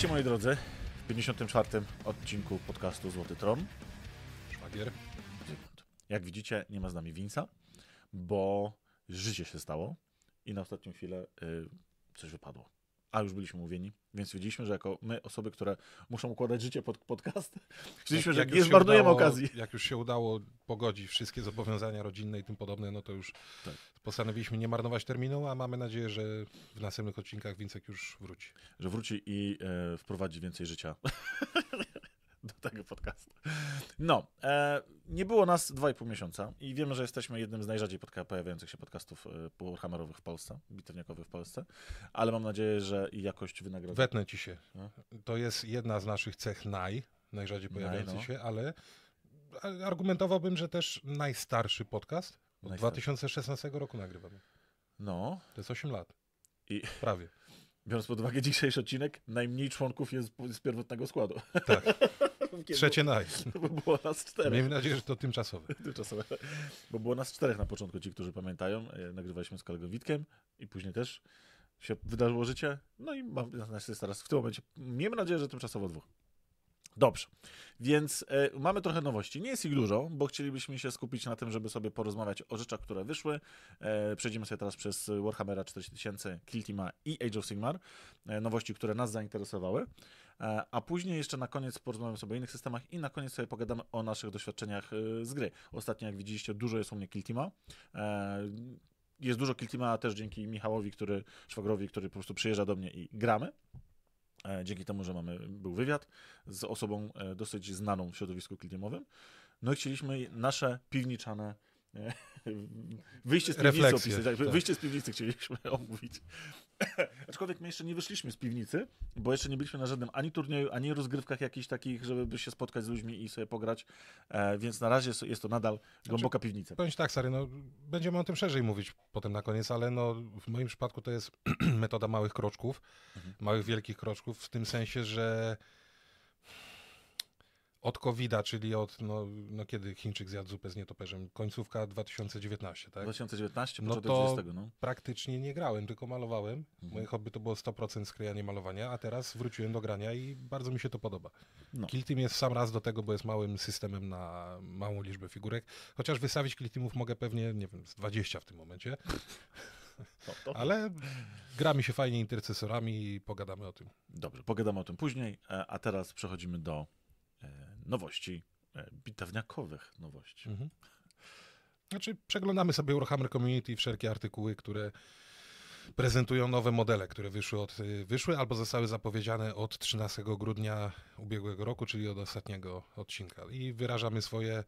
Witajcie moi drodzy w 54. odcinku podcastu Złoty Tron. Szwagier. Jak widzicie, nie ma z nami Winca, bo życie się stało i na ostatnią chwilę y, coś wypadło a już byliśmy mówieni, więc wiedzieliśmy, że jako my, osoby, które muszą układać życie pod podcast, wiedzieliśmy, że jak nie zmarnujemy udało, okazji. Jak już się udało pogodzić wszystkie zobowiązania rodzinne i tym podobne, no to już tak. postanowiliśmy nie marnować terminu, a mamy nadzieję, że w następnych odcinkach Wincek już wróci. Że wróci i e, wprowadzi więcej życia. do tego podcastu. No, e, nie było nas 2,5 miesiąca i wiemy, że jesteśmy jednym z najrzadziej pojawiających się podcastów Warhammerowych e, w Polsce, bitewniakowych w Polsce, ale mam nadzieję, że i jakość wynagrodzenia... Wetnę ci się. No? To jest jedna z naszych cech naj, najrzadziej pojawiających no. się, ale argumentowałbym, że też najstarszy podcast od najstarszy. 2016 roku nagrywamy. No. To jest 8 lat. I... Prawie biorąc pod uwagę dzisiejszy odcinek, najmniej członków jest z pierwotnego składu. Tak. Trzecie naj. Bo było nas czterech. Miejmy nadzieję, że to tymczasowe. tymczasowe. Bo było nas czterech na początku, ci, którzy pamiętają. E, nagrywaliśmy z kolegą Witkiem i później też się wydarzyło życie. No i mam nas teraz w tym momencie. Miejmy nadzieję, że tymczasowo dwóch. Dobrze, więc y, mamy trochę nowości. Nie jest ich dużo, bo chcielibyśmy się skupić na tym, żeby sobie porozmawiać o rzeczach, które wyszły. E, przejdziemy sobie teraz przez Warhammera 4000, Kiltima i Age of Sigmar, e, nowości, które nas zainteresowały. E, a później jeszcze na koniec porozmawiamy sobie o innych systemach i na koniec sobie pogadamy o naszych doświadczeniach e, z gry. Ostatnio, jak widzieliście, dużo jest u mnie Kiltima e, jest dużo Kiltima też dzięki Michałowi, który, szwagrowi, który po prostu przyjeżdża do mnie i gramy. E, dzięki temu, że mamy, był wywiad z osobą e, dosyć znaną w środowisku kliniemowym. No i chcieliśmy nasze piwniczane Wyjście z piwnicy opisać, tak, tak. Wyjście z piwnicy chcieliśmy omówić. Aczkolwiek my jeszcze nie wyszliśmy z piwnicy, bo jeszcze nie byliśmy na żadnym ani turnieju, ani rozgrywkach jakichś takich, żeby się spotkać z ludźmi i sobie pograć, e, więc na razie jest to nadal głęboka znaczy, piwnica. Powiem tak, Sary. no, będziemy o tym szerzej mówić potem na koniec, ale no, w moim przypadku to jest metoda małych kroczków, mhm. małych, wielkich kroczków, w tym sensie, że od covid czyli od, no, no, kiedy Chińczyk zjadł zupę z nietoperzem, końcówka 2019, tak? 2019, no to 20, no. praktycznie nie grałem, tylko malowałem. Mhm. Moje hobby to było 100% sklejanie malowania, a teraz wróciłem do grania i bardzo mi się to podoba. No. Kiltim jest sam raz do tego, bo jest małym systemem na małą liczbę figurek, chociaż wystawić Kiltimów mogę pewnie, nie wiem, z 20 w tym momencie. To, to. Ale gra mi się fajnie intercesorami i pogadamy o tym. Dobrze, pogadamy o tym później, e, a teraz przechodzimy do e, nowości, e, bitewniakowych nowości. Mhm. Znaczy, przeglądamy sobie Warhammer Community wszelkie artykuły, które prezentują nowe modele, które wyszły, od, y, wyszły albo zostały zapowiedziane od 13 grudnia ubiegłego roku, czyli od ostatniego odcinka. I wyrażamy swoje.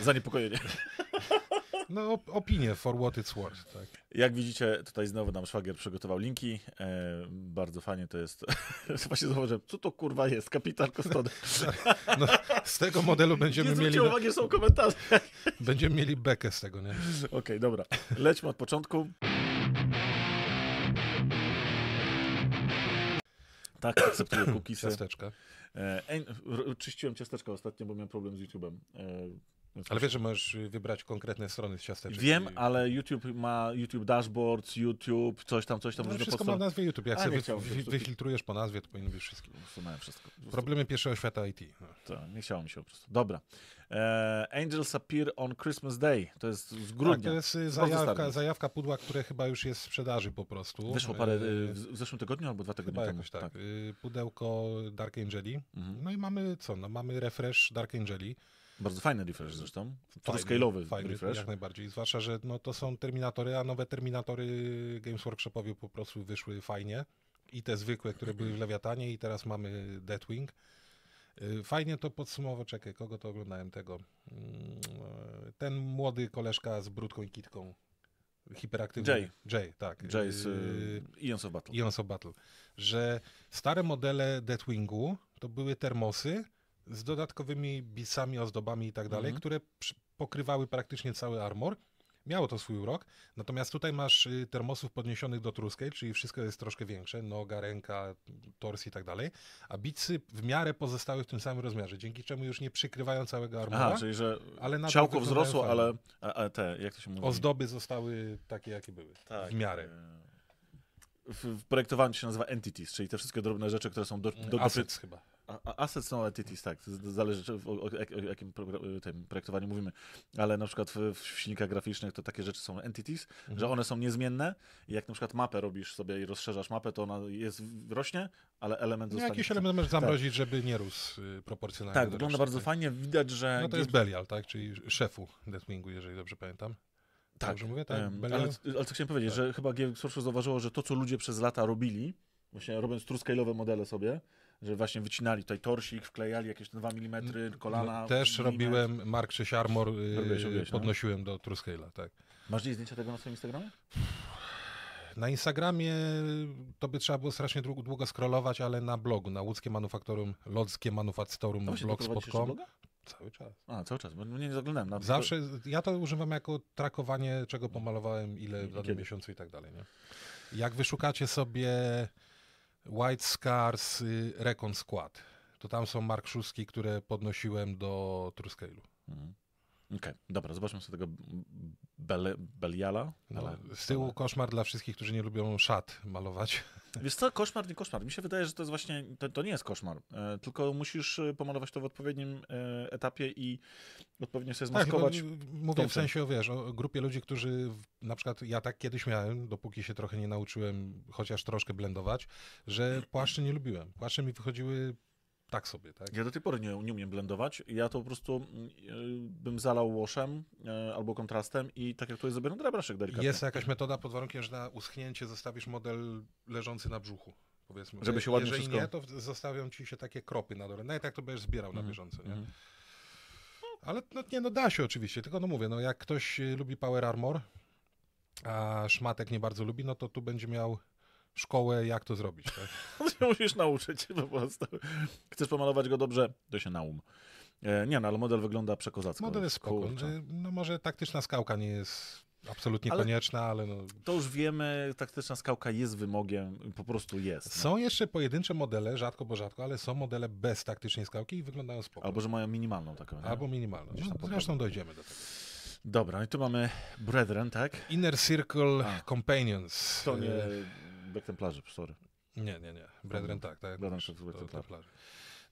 Zaniepokojenie. No, op for what it's worth, tak. Jak widzicie, tutaj znowu nam szwagier przygotował linki. E, bardzo fajnie to jest. Właśnie zauważyłem, co to kurwa jest, kapitan Kostody. No, z tego modelu będziemy nie mieli... Nie uwagi, są komentarze. Będziemy mieli bekę z tego, nie? Okej, okay, dobra. Lećmy od początku. Tak, akceptuję cookiesy. Ciasteczka. E, czyściłem ciasteczka ostatnio, bo miałem problem z YouTube'em. E, ale wiesz, że możesz wybrać konkretne strony z ciasteczek. Wiem, i... ale YouTube ma YouTube Dashboards, YouTube, coś tam, coś tam. No, wszystko podstaw... ma nazwę YouTube. Jak sobie wyfiltrujesz po nazwie, to powinien być wszystkim. Usunąłem wszystko. Problemy pierwszego świata IT. No. To, nie chciało mi się po prostu. Dobra. E, Angels Appear on Christmas Day. To jest z grudnia. Tak, to jest e, zajawka, zajawka pudła, które chyba już jest w sprzedaży po prostu. Wyszło parę, e, e, w zeszłym tygodniu albo dwa tygodnie chyba temu. Jakoś tak. tak. Pudełko Dark Angeli. Mhm. No i mamy co? No, mamy refresh Dark Angeli. Bardzo fajny refresh zresztą. Fullscale'owy fajny, refresh. Jak najbardziej. Zwłaszcza, że no, to są terminatory, a nowe terminatory Games Workshopowi po prostu wyszły fajnie. I te zwykłe, które były w Lewiatanie, i teraz mamy Deathwing. Y, fajnie to podsumowo, czekaj, kogo to oglądałem tego? Mm, ten młody koleżka z brudką i kitką. Hiperaktywny. Jay. Jay, tak. Jay z y, y Ions of Battle. Ions of Battle. Że stare modele Deathwingu to były termosy, z dodatkowymi bisami, ozdobami i tak dalej, mhm. które pokrywały praktycznie cały armor. Miało to swój urok, natomiast tutaj masz y, termosów podniesionych do truskiej, czyli wszystko jest troszkę większe, noga, ręka, tors i tak dalej, a bicy w miarę pozostały w tym samym rozmiarze, dzięki czemu już nie przykrywają całego armora, Aha, czyli że ale ciałko wzrosło, ale, ale te, jak to się mówi? Ozdoby zostały takie, jakie były, tak. E, w miarę w, projektowaniu się nazywa entities, czyli te wszystkie drobne rzeczy, które są do, mm, do, do, do... chyba. Assets są entities, tak, zależy o, o, o jakim y, tym projektowaniu mówimy, ale na przykład w, w silnikach graficznych to takie rzeczy są entities, mhm. że one są niezmienne i jak na przykład mapę robisz sobie i rozszerzasz mapę, to ona jest, rośnie, ale element no, zostanie... Jakiś element możesz tak. zamrozić, tak. żeby nie rósł y, proporcjonalnie. Tak, wygląda reszty. bardzo tak? fajnie, widać, że... No to jest Belial, tak, czyli szefu Deathwingu, jeżeli dobrze pamiętam. Tak, tak dobrze mówię? Tak, um, ale, ale co chciałem powiedzieć, tak. że chyba Games Workshop zauważyło, że to, co ludzie przez lata robili, właśnie robiąc truskajlowe modele sobie, że właśnie wycinali tutaj torsik, wklejali jakieś 2 mm, no, kolana. No, też robiłem Mark 6 Armor, y, robiłeś, robiłeś, no. podnosiłem no? do Truscale'a, tak. Masz gdzieś zdjęcia tego na swoim Instagramie? Na Instagramie to by trzeba było strasznie długo, długo scrollować, ale na blogu, na łódzkie manufaktorum, lodzkie manufaktorum, blog.com. Cały czas. A, cały czas, bo no nie zaglądałem. Na... Zawsze, ja to używam jako trakowanie, czego pomalowałem, ile w danym miesiącu i tak dalej, nie? Jak wyszukacie sobie White Scars, y, Recon Squad. To tam są Mark Szuski, które podnosiłem do Truscale'u. Mhm. Okej, okay, dobra, zobaczmy sobie tego Bele, Beliala. No, z tyłu koszmar dla wszystkich, którzy nie lubią szat malować. Wiesz co, koszmar, nie koszmar. Mi się wydaje, że to jest właśnie, to, to nie jest koszmar, e, tylko musisz e, pomalować to w odpowiednim e, etapie i odpowiednio sobie tak, zmaskować. Tak, mówię w sensie, wiesz, o grupie ludzi, którzy, na przykład ja tak kiedyś miałem, dopóki się trochę nie nauczyłem, chociaż troszkę blendować, że płaszcze nie lubiłem. Płaszcze mi wychodziły tak sobie, tak? Ja do tej pory nie, nie umiem blendować. Ja to po prostu mm, e, bym zalał łoszem e, albo kontrastem i tak jak to jest zrobiony drabaszek delikatnie. Jest jakaś metoda pod warunkiem, że na uschnięcie zostawisz model leżący na brzuchu. Powiedzmy. Żeby się ładnie Jeżeli wszystko... nie, to zostawią ci się takie kropy na dole. Nawet jak to będziesz zbierał mm. na mhm, bieżąco, nie? Mm. Ale no, nie, no da się oczywiście, tylko no mówię, no jak ktoś e, lubi Power Armor, a szmatek nie bardzo lubi, no to tu będzie miał szkołę, jak to zrobić. Tak? się no musisz nauczyć po prostu. Chcesz pomalować go dobrze, to się naum. E, nie, no ale model wygląda przekozacko. Model jest spokojny. No może taktyczna skałka nie jest absolutnie ale konieczna, ale no... To już wiemy, taktyczna skałka jest wymogiem, po prostu jest. Są no. jeszcze pojedyncze modele, rzadko bo rzadko, ale są modele bez taktycznej skałki i wyglądają spoko. Albo, że mają minimalną taką. Nie? Albo minimalną. No, zresztą dojdziemy do tego. Dobra, i tu mamy Brethren, tak? Inner Circle A. Tak. Companions. To nie e, Złych Egzemplarzy, sorry. Nie, nie, nie. Brethren tak, tak. Brethren tak,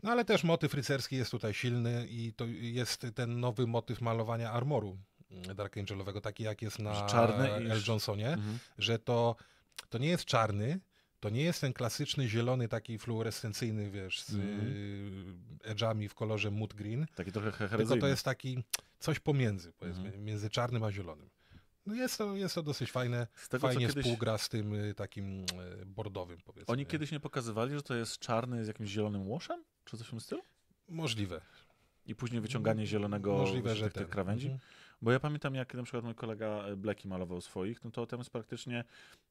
No ale też motyw rycerski jest tutaj silny i to jest ten nowy motyw malowania armoru mm, Dark Angelowego, taki jak jest na czarny L. Johnsonie, mhm. że to, to nie jest czarny, to nie jest ten klasyczny zielony, taki fluorescencyjny, wiesz, z mm. edżami w kolorze mud green. Taki trochę Tylko to jest taki coś pomiędzy, powiedzmy, mm. między czarnym a zielonym. No jest to, jest to dosyć fajne, tego, fajnie kiedyś... współgra z tym y, takim y, bordowym powiedzmy. Oni kiedyś nie pokazywali, że to jest czarny z jakimś zielonym łoszem? Czy coś w tym stylu? Możliwe. I później wyciąganie zielonego Możliwe, że tych, tych tak. krawędzi? Mhm. Bo ja pamiętam, jak na przykład mój kolega e, Blacki malował swoich, no to tam jest praktycznie,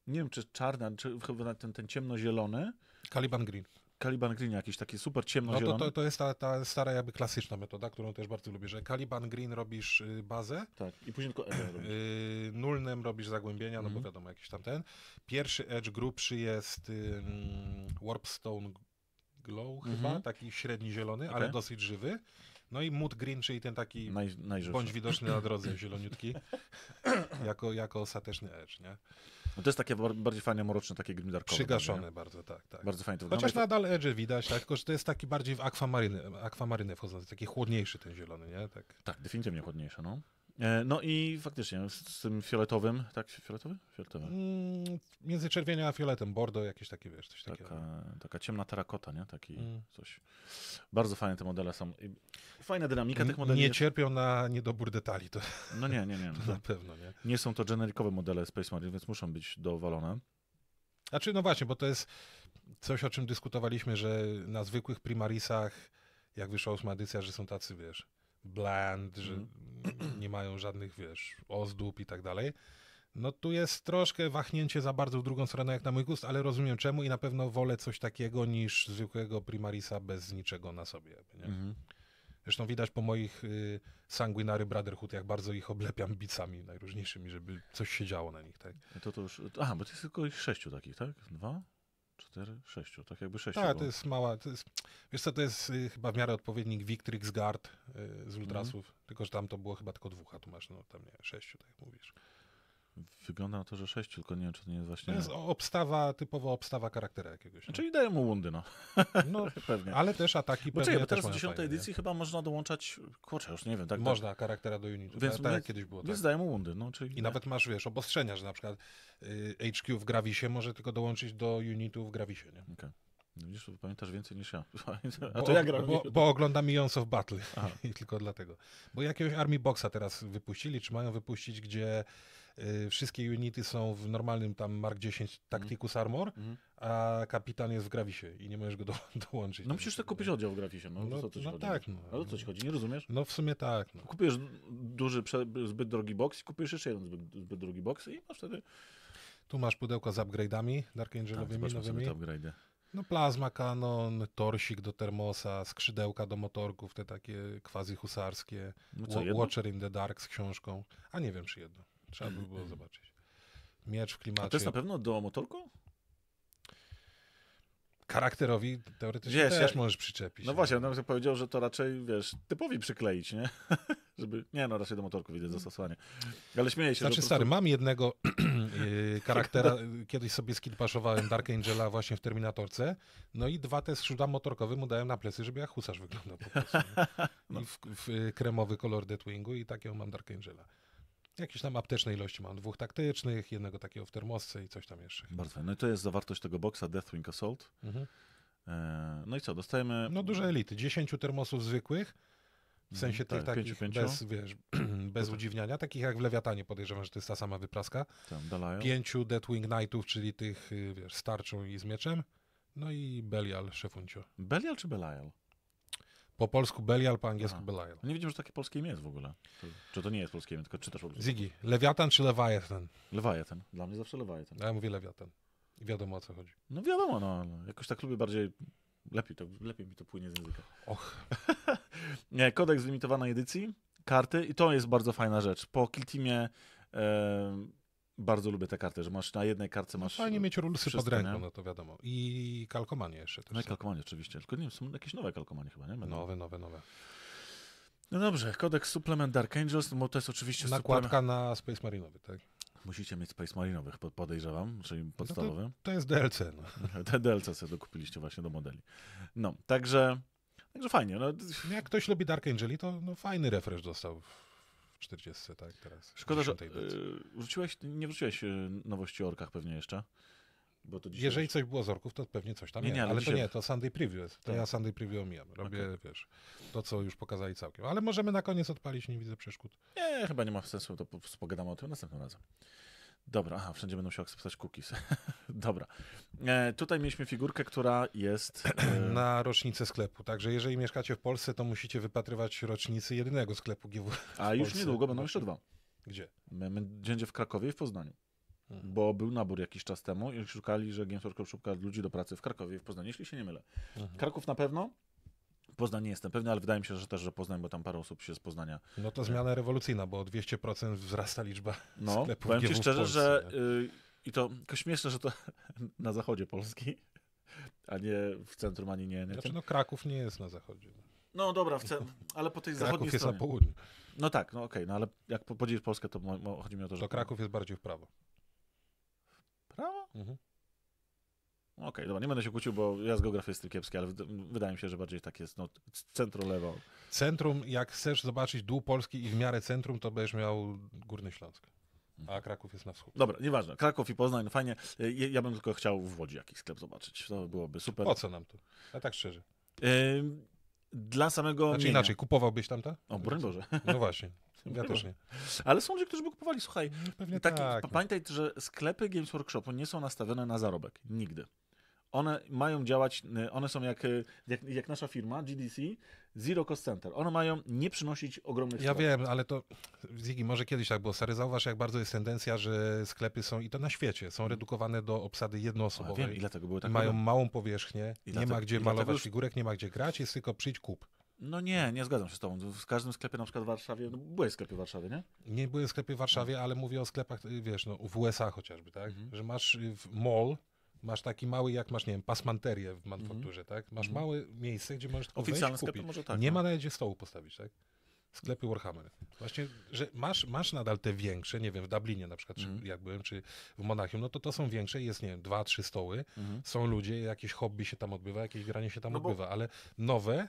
nie wiem czy czarny czy chyba ten, ten ciemnozielony. Caliban Green. Kaliban Green, jakieś takie super ciemnozielone. No to, to, to jest ta, ta, stara jakby klasyczna metoda, którą też bardzo lubię, że Kaliban Green robisz y, bazę. Tak, i później tylko edge robisz. Yy, nulnem robisz zagłębienia, mm no bo mhm. wiadomo, jakiś tam ten. Pierwszy edge grubszy jest yy, Warpstone Glow chyba, mm -hmm. taki średni zielony, okay. ale dosyć żywy. No i Mood Green, czyli ten taki Naj, bądź widoczny na drodze zieloniutki, jako, jako ostateczny edge, nie? No to jest takie bardziej fajnie mroczne, takie grimdarkowe. Przygaszone tak, bardzo, tak, tak. Bardzo fajnie to wygląda. Chociaż nadal edge widać, tak? tylko że to jest taki bardziej w akwamarynę, akwamarynę wchodzący, taki chłodniejszy ten zielony, nie? Tak, tak definitywnie chłodniejszy, no. E, no i faktycznie z tym fioletowym, tak? Fioletowy? Fioletowy. Mm, między czerwienią a fioletem, bordo, jakieś takie, wiesz, coś taka, takiego. Taka ciemna terrakota, nie? Taki mm. coś. Bardzo fajne te modele są. Fajna dynamika tych modeli. Nie jest... cierpią na niedobór detali. To... No nie, nie, nie. na pewno, nie. Nie są to generikowe modele Space Marine, więc muszą być dowalone. Znaczy, no właśnie, bo to jest coś, o czym dyskutowaliśmy, że na zwykłych primarisach, jak wyszła ósma edycja, że są tacy, wiesz bland, że mhm. nie mają żadnych, wiesz, ozdób i tak dalej. No tu jest troszkę wahnięcie za bardzo w drugą stronę jak na mój gust, ale rozumiem czemu i na pewno wolę coś takiego niż zwykłego primarisa bez niczego na sobie. Nie? Mm. Zresztą widać po moich y, sanguinary Brotherhood, jak bardzo ich oblepiam bicami najróżniejszymi, żeby coś się działo na nich, tak? To to już... Aha, bo to jest tylko ich sześciu takich, tak? Dwa? 4, sześciu, tak jakby sześciu. Tak, to jest mała, to jest, wiesz co, to jest y, chyba w miarę odpowiednik Victrix Guard y, z mhm. Ultrasów, mm. tylko że tam to było chyba tylko dwóch, a tu masz no, tam nie, 6, tak jak mówisz. Wygląda na to, że sześć, tylko nie wiem, czy to nie jest właśnie... To jest obstawa, typowo obstawa charaktera jakiegoś. Znaczy no. Czyli daje mu łundy, no. no pewnie. Ale też ataki bo pewnie bo teraz w dziesiątej edycji nie? chyba można dołączać, kurczę, już nie wiem. tak Można tak. charaktera do unitu, więc, tak, tak kiedyś było. Więc tak. mu łundy, no. Czyli I nie. nawet masz, wiesz, obostrzenia, że na przykład y, HQ w Gravisie może tylko dołączyć do unitu w Gravisie, nie? Okej. Okay. No widzisz, pamiętasz więcej niż ja. A to bo, ja gram. Bo, bo oglądam Millions of Battle i tylko dlatego. Bo jakiegoś Army Boxa teraz wypuścili, czy mają wypuścić, gdzie Y, wszystkie unity są w normalnym tam Mark 10 Tacticus mhm. Armor, mm. a kapitan jest w Gravisie i nie możesz go do, dołączyć. No musisz to kupić oddział w Gravisie, no, no, co no tak. No. Ale co ci chodzi, nie rozumiesz? No w sumie tak. No. duży, zbyt drogi box i kupisz jeszcze jeden zbyt, zbyt drogi box i masz wtedy... Tu masz pudełka z upgrade'ami Dark tak, Angelowymi, tak, nowymi. Sobie te No plazma kanon, torsik do termosa, skrzydełka do motorków, te takie quasi husarskie, no co, Watcher in the Dark z książką, a nie wiem czy jedno. Trzeba by było zobaczyć. Miecz w klimacie. A to jest na pewno do motorku? Charakterowi teoretycznie wiesz, też ja... możesz przyczepić. No, no właśnie, ja bym powiedział, że to raczej, wiesz, typowi przykleić, nie? Żeby, nie no, raczej do motorku widzę mm. zastosowanie. Ale śmieję się. Znaczy stary, mam jednego charaktera, yy, yy, kiedyś sobie skidpaszowałem Dark Angela właśnie w Terminatorce, no i dwa te skrzydła motorkowe mu dałem na plecy, żeby jak husarz wyglądał po prostu. No. I w, w y, kremowy kolor Deathwingu i takiego mam Dark Angela. Jakieś tam apteczne ilości mam, dwóch taktycznych, jednego takiego w termosce i coś tam jeszcze. Bardzo No i to jest zawartość tego boksa Deathwing Assault. Mhm. E, no i co, dostajemy... No duże elity, 10 termosów zwykłych, w mhm, sensie tych tak, takich bez, wiesz, bez udziwniania, takich jak w Lewiatanie podejrzewam, że to jest ta sama wypraska. Tam, Pięciu Deathwing Knightów, czyli tych, y, wiesz, z tarczą i z mieczem. No i Belial, szefuncio. Belial czy Belial? Po polsku Belial, po angielsku Aha. Belial. No nie widzimy, że takie polskie imię jest w ogóle. czy to nie jest polskie imię, tylko czytasz po prostu. Zigi, Lewiatan czy Lewiatan? Lewiatan. Dla mnie zawsze Lewiatan. No ja mówię Lewiatan. I wiadomo o co chodzi. No wiadomo, no. Ale jakoś tak lubię bardziej Lepiej, to, lepiej mi to płynie z języka. Och. nie, kodeks limitowanej edycji, karty i to jest bardzo fajna rzecz. Po Kiltimie bardzo lubię te karty, że masz na jednej kartce no masz. No fajnie mieć rulsy pod ręką, no to wiadomo. I kalkomanie jeszcze też. No i kalkomanie oczywiście, tylko nie wiem, są jakieś nowe kalkomanie chyba, nie? Będą... Nowe, nowe, nowe. No dobrze, kodeks suplement Dark Angels, no bo to jest oczywiście Nakładka suplement... na Space Marinowy, tak? Musicie mieć Space Marinowych, podejrzewam, czyli podstawowe No to, to, jest DLC. No. Te DLC sobie dokupiliście właśnie do modeli. No, także, także fajnie. No. Jak ktoś lubi Dark Angeli, to no, fajny refresh dostał 40, tak? Teraz. Szkoda, że e, wróciłeś, nie wróciłeś e, nowości o orkach pewnie jeszcze. Dzisiaj... Jeżeli coś było z orków, to pewnie coś tam nie, nie, jest. Ale, ale dzisiaj... to nie, to Sunday Preview To tak. ja Sunday Preview omijam. Robię, okay. wiesz, to co już pokazali całkiem. Ale możemy na koniec odpalić, nie widzę przeszkód. Nie, chyba nie ma sensu, to pogadamy o tym następnym razem. Dobra, aha, wszędzie będą się akceptować cookies. Dobra. E, tutaj mieliśmy figurkę, która jest... E... Na rocznicę sklepu, także jeżeli mieszkacie w Polsce, to musicie wypatrywać rocznicy jedynego sklepu GW A już niedługo będą jeszcze dwa. Gdzie? Będzie w Krakowie i w Poznaniu. Mhm. Bo był nabór jakiś czas temu i szukali, że Games Workshop szuka ludzi do pracy w Krakowie i w Poznaniu, jeśli się nie mylę. Mhm. Kraków na pewno, Poznań nie jestem pewny, ale wydaje mi się, że też, że Poznań, bo tam parę osób się z Poznania. No to zmiana e, rewolucyjna, bo o 200% wzrasta liczba no, sklepów powiem ci szczerze, Polsce, że y, i to śmieszne, że to na zachodzie Polski, a nie w centrum, ani nie. nie znaczy, no Kraków nie jest na zachodzie. No dobra, w ale po tej Kraków zachodniej jest stronie. na południu. No tak, no okej, okay, no ale jak podzielisz Polskę, to chodzi mi o to, że... To Kraków jest bardziej w prawo. W prawo? Mhm. No okej, okay, dobra, nie będę się kłócił, bo ja z geografii jestem kiepski, ale wydaje mi się, że bardziej tak jest, no, centrum lewo Centrum, jak chcesz zobaczyć dół Polski i w miarę centrum, to będziesz miał Górny Śląsk. A mhm. Kraków jest na wschód. Dobra, nieważne. Kraków i Poznań, fajnie. Ja, ja, bym tylko chciał w Łodzi jakiś sklep zobaczyć. To byłoby super. Po co nam tu? A tak szczerze. Yy, dla samego Znaczy mienia. inaczej, kupowałbyś tak? O, broń Boże. No właśnie. Ja też nie. Ale są ludzie, którzy by kupowali. Słuchaj, no, Pewnie taki, tak. pamiętaj, że sklepy Games Workshopu nie są nastawione na zarobek. Nigdy one mają działać, y, one są jak, y, jak, jak, nasza firma, GDC, Zero Cost Center. One mają nie przynosić ogromnych Ja wiem, ale to, Zigi, może kiedyś tak było, stary, zauważ jak bardzo jest tendencja, że sklepy są, i to na świecie, są mm. redukowane do obsady jednoosobowej. wiem, i dlatego były tak. Mają małą powierzchnię, I nie dlatego, ma gdzie malować już... figurek, nie ma gdzie grać, jest tylko przyjdź, kup. No nie, nie zgadzam się z tobą. W każdym sklepie, na przykład w Warszawie, no byłeś sklepy w Warszawie, nie? Nie byłem sklepy w Warszawie, mm. ale mówię o sklepach, y, wiesz, no w USA chociażby, tak? Mhm. Że masz w mall, masz taki mały, jak masz, nie wiem, pasmanterię w manufakturze, mm. tak? Masz mm. małe miejsce, gdzie możesz Oficjalne sklepy może tak. Nie no. ma nawet gdzie stołu postawić, tak? Sklepy Warhammer. Właśnie, że masz, masz nadal te większe, nie wiem, w Dublinie na przykład, mm. czy mhm. jak byłem, czy w Monachium, no to to są większe, jest, nie wiem, dwa, trzy stoły, mhm. są ludzie, jakieś hobby się tam odbywa, jakieś granie się tam no odbywa, bo... ale nowe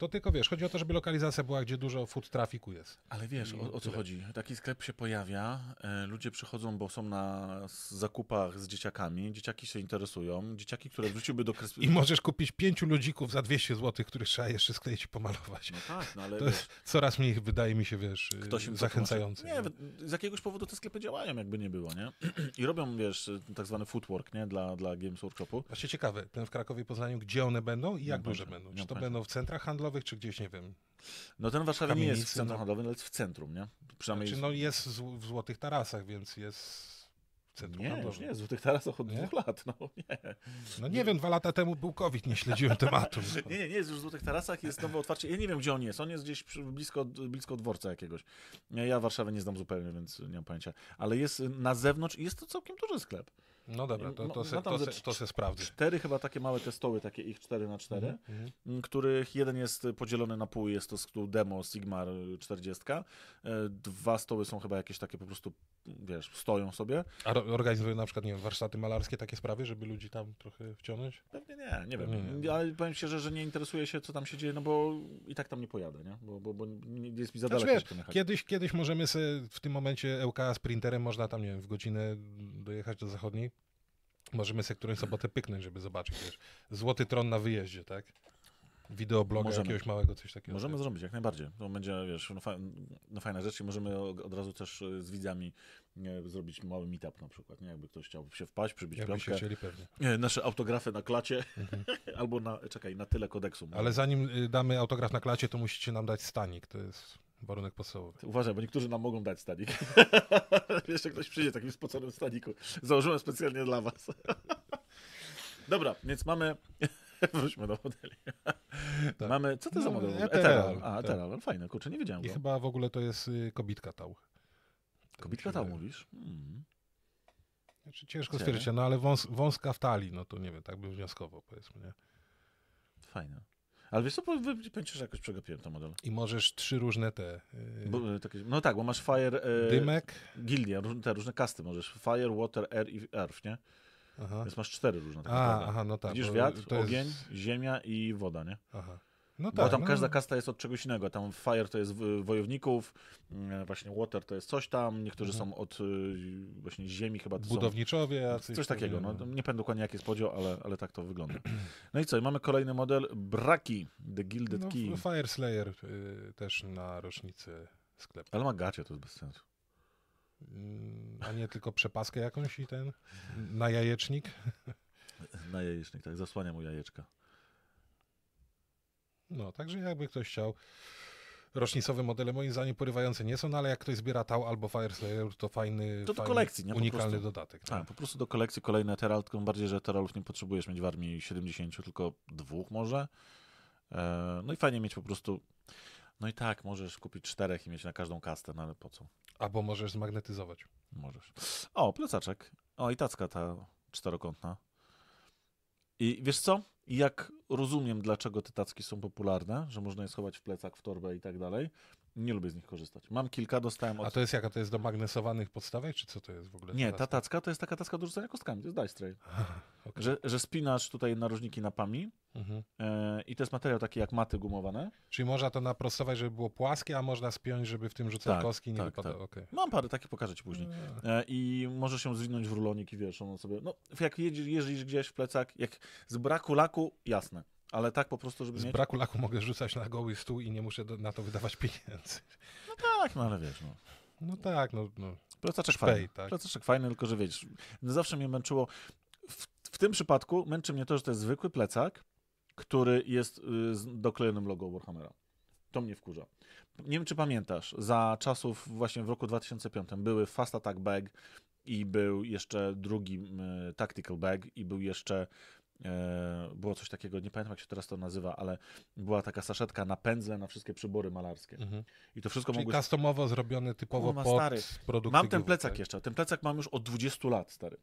to tylko wiesz, chodzi o to, żeby lokalizacja była, gdzie dużo food trafiku jest. Ale wiesz, o, o co chodzi? Taki sklep się pojawia, e, ludzie przychodzą, bo są na zakupach z dzieciakami, dzieciaki się interesują, dzieciaki, które wróciłyby do kresu... I możesz kupić pięciu ludzików za 200 zł, których trzeba jeszcze skleić i pomalować. No tak, no ale... To jest coraz mniej, wydaje mi się, wiesz, ktoś im zachęcający. Nie, z jakiegoś powodu te sklepy działają, jakby nie było, nie? I robią, wiesz, tak zwany footwork, nie? Dla, dla Games Workshopu. Właśnie ciekawe, ten w Krakowie Poznaniu, gdzie one będą i jak no duże tak, będą? No Czy to tak. będą w centrach handlowych? handlowych, czy gdzieś, nie wiem. No ten Warszawa nie jest w centrum no. handlowym, ale jest w centrum, nie? Przynajmniej znaczy, no jest w Złotych Tarasach, więc jest centrum nie, handlowym. Już nie, Złotych Tarasach od nie? dwóch lat, no nie. No nie wiem, dwa lata temu był COVID, nie śledziłem tematu. nie, nie, nie, jest już w Złotych Tarasach, jest nowe otwarcie. Ja nie wiem, gdzie on jest, on jest gdzieś blisko, blisko dworca jakiegoś. Ja Warszawy nie znam zupełnie, więc nie mam pojęcia. Ale jest na zewnątrz i jest to całkiem duży sklep. No dobra, to, no, to, se, no to, se, to se sprawdzę. Cztery chyba takie małe testoły, takie ich 4 na 4 mhm, mhm. których jeden jest podzielony na pół, jest to demo Sigmar 40. E, dwa stoły są chyba jakieś takie po prostu, wiesz, stoją sobie. A organizują na przykład, nie wiem, warsztaty malarskie, takie sprawy, żeby ludzi tam trochę wciągnąć? Pewnie nie, nie wiem. Ale powiem szczerze, że nie interesuje się, co tam się dzieje, no bo i tak tam nie pojadę, nie? Bo, bo, bo jest mi za znaczy, daleko. Znaczy, kiedyś, kiedyś możemy sobie w tym momencie EUK sprinterem, można tam, nie wiem, w godzinę dojechać do zachodniej Możemy sobie którąś sobotę pyknąć, żeby zobaczyć. Wiesz. Złoty tron na wyjeździe, tak? Wideobloga możemy. jakiegoś małego, coś takiego. Możemy tak. zrobić, jak najbardziej. To będzie, wiesz, no, fa no fajna rzecz i możemy od razu też e, z widzami nie, zrobić mały meetup na przykład, nie? Jakby ktoś chciał się wpaść, przybić Jakby piątkę. Chcieli, nie, nasze autografy na klacie mhm. albo na, czekaj, na tyle kodeksu. Ale zanim y, damy autograf na klacie, to musicie nam dać stanik. To jest Warunek podstawowy. Uważaj, bo niektórzy nam mogą dać stanik. Jeszcze ktoś przyjdzie w takim spoconym staniku. Założyłem specjalnie dla was. Dobra, więc mamy... Wróćmy do modeli. Tak. Mamy... Co to no, za model? Eteral. A, tak. Eteral. Tak. No Fajne, kurczę, nie wiedziałem I go. chyba w ogóle to jest y, kobitka tał. Kobitka tał mówisz? Hmm. Znaczy, ciężko stwierdzić, no ale wąs, wąska w talii, no to nie wiem, tak bym wnioskował, powiedzmy, nie? Fajne. Ale wiesz co, powiem jakoś przegapiłem to model. I możesz trzy różne te... Yy... Bo, y, takie, no tak, bo masz Fire... Yy, Dymek. Gildie, te różne kasty możesz. Fire, Water, Air i Earth, nie? Aha. Więc masz cztery różne. A, aha, no tak. Widzisz wiatr, ogień, ziemia i woda, nie? Aha. No tak, bo tam no. każda no. kasta jest od czegoś innego. Tam Fire to jest wojowników, mm, właśnie Water to jest coś tam, niektórzy mhm. są od y, właśnie ziemi chyba. To Budowniczowie. Są, coś, takiego. No. no, nie pamiętam dokładnie jaki jest podział, ale, ale tak to wygląda. No i co, I mamy kolejny model, Braki, The Gilded no, Key. Fire Slayer y, też na rocznicy sklepu. Ale ma gacie, to jest bez sensu. Mm, a nie tylko przepaskę jakąś i ten, na jajecznik? Na jajecznik, tak, zasłania mu jajeczka. No, także jakby ktoś chciał, rocznicowe modele moim zdaniem porywające nie są, no ale jak ktoś zbiera tał albo Fireslayer, to fajny, to do fajny, kolekcji, nie? Po unikalny prostu, dodatek. No. Tak, po prostu do kolekcji kolejne Teral, tym bardziej, że Teralów nie potrzebujesz mieć w armii 70, tylko dwóch może. E, no i fajnie mieć po prostu... No i tak, możesz kupić czterech i mieć na każdą kastę, no ale po co? Albo możesz zmagnetyzować. Możesz. O, plecaczek. O, i tacka ta czterokątna. I wiesz co? Jak rozumiem, dlaczego te tacki są popularne, że można je schować w plecach, w torbę i tak dalej, nie lubię z nich korzystać. Mam kilka, dostałem od... A to jest jaka? To jest do magnesowanych podstawek, czy co to jest w ogóle? Nie, ta tak. tacka to jest taka tacka do rzucania kostkami, to jest dice okay. że, że spinasz tutaj narożniki napami mhm. E, i to jest materiał taki jak maty gumowane. Czyli można to naprostować, żeby było płaskie, a można spiąć, żeby w tym rzuceniu tak, kostki nie tak, wypadało. Tak. Okay. Mam parę takie pokażę ci później. E, I możesz się zwinąć w rulonik i wiesz, ono sobie... No, jak jedziesz, gdzieś w plecach, jak z braku laku, jasne. Ale tak po prostu, żeby Z mieć... braku laku mogę rzucać na goły stół i nie muszę do, na to wydawać pieniędzy. No tak, no ale wiesz, no. No tak, no. no. Proceczek fajny. Tak. Proceczek fajny, tylko że wiesz, no zawsze mnie męczyło. W, w, tym przypadku męczy mnie to, że to jest zwykły plecak, który jest y, z doklejonym logo Warhammera. To mnie wkurza. Nie wiem, czy pamiętasz, za czasów właśnie w roku 2005 były Fast Attack Bag i był jeszcze drugi y, Tactical Bag i był jeszcze E, było coś takiego, nie pamiętam jak się teraz to nazywa, ale była taka saszetka na pędzle na wszystkie przybory malarskie. Mhm. I to wszystko Czyli mogłeś... customowo zrobione typowo Kurma, pod stary, produkty Mam ten plecak tak? jeszcze, ten plecak mam już od 20 lat, stary.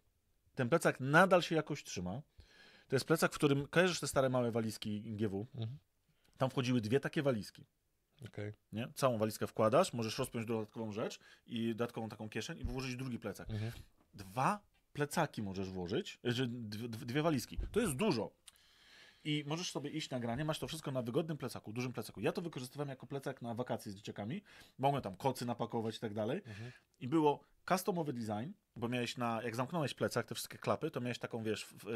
Ten plecak nadal się jakoś trzyma. To jest plecak, w którym, kojarzysz te stare małe walizki GW? Mhm. Tam wchodziły dwie takie walizki. Okay. Nie? Całą walizkę wkładasz, możesz rozpiąć dodatkową rzecz i dodatkową taką kieszeń i włożyć drugi plecak. Mhm. Dwa plecaki możesz włożyć, e, dwie walizki. To jest dużo. I możesz sobie iść na granie, masz to wszystko na wygodnym plecaku, dużym plecaku. Ja to wykorzystywałem jako plecak na wakacje z dzieciakami. Mogłem tam kocy napakować i tak dalej. Mhm. I było customowy design, bo miałeś na, jak zamknąłeś plecak, te wszystkie klapy, to miałeś taką, wiesz, w, e,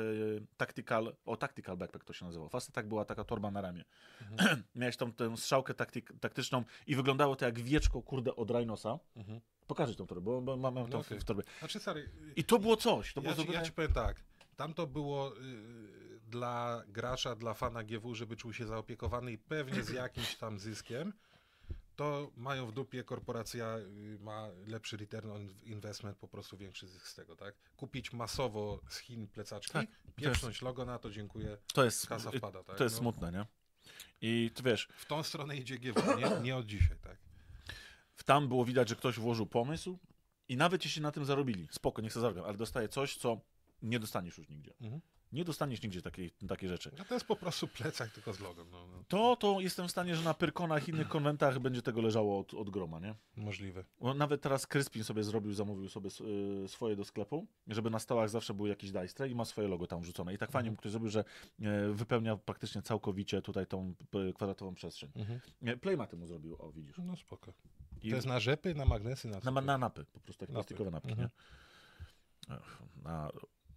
tactical, o tactical backpack to się nazywało. Fast tak była taka torba na ramię. Mhm. miałeś tam tę strzałkę taktyk, taktyczną i wyglądało to jak wieczko, kurde, od Rhinosa. Mhm. Pokażę tą torbę, bo, mam, no, tą okay. w torbie. Znaczy, sorry, I to było coś. To ja, było ci, ja ci powiem tak. Tam to było y, dla gracza, dla fana GW, żeby czuł się zaopiekowany i pewnie z jakimś tam zyskiem. To mają w dupie, korporacja y, ma lepszy return on investment, po prostu większy zysk z tego, tak? Kupić masowo z Chin plecaczki, tak, pieprznąć jest, logo na to, dziękuję, to jest, kasa wpada, tak? To jest no. smutne, nie? I ty wiesz... W tą stronę idzie GW, nie, nie od dzisiaj, tak? tam było widać, że ktoś włożył pomysł i nawet jeśli na tym zarobili, spoko, nie chcę zarobić, ale dostaje coś, co nie dostaniesz już nigdzie. Mhm. Nie dostaniesz nigdzie takiej, takiej rzeczy. No to jest po prostu plecak tylko z logiem. No, no. To, to jestem w stanie, że na Pyrkonach i innych konwentach będzie tego leżało od, od groma, nie? Możliwe. No, nawet teraz Kryspin sobie zrobił, zamówił sobie y, swoje do sklepu, żeby na stołach zawsze był jakiś dajstre i ma swoje logo tam rzucone. I tak fajnie mhm. ktoś zrobił, że y, wypełnia praktycznie całkowicie tutaj tą y, kwadratową przestrzeń. Mhm. E, Playmate mu zrobił, o widzisz. No spoko. I to jest na rzepy, na magnesy? Na, na, na napy, po prostu takie napy. plastikowe napy, mhm. nie? Na,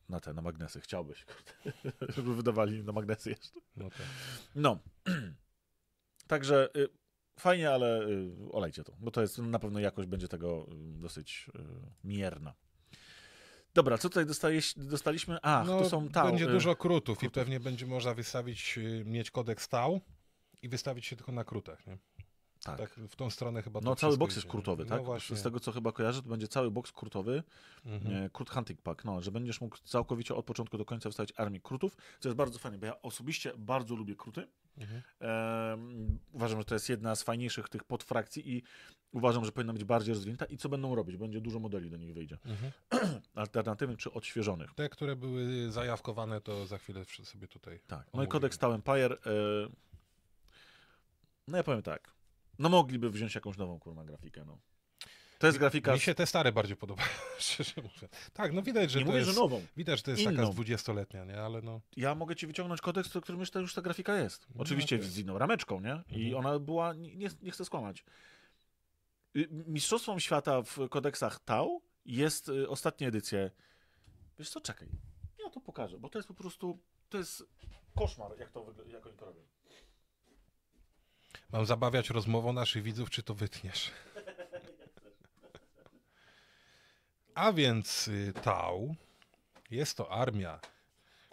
na te, na magnesy. Chciałbyś, kurde, żeby wydawali na magnesy jeszcze. No, tak. no. także y, fajnie, ale y, olejcie to, bo to jest, na pewno jakość będzie tego y, dosyć y, mierna. Dobra, co tutaj dostaliśmy? A, no, to są tał. Będzie y, dużo krutów i pewnie będzie można wystawić, y, mieć kodeks stał i wystawić się tylko na krutach, nie? Tak. tak. w tą stronę chyba No cały boks jest kurtowy, no tak? No Z tego co chyba kojarzę, to będzie cały boks kurtowy, mhm. E, kurt hunting pack, no, że będziesz mógł całkowicie od początku do końca wystawić armię krutów, co jest bardzo fajne, bo ja osobiście bardzo lubię kruty. Mhm. uważam, że to jest jedna z fajniejszych tych podfrakcji i uważam, że powinna być bardziej rozwinięta. I co będą robić? Będzie dużo modeli do nich wyjdzie. Mhm. Alternatywnych czy odświeżonych. Te, które były zajawkowane, to za chwilę sobie tutaj. Tak. No omówimy. i kodeks Stałem Empire. E, no ja powiem tak. No mogliby wziąć jakąś nową, kurwa, grafikę, no. To jest grafika. Mi się te stare bardziej podobają, szczerze mówiąc. Tak, no widać, że. Nie to mówię, jest, że nową. Widać, że to jest inną. taka 20 nie? Ale no. Ja mogę ci wyciągnąć kodeks, w którym już ta, już ta grafika jest. No Oczywiście no, tak okay. z inną rameczką, nie? I mhm. ona była. Nie, nie chcę skłamać. Y, Mistrzostwem świata w kodeksach Tau jest y, ostatnie edycje. Wiesz co, czekaj. Ja to pokażę, bo to jest po prostu. To jest koszmar, jak, to, jak oni to robią. Mam zabawiać rozmową naszych widzów, czy to wytniesz? A więc y, Tau jest to armia,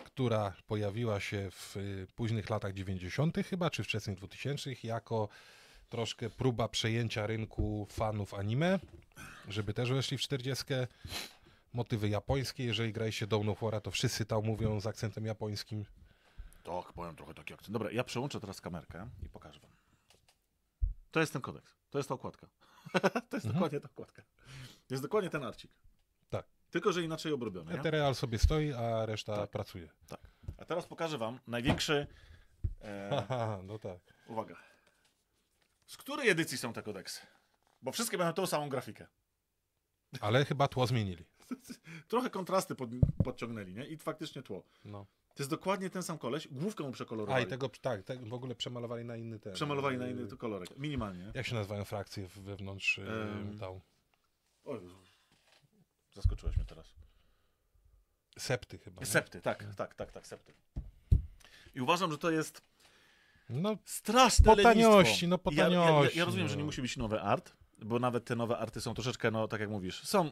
która pojawiła się w y, późnych latach 90. chyba, czy wczesnych 2000 jako troszkę próba przejęcia rynku fanów anime, żeby też weszli w 40. Motywy japońskie, jeżeli gra się Dawn of War, to wszyscy Tau mówią z akcentem japońskim. Tak, powiem trochę taki akcent. Dobra, ja przełączę teraz kamerkę i pokażę wam. To jest ten kodeks. To jest ta okładka. to jest mhm. dokładnie ta okładka. Jest dokładnie ten arcik. Tak. Tylko, że inaczej obrobiony. Ethereal sobie stoi, a reszta tak. pracuje. Tak. A teraz pokażę wam największy... E... Aha, no tak. Uwaga. Z której edycji są te kodeksy? Bo wszystkie będą tą samą grafikę. Ale chyba tło zmienili. Trochę kontrasty pod, podciągnęli, nie? I faktycznie tło. No jest dokładnie ten sam koleś, główkę mu przekolorowali. A i tego, tak, tak, w ogóle przemalowali na inny ten. Przemalowali na inny y, kolorek, minimalnie. Jak się nazywają frakcje wewnątrz y, ehm. Oj, zaskoczyłeś mnie teraz. Septy chyba. Septy, tak, nie? tak, tak, tak, tak, septy. I uważam, że to jest no, straszne po taniości, no po taniości. Ja, ja, ja rozumiem, no. że nie no. musi być nowy art, bo nawet te nowe arty są troszeczkę, no tak jak mówisz, są,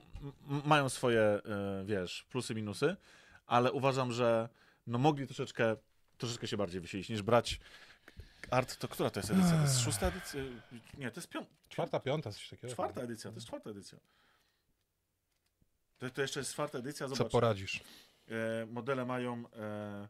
mają swoje, y, wiesz, plusy, minusy, ale uważam, że no mogli troszeczkę, troszeczkę się bardziej wysilić, niż brać Art, to która to jest edycja? To jest szósta edycja? Nie, to jest piąta. Czwarta, piąta, coś takiego. Czwarta edycja, to jest czwarta edycja. To, to jeszcze jest czwarta edycja, zobacz. Co poradzisz? E, modele mają... E,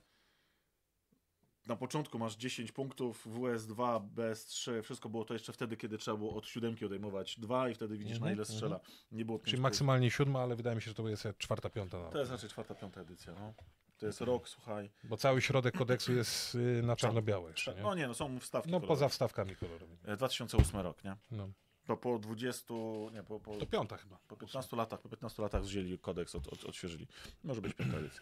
na początku masz 10 punktów, WS2, BS3, wszystko było to jeszcze wtedy, kiedy trzeba było od siódemki odejmować dwa i wtedy widzisz mm -hmm, na mhm, ile strzela. Mm -hmm. Nie było Czyli maksymalnie siódma, ale wydaje mi się, że to jest czwarta, piąta. no To jest raczej czwarta, piąta edycja. No. To jest rok, słuchaj. Bo cały środek kodeksu jest y, na czarno-białe. Nie? No nie, no są wstawki. No kolorowe. poza wstawkami kolorowymi. 2008 e, rok, nie? No. To po 20, nie, po, po, to piąta chyba. Po 15 latach, po 15 latach wzięli kodeks, od, od, odświeżyli. Może być piąta edycja.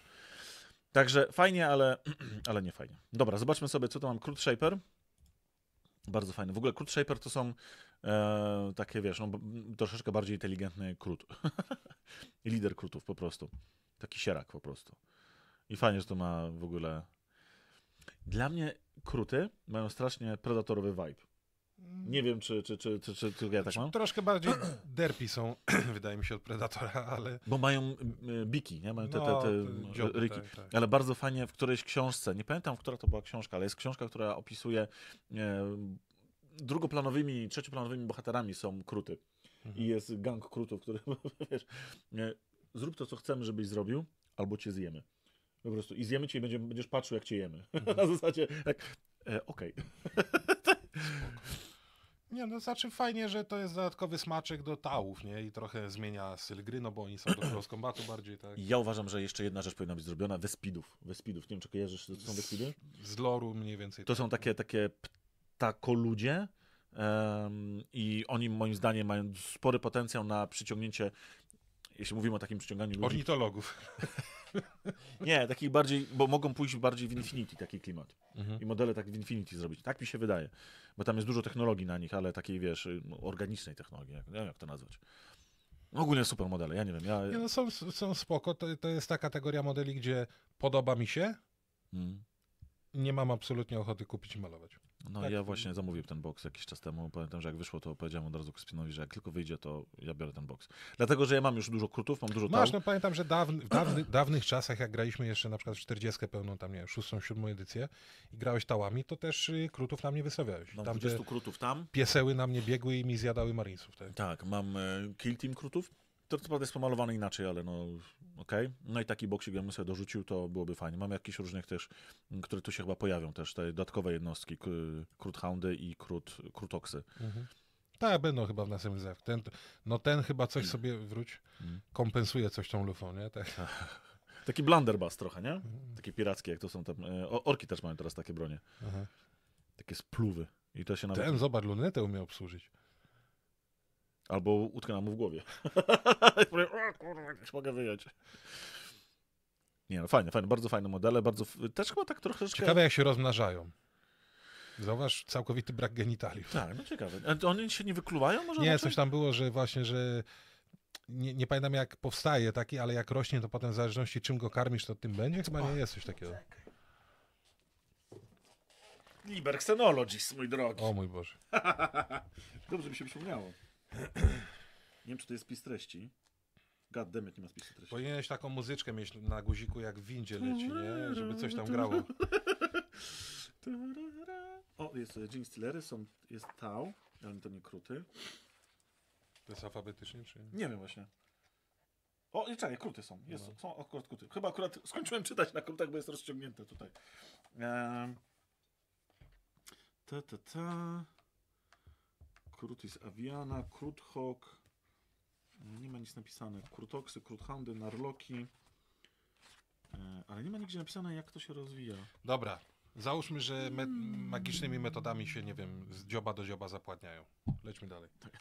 Także fajnie, ale, ale nie fajnie. Dobra, zobaczmy sobie, co to mam. Krót Shaper. Bardzo fajny. W ogóle Krót Shaper to są e, takie, wiesz, no, troszeczkę bardziej inteligentny krót. Lider krótów po prostu. Taki sierak po prostu. I fajnie, że to ma w ogóle... Dla mnie kruty mają strasznie predatorowy vibe. Nie wiem, czy, czy, czy, czy, czy tylko ja tak znaczy, mam. Troszkę bardziej derpi są, wydaje mi się, od Predatora, ale... Bo mają biki, nie? Mają te, te, no, te ryki. Tak, tak. Ale bardzo fajnie w którejś książce, nie pamiętam, która to była książka, ale jest książka, która opisuje e, drugoplanowymi, trzecioplanowymi bohaterami są kruty. Mhm. I jest gang krutów, który, wiesz, e, zrób to, co chcemy, żebyś zrobił, albo cię zjemy po prostu. I zjemy cię i będziemy, będziesz patrzył, jak cię jemy. Mhm. Na zasadzie tak, e, okej. Okay. Nie, no znaczy fajnie, że to jest dodatkowy smaczek do tałów, nie? I trochę zmienia styl gry, no bo oni są do Cross Combatu bardziej, tak? Ja uważam, że jeszcze jedna rzecz powinna być zrobiona, Wespidów. Wespidów, nie wiem, czy kojarzysz, to są Wespidy? Z, z loru mniej więcej. To tak. są takie, takie ptakoludzie um, i oni moim zdaniem mają spory potencjał na przyciągnięcie, jeśli mówimy o takim przyciąganiu ludzi. Ornitologów. Nie, taki bardziej, bo mogą pójść bardziej w Infinity taki klimat. Mhm. I modele tak w Infinity zrobić. Tak mi się wydaje. Bo tam jest dużo technologii na nich, ale takiej, wiesz, organicznej technologii, jak, nie wiem jak to nazwać. Ogólnie super modele, ja nie wiem. Ja... Nie, no są, są spoko, to, to jest ta kategoria modeli, gdzie podoba mi się, mm. nie mam absolutnie ochoty kupić i malować. No tak. ja właśnie zamówiłem ten box jakiś czas temu. Pamiętam, że jak wyszło, to powiedziałem od razu Kryspinowi, że jak tylko wyjdzie, to ja biorę ten box. Dlatego, że ja mam już dużo krutów, mam dużo Masz, tał. no pamiętam, że dawny, w dawny, dawnych czasach, jak graliśmy jeszcze na przykład w 40 pełną, tam nie szóstą, 6, 7 edycję i grałeś tałami, to też y, na mnie wysawiałeś. Mam tam, 20 krutów tam. Pieseły na mnie biegły i mi zjadały marinesów. Tak, tak mam y, Kill Team krutów. To, to prawda jest pomalowane inaczej, ale no okej. Okay. No i taki boksik jakbym sobie dorzucił, to byłoby fajnie. Mamy jakichś różnych też, mm, które tu się chyba pojawią też, te dodatkowe jednostki, Kruthoundy i Krut, Krutoksy. Mhm. Tak, będą chyba w naszym zew. Ten, no ten chyba coś mm. sobie, wróć, mm. kompensuje coś tą lufą, nie? Tak. tak. Taki blunderbuss trochę, nie? Mhm. Takie pirackie, jak to są tam. E, orki też mają teraz takie bronie. Aha. Takie spluwy. I to się nawet... Ten, zobacz, lunetę umie obsłużyć. Albo utknęła mu w głowie. o kurwa, już mogę wyjąć. Nie no, fajne, fajne, bardzo fajne modele, bardzo, też chyba tak trochę... Ciekawe jak się rozmnażają. Zauważ całkowity brak genitaliów. Tak, no ciekawe. A oni się nie wykluwają może? Nie, coś tam było, że właśnie, że nie, nie, pamiętam jak powstaje taki, ale jak rośnie, to potem w zależności czym go karmisz, to tym będzie? Chyba nie jest coś takiego. Liber Xenologist, mój drogi. O mój Boże. Dobrze mi się przypomniało. Nie wiem, czy to jest pis treści. God damn it, nie ma spisu treści. Powinieneś taką muzyczkę mieć na guziku, jak w windzie leci, nie? Żeby coś tam grało. O, jest e, Gene Stillery, są, jest Tau, ale to nie kruty. To jest alfabetycznie, czy nie? Nie wiem właśnie. O, nie, czekaj, kruty są. Jest, no. Są akurat kruty. Chyba akurat skończyłem czytać na krótach, bo jest rozciągnięte tutaj. Ehm. Ta, ta, ta. Curtis Aviana, Kruthawk. Nie ma nic napisane. Krutoksy, Kruthandy, Narloki. E, ale nie ma nigdzie napisane, jak to się rozwija. Dobra. Załóżmy, że me magicznymi metodami się, nie wiem, z dzioba do dzioba zapładniają. Lećmy dalej. Tak.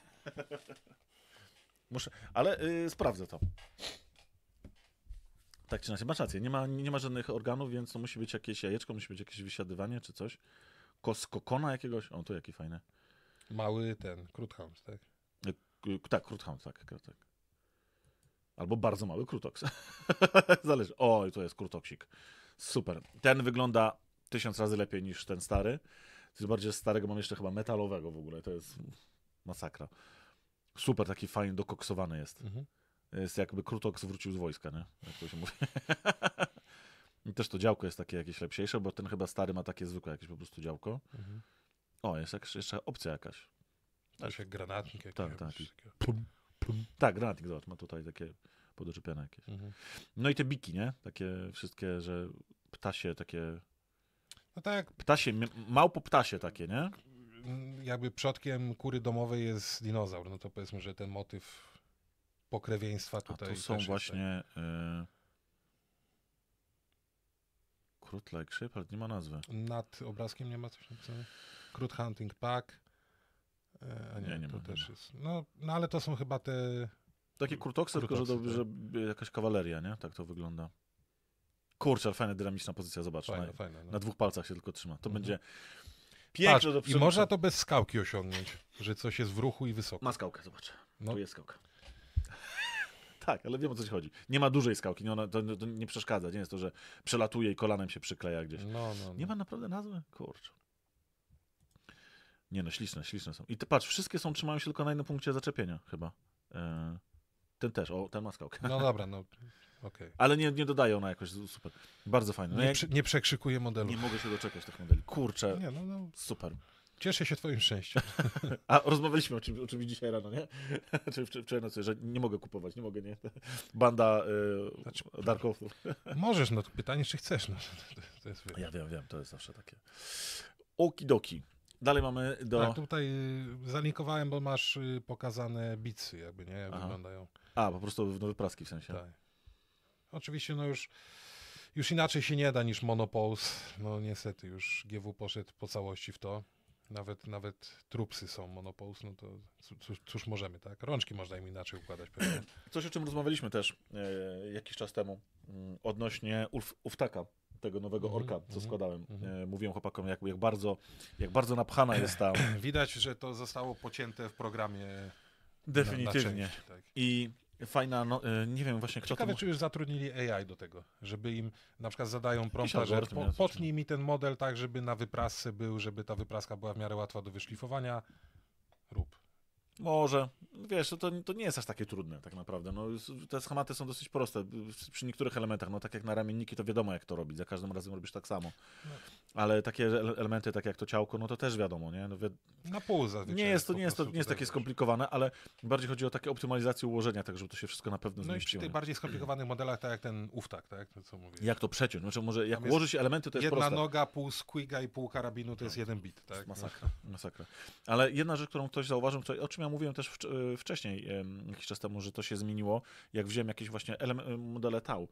Muszę, ale yy, sprawdzę to. Tak czy inaczej, masz rację. Nie ma, nie ma żadnych organów, więc to musi być jakieś jajeczko, musi być jakieś wysiadywanie czy coś. Koskokona jakiegoś. O, tu jaki fajny. Mały ten, Kruthams, tak? Tak, Kruthams, tak, tak. Albo bardzo mały Krutoks. Zależy. i to jest Krutoksik. Super. Ten wygląda tysiąc razy lepiej niż ten stary. Tym bardziej starego mam jeszcze chyba metalowego w ogóle. To jest masakra. Super, taki fajnie dokoksowany jest. Mhm. Jest jakby Krutoks wrócił z wojska, nie? Jak to się mówi. I też to działko jest takie jakieś lepsze, bo ten chyba stary ma takie zwykłe jakieś po prostu działko. Mhm. O, jest jeszcze opcja jakaś. Też jak granatnik jakiś. Tak, tak. Pum, pum. Tak, granatnik, zobacz, ma tutaj takie podoczepiane jakieś. Mhm. No i te biki, nie? Takie wszystkie, że ptasie takie... No tak. Ptasie, małpo ptasie takie, nie? Jakby przodkiem kury domowej jest dinozaur, no to powiedzmy, że ten motyw pokrewieństwa tutaj A to są tak. właśnie... tak. y Shape, ale nie ma nazwy. Nad obrazkiem nie ma coś napisane? Krut Hunting Pack. E, a nie, nie, nie to ma, też nie jest. No, no ale to są chyba te... Takie kurtoksy, tylko że, to, że tak. jakaś kawaleria, nie? Tak to wygląda. Kurczę, ale fajna dynamiczna pozycja, zobacz. Fajne, na, fajne, no. na dwóch palcach się tylko trzyma. To mhm. będzie piękne do I można to bez skałki osiągnąć, że coś jest w ruchu i wysoko. Ma skałkę, zobacz. No. Tu jest skałka. Tak, ale wiem o co ci chodzi. Nie ma dużej skałki, nie ona, to, to, nie przeszkadza. Nie jest to, że przelatuje i kolanem się przykleja gdzieś. No, no, no. Nie ma naprawdę nazwy? Kurczę. Nie no, śliczne, śliczne są. I ty patrz, wszystkie są, trzymają się tylko na jednym punkcie zaczepienia chyba. E... Ten też, o, ten ma skałkę. No dobra, no okay. Ale nie, nie dodaje ona jakoś super. Bardzo fajne. No nie, jak... nie przekrzykuje modelu. Nie mogę się doczekać tych modeli. Kurczę, nie, no, no. super. Cieszę się twoim szczęściem. A rozmawialiśmy o czymś, o czymś dzisiaj rano, nie? Czy wczoraj nocy, że nie mogę kupować, nie mogę, nie? Banda y, znaczy, Darkowców. Możesz, no to pytanie, czy chcesz. No, to, jest ja wiem, wiem, to jest zawsze takie. Okidoki. Dalej mamy do... Tak, tutaj y, zalinkowałem, bo masz y, pokazane bicy, jakby, nie? Jak wyglądają. A, po prostu w nowe praski w sensie. Tak. Oczywiście, no już już inaczej się nie da niż Monopols. No niestety, już GW poszedł po całości w to. Nawet, nawet trupsy są monopols, no to cóż, cóż, możemy, tak? Rączki można im inaczej układać. Pewnie. Coś, o czym rozmawialiśmy też e, jakiś czas temu, m, mm, odnośnie Ulf, Uftaka, tego nowego mhm, orka, co mhm, składałem. Mm e, Mówiłem chłopakom, jak, jak, bardzo, jak bardzo napchana jest ta... Widać, że to zostało pocięte w programie Definitywnie. Na, na części, tak. I Fajna, no, e, nie wiem właśnie kto Ciekawe, to... czy już zatrudnili AI do tego, żeby im na przykład zadają prompta, że po, potnij mi ten model tak, żeby na wyprasce był, żeby ta wypraska była w miarę łatwa do wyszlifowania. Może. Wiesz, to, to nie jest aż takie trudne tak naprawdę. No, te schematy są dosyć proste przy niektórych elementach. No, tak jak na ramienniki, to wiadomo jak to robić. Za każdym razem robisz tak samo. No. Ale takie elementy, tak jak to ciałko, no to też wiadomo, nie? No, wi na pół zazwyczaj. Nie jest to, nie jest to, nie jest takie skomplikowane, ale bardziej chodzi o takie optymalizację ułożenia, tak żeby to się wszystko na pewno zmieściło. No i przy tych bardziej skomplikowanych modelach, tak jak ten uftak, tak? tak to, co mówię. Jak to przeciąć? Znaczy, może jak ułożyć elementy, to jest jedna proste. Jedna noga, pół squiga i pół karabinu to jest no. jeden bit, tak? Masakra, no. masakra. Ale jedna rzecz, którą ktoś zauważył, o czym ja ja mówiłem też y, wcześniej, jakiś czas temu, że to się zmieniło, jak wziąłem jakieś właśnie modele tau,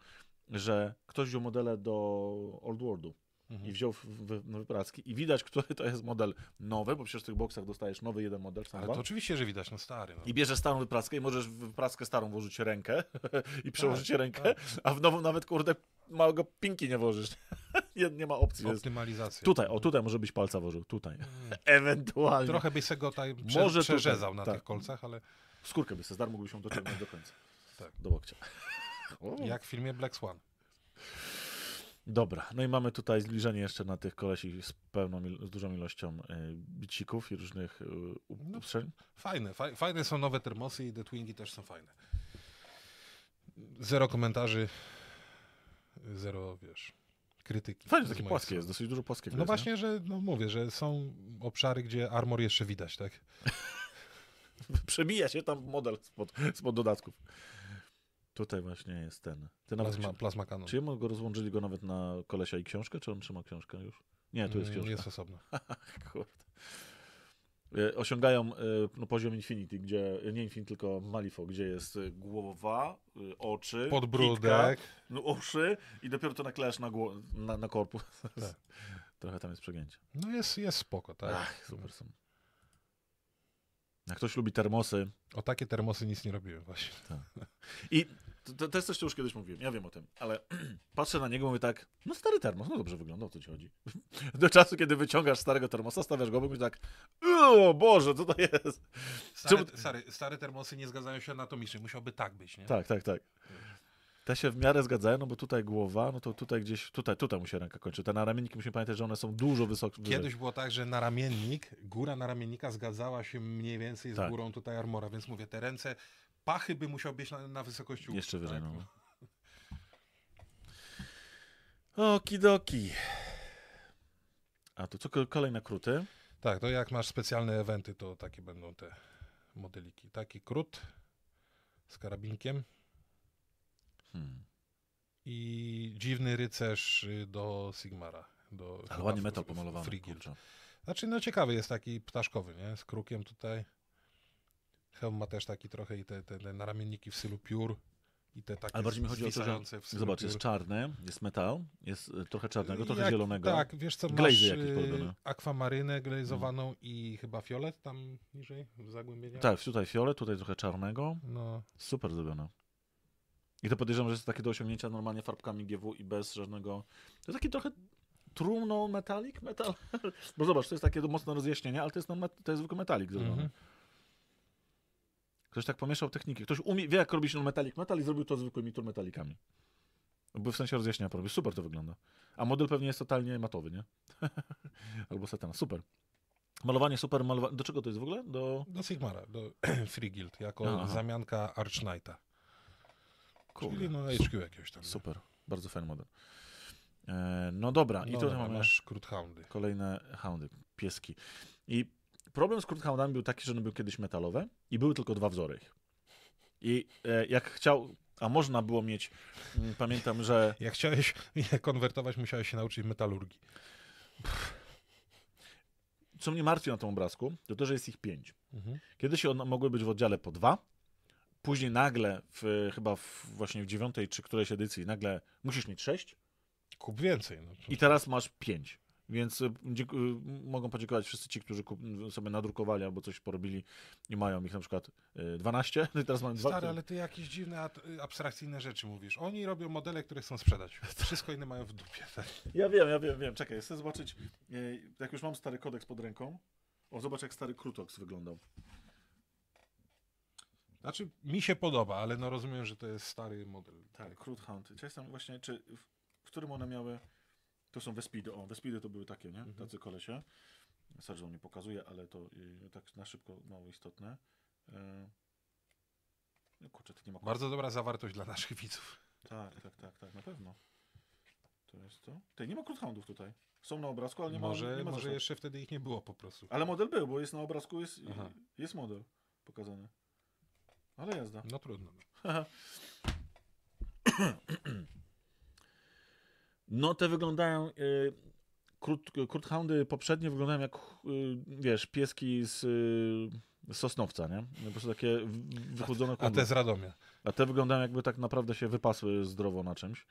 że ktoś wziął modele do Old Worldu mhm. i wziął w, w, w pracki i widać, który to jest model nowy, bo przecież w tych boksach dostajesz nowy jeden model. Ale to oczywiście, że widać, no stary. No. I bierzesz starą wypraskę i możesz w praskę starą włożyć rękę i przełożyć tak, rękę, tak. a w nową nawet, kurde, małego pinki nie włożysz. nie, nie, ma opcji. Optymalizacja. Tutaj, o no. tutaj może być palca włożył, tutaj. Mm. Ewentualnie. Trochę byś sobie go tak prze, może przerzezał tutaj, na tak. tych kolcach, ale... Skórkę byś sobie zdarł, mógłbyś ją dociągnąć do końca. Tak. Do łokcia. Jak w filmie Black Swan. Dobra, no i mamy tutaj zbliżenie jeszcze na tych kolesi z pełną, z dużą ilością y, bicików i różnych y, no, uprzedzeń. No, fajne, fajne są nowe termosy i The Twingi też są fajne. Zero komentarzy, zero, wiesz, krytyki. Fajnie, takie płaskie strony. jest, dosyć dużo płaskich. No jest, właśnie, nie? że no mówię, że są obszary, gdzie armor jeszcze widać, tak? Przebija się tam model spod, spod dodatków. Tutaj właśnie jest ten. ten plasma, się, plasma Canon. Czy go rozłączyli go nawet na kolesia i książkę, czy on trzyma książkę już? Nie, tu jest mm, książka. Jest osobna. Kurde. E, osiągają e, no, poziom Infinity, gdzie, e, nie Infinity, tylko Malifo, gdzie jest głowa, oczy, podbródek, kitka, no, uszy i dopiero to naklejasz na, na, na korpus. Tak. Trochę tam jest przegięcie. No jest, jest spoko, tak. Ach, super są. Jak ktoś lubi termosy. O takie termosy nic nie robiłem właśnie. Tak. I to, to, to, jest coś, co już kiedyś mówiłem, ja wiem o tym, ale patrzę na niego, mówię tak, no stary termos, no dobrze wygląda, o co ci chodzi? Do czasu, kiedy wyciągasz starego termosa, stawiasz go obok tak, o Boże, co to jest? Stary, Czemu... stary, termosy nie zgadzają się anatomicznie, musiałby tak być, nie? Tak, tak, tak. tak. Te się w miarę zgadzają, no bo tutaj głowa, no to tutaj gdzieś, tutaj, tutaj mu się ręka kończy. Te naramienniki, musimy pamiętać, że one są dużo wysokie. Kiedyś było tak, że naramiennik, góra naramiennika zgadzała się mniej więcej z tak. górą tutaj armora, więc mówię, te ręce, pachy by musiał być na, na wysokości Jeszcze wyżej, tak? no. Okidoki. A tu co, kolejne kruty? Tak, to jak masz specjalne eventy, to takie będą te modeliki. Taki krut z karabinkiem. Hmm. I dziwny rycerz y, do Sigmara. Do, Ale ładnie metal pomalowany. Znaczy, no ciekawy jest taki ptaszkowy, nie? Z krukiem tutaj. Helm ma też taki trochę i te, te, te naramienniki w stylu piór. I te takie Ale bardziej mi chodzi o to, że zobacz, jest czarny, jest metal, jest y, trochę czarnego, trochę Jak, zielonego. Tak, wiesz co, masz y, akwamarynę glazowaną hmm. i chyba fiolet tam niżej, w zagłębieniu. Tak, tutaj fiolet, tutaj trochę czarnego. No. Super zrobione. I to podejrzewam, że jest takie do osiągnięcia normalnie farbkami GW i bez żadnego... To jest taki trochę trumno metalik metal. Bo zobacz, to jest takie mocne rozjaśnienie, ale to jest, no, to jest zwykły metalik zrobiony. Mm -hmm. Ktoś tak pomieszał techniki. Ktoś umie, wie jak robić metalik metal i zrobił to zwykłymi tur metalikami. Bo w sensie rozjaśnienia porobi. Super to wygląda. A model pewnie jest totalnie matowy, nie? Albo satana. Super. Malowanie super, malowanie. Do czego to jest w ogóle? Do, do Sigmara, do Free Guild, jako Aha. zamianka Arch Knighta. Kurde. Czyli no HQ jakiegoś tam. Super, bardzo fajny model. E, no dobra, no, i tutaj też mamy masz Houndy. kolejne houndy, pieski. I problem z Houndami był taki, że one były kiedyś metalowe i były tylko dwa wzory ich. I e, jak chciał, a można było mieć, m, mm, pamiętam, że... Jak chciałeś je konwertować, musiałeś się nauczyć metalurgii. Co mnie martwi na tym obrazku, to to, że jest ich pięć. Mhm. Kiedyś one mogły być w oddziale po dwa, Później nagle, w, chyba w, właśnie w dziewiątej czy którejś edycji, nagle musisz mieć sześć. Kup więcej. No. I teraz masz pięć. Więc e, e, mogą podziękować wszyscy ci, którzy sobie nadrukowali albo coś porobili i mają ich na przykład 12. E, no i teraz mam Stary, ale ty jakieś dziwne, abstrakcyjne rzeczy mówisz. Oni robią modele, które chcą sprzedać. Wszystko inne mają w dupie. Ja wiem, ja wiem, wiem. Czekaj, chcę zobaczyć, jak już mam stary kodeks pod ręką. O, zobacz jak stary Krutoks wyglądał. Znaczy, mi się podoba, ale no rozumiem, że to jest stary model. Tak, Crude Hunt. Ja jestem właśnie, czy w, w którym one miały... To są Vespidy, o, Vespidy to były takie, nie? Mhm. Tacy kolesie. Sergio nie pokazuje, ale to y, tak na szybko mało istotne. Yy... Kurczę, nie ma... Bardzo dobra zawartość dla naszych widzów. Tak, tak, tak, tak, na pewno. To jest to. Tej, nie ma crowdhoundów tutaj. Są na obrazku, ale nie ma Może, nie ma może jeszcze wtedy ich nie było po prostu. Ale model był, bo jest na obrazku, jest, jest model pokazany. Ale jazda. No trudno. no, no te wyglądają... Yy, Kurt, Kurthoundy poprzednie wyglądają jak, y, wiesz, pieski z y, Sosnowca, nie? No, po prostu takie wychudzone... A, a te z Radomia. A te wyglądają jakby tak naprawdę się wypasły zdrowo na czymś.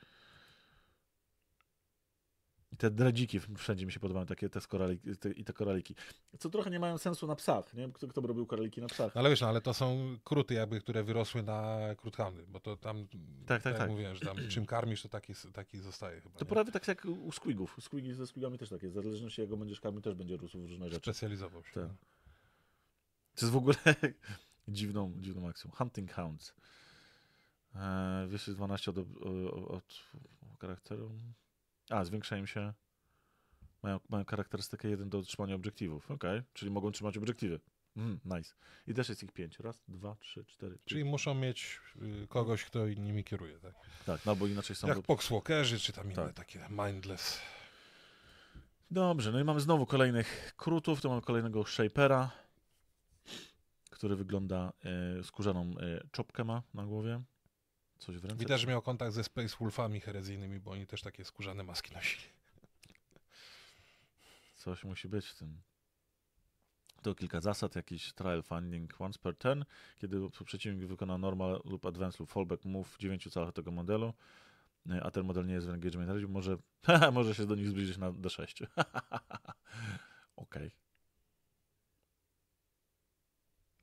I te dradziki wszędzie mi się podobają, takie te koraliki, te, i te koraliki. Co trochę nie mają sensu na psach, nie? Kto, kto by robił koraliki na psach? ale wiesz, no, ale to są kruty jakby, które wyrosły na kruthany, bo to tam, tak, tak, tak, tak. mówiłem, że tam czym karmisz, to taki, taki zostaje chyba. To prawie tak jak u squigów. Squigi ze squigami też takie, w zależności jak go będziesz karmił, też będzie rósł w różne rzeczy. Specjalizował się. Tak. No. To jest w ogóle dziwną, dziwną akcją. Hunting Hounds. Eee, 12 od, od, od charakteru a, zwiększają się. Mają, mają charakterystykę 1 do trzymania obiektywów. ok czyli mogą trzymać obiektywy. Mm, nice. I też jest ich pięć. Raz, dwa, trzy, cztery. Czyli muszą mieć y, kogoś, kto nimi kieruje, tak? Tak, no bo inaczej są. Jak poksłokerzy czy tam inne tak. takie mindless. Dobrze, no i mamy znowu kolejnych krutów. to mamy kolejnego Shapera, który wygląda y, skórzaną y, czopkę ma na głowie coś w ręce. Widać, że miał kontakt ze Space Wolfami herezyjnymi, bo oni też takie skórzane maski nosili. Coś musi być w tym. To kilka zasad, jakiś trial funding once per turn, kiedy przeciwnik wykona normal lub advance lub fallback move w dziewięciu calach tego modelu, e, a ten model nie jest w engagement może, może się do nich zbliżyć na D6. Okej.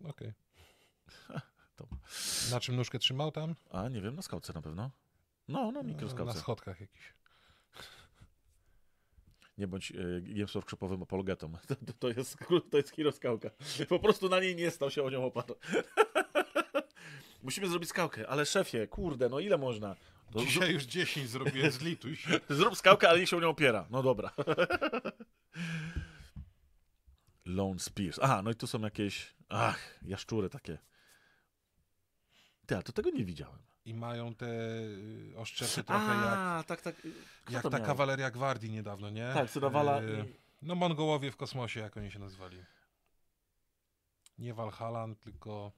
Okej. Okay. tą. Na czym nóżkę trzymał tam? A nie wiem, na skałce na pewno. No, no na mikroskałce. Na schodkach jakiś. Nie bądź y, e, Giemsław Krzepowym apologetą. To, to, jest, to jest Po prostu na niej nie stał się o nią oparł. Musimy zrobić skałkę, ale szefie, kurde, no ile można? To Dzisiaj już 10 zrobiłem, zlituj się. Zrób skałkę, ale niech się o nią opiera. No dobra. Lone Spears. Aha, no i tu są jakieś, ach, jaszczury takie. Ty, a to tego nie widziałem. I mają te y, oszczepy trochę a, jak, tak, tak. Kto jak ta miał? kawaleria gwardii niedawno, nie? Tak, Sudawala. Yy, no Mongołowie w kosmosie, jak oni się nazywali. Nie Walhalan, tylko...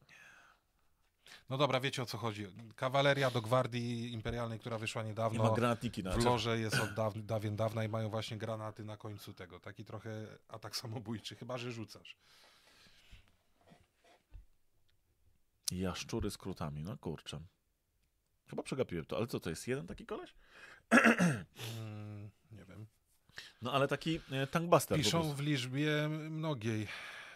No dobra, wiecie o co chodzi. Kawaleria do gwardii imperialnej, która wyszła niedawno. I ma granatniki na W loże jest od daw dawien dawna i mają właśnie granaty na końcu tego. Taki trochę atak samobójczy, chyba że rzucasz. Jaszczury z krutami, no kurczę. Chyba przegapiłem to, ale co to jest? Jeden taki koleś? Mm, nie wiem. No ale taki e, tankbuster. Piszą w liczbie mnogiej.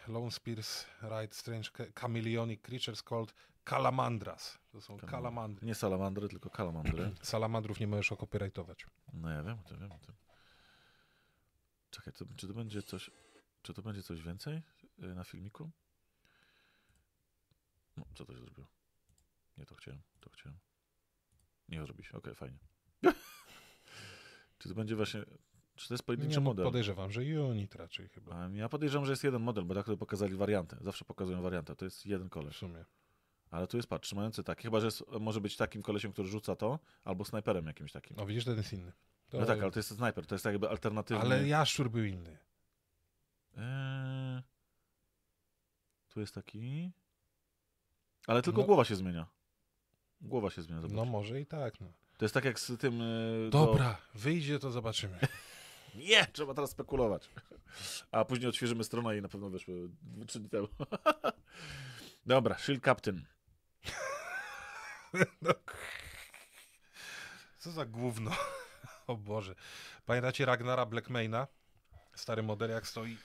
Lone Spears, Right Strange, Chameleonic Creatures called Kalamandras. To są Kalam kalamandry. Nie salamandry, tylko kalamandry. Salamandrów nie możesz okopyrajtować. No ja wiem o tym, wiem Czekaj, to, czy to będzie coś... Czy to będzie coś więcej e, na filmiku? No, co to się zrobiło? Nie to chciałem, to chciałem. Nie zrobi się, okej, okay, fajnie. czy to będzie właśnie, czy to jest pojedynczy model model? Podejrzewam, że Unit raczej chyba. Ja podejrzewam, że jest jeden model, bo tak to pokazali wariantę. Zawsze pokazują wariantę, to jest jeden koleś. W sumie. Ale tu jest, patrz, trzymający taki. Chyba, że jest, może być takim kolesiem, który rzuca to, albo snajperem jakimś takim. No widzisz, ten jest inny. To... No tak, ale to jest snajper, to jest jakby alternatywny. Ale jaszczur był inny. Eee... Tu jest taki. Ale tylko no. głowa się zmienia. Głowa się zmienia. Zobacz. No może i tak. No. To jest tak jak z tym... Yy, Dobra, do... wyjdzie to zobaczymy. Nie, trzeba teraz spekulować. A później odświeżymy stronę i na pewno wyszły trzy dni temu. Dobra, Shield Captain. No. Co za główno? O Boże. Pamiętacie Ragnara Blackmaina? Stary model jak stoi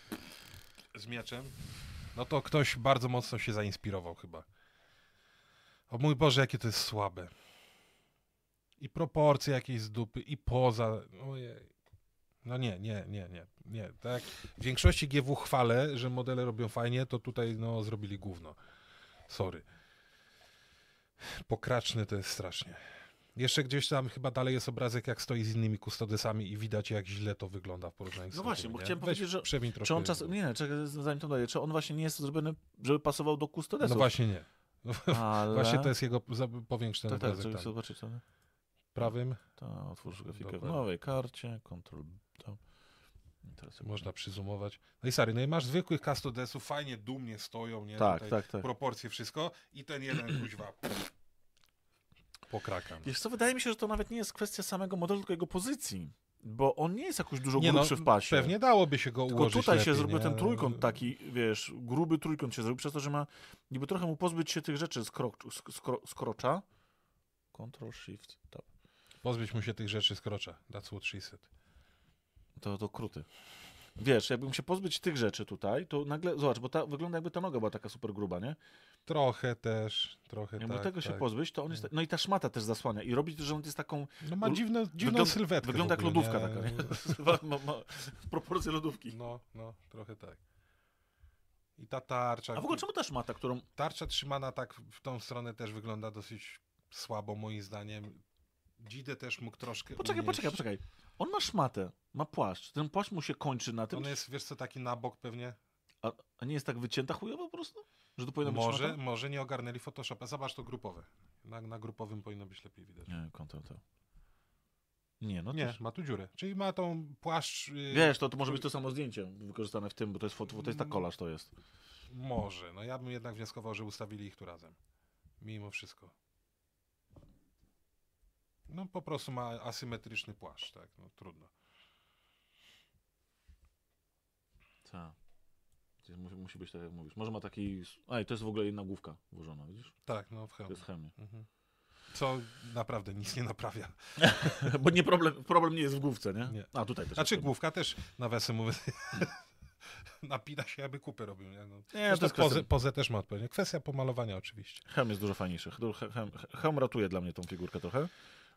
z mieczem? No to ktoś bardzo mocno się zainspirował chyba. O mój Boże, jakie to jest słabe. I proporcje jakieś z dupy, i poza. Ojej. No nie, nie, nie, nie, nie. Tak? W większości GW chwalę, że modele robią fajnie, to tutaj no, zrobili główno. Sorry. Pokraczny to jest strasznie. Jeszcze gdzieś tam chyba dalej jest obrazek, jak stoi z innymi kustodesami i widać, jak źle to wygląda w porównaniu z No właśnie, bo chciałem Weź powiedzieć, że. Czy on czas. Nie, czekaj, zanim to daje. Czy on właśnie nie jest zrobiony, żeby pasował do kustodesów? No właśnie nie. Ale... Właśnie to jest jego powiększony tak, obrazek. Tak, zobaczyć Prawym. To otwórz grafikę w nowej karcie, kontrol Można przyzumować. No i sorry, no i masz zwykłych kastodesów, fajnie, dumnie stoją, nie? Tak, Tutaj tak, tak. Proporcje, wszystko. I ten jeden kuźwa pokrakam. Wiesz co, wydaje mi się, że to nawet nie jest kwestia samego modelu, tylko jego pozycji. Bo on nie jest jakoś dużo nie grubszy no, w pasie. Pewnie dałoby się go ułożyć. Tylko tutaj lepiej, się zrobił nie? ten trójkąt taki, wiesz, gruby trójkąt się zrobił, przez to, że ma niby trochę mu pozbyć się tych rzeczy z, krok, z, z krocza. Control Shift, top. Pozbyć mu się tych rzeczy z krocza. That's what she said. To, to kruty. Wiesz, jakbym się pozbyć tych rzeczy tutaj, to nagle, zobacz, bo ta, wygląda jakby ta noga była taka super gruba, nie? Trochę też, trochę Jakby tak, tego tak. się pozbyć, to on jest, no i ta szmata też zasłania i robić, że on jest taką... No ma dziwną, dziwną wygląda, sylwetkę. Wygląda jak lodówka nie? taka, nie? No. ma, ma, proporcje lodówki. No, no, trochę tak. I ta tarcza... A w ogóle czemu ta szmata, którą... Tarcza trzymana tak w tą stronę też wygląda dosyć słabo moim zdaniem. Dzidę też mógł troszkę Poczekaj, unieść. poczekaj, poczekaj. On ma szmatę, ma płaszcz. Ten płaszcz mu się kończy na tym. On jest, wiesz co, taki na bok pewnie. A, a nie jest tak wycięta chujowo po prostu? Że to powinno może, być może nie ogarnęli Photoshopa. Zobacz to grupowe. Na, na grupowym powinno być lepiej widać. Nie, kontrol to. Nie, no nie, też. ma tu dziurę. Czyli ma tą płaszcz. Yy... Wiesz, to, to może być to samo zdjęcie wykorzystane w tym, bo to jest, foto, to jest ta mm. kolaż to jest. Może. No ja bym jednak wnioskował, że ustawili ich tu razem. Mimo wszystko. No po prostu ma asymetryczny płaszcz, tak? No trudno. Tak. Musi, musi być tak, jak mówisz. Może ma taki... A, to jest w ogóle inna główka włożona, widzisz? Tak, no w hełmie. To jest chemie. Mhm. Co naprawdę nic nie naprawia. Bo nie problem, problem nie jest w główce, nie? nie. A tutaj też. Znaczy główka też, nawiasem mówię napina się, aby kupy robił. Nie, no. nie to jest pozę, pozę też ma odpowiednie. Kwestia pomalowania oczywiście. Hem jest dużo fajniejszy. Hem, hem, hem ratuje dla mnie tą figurkę trochę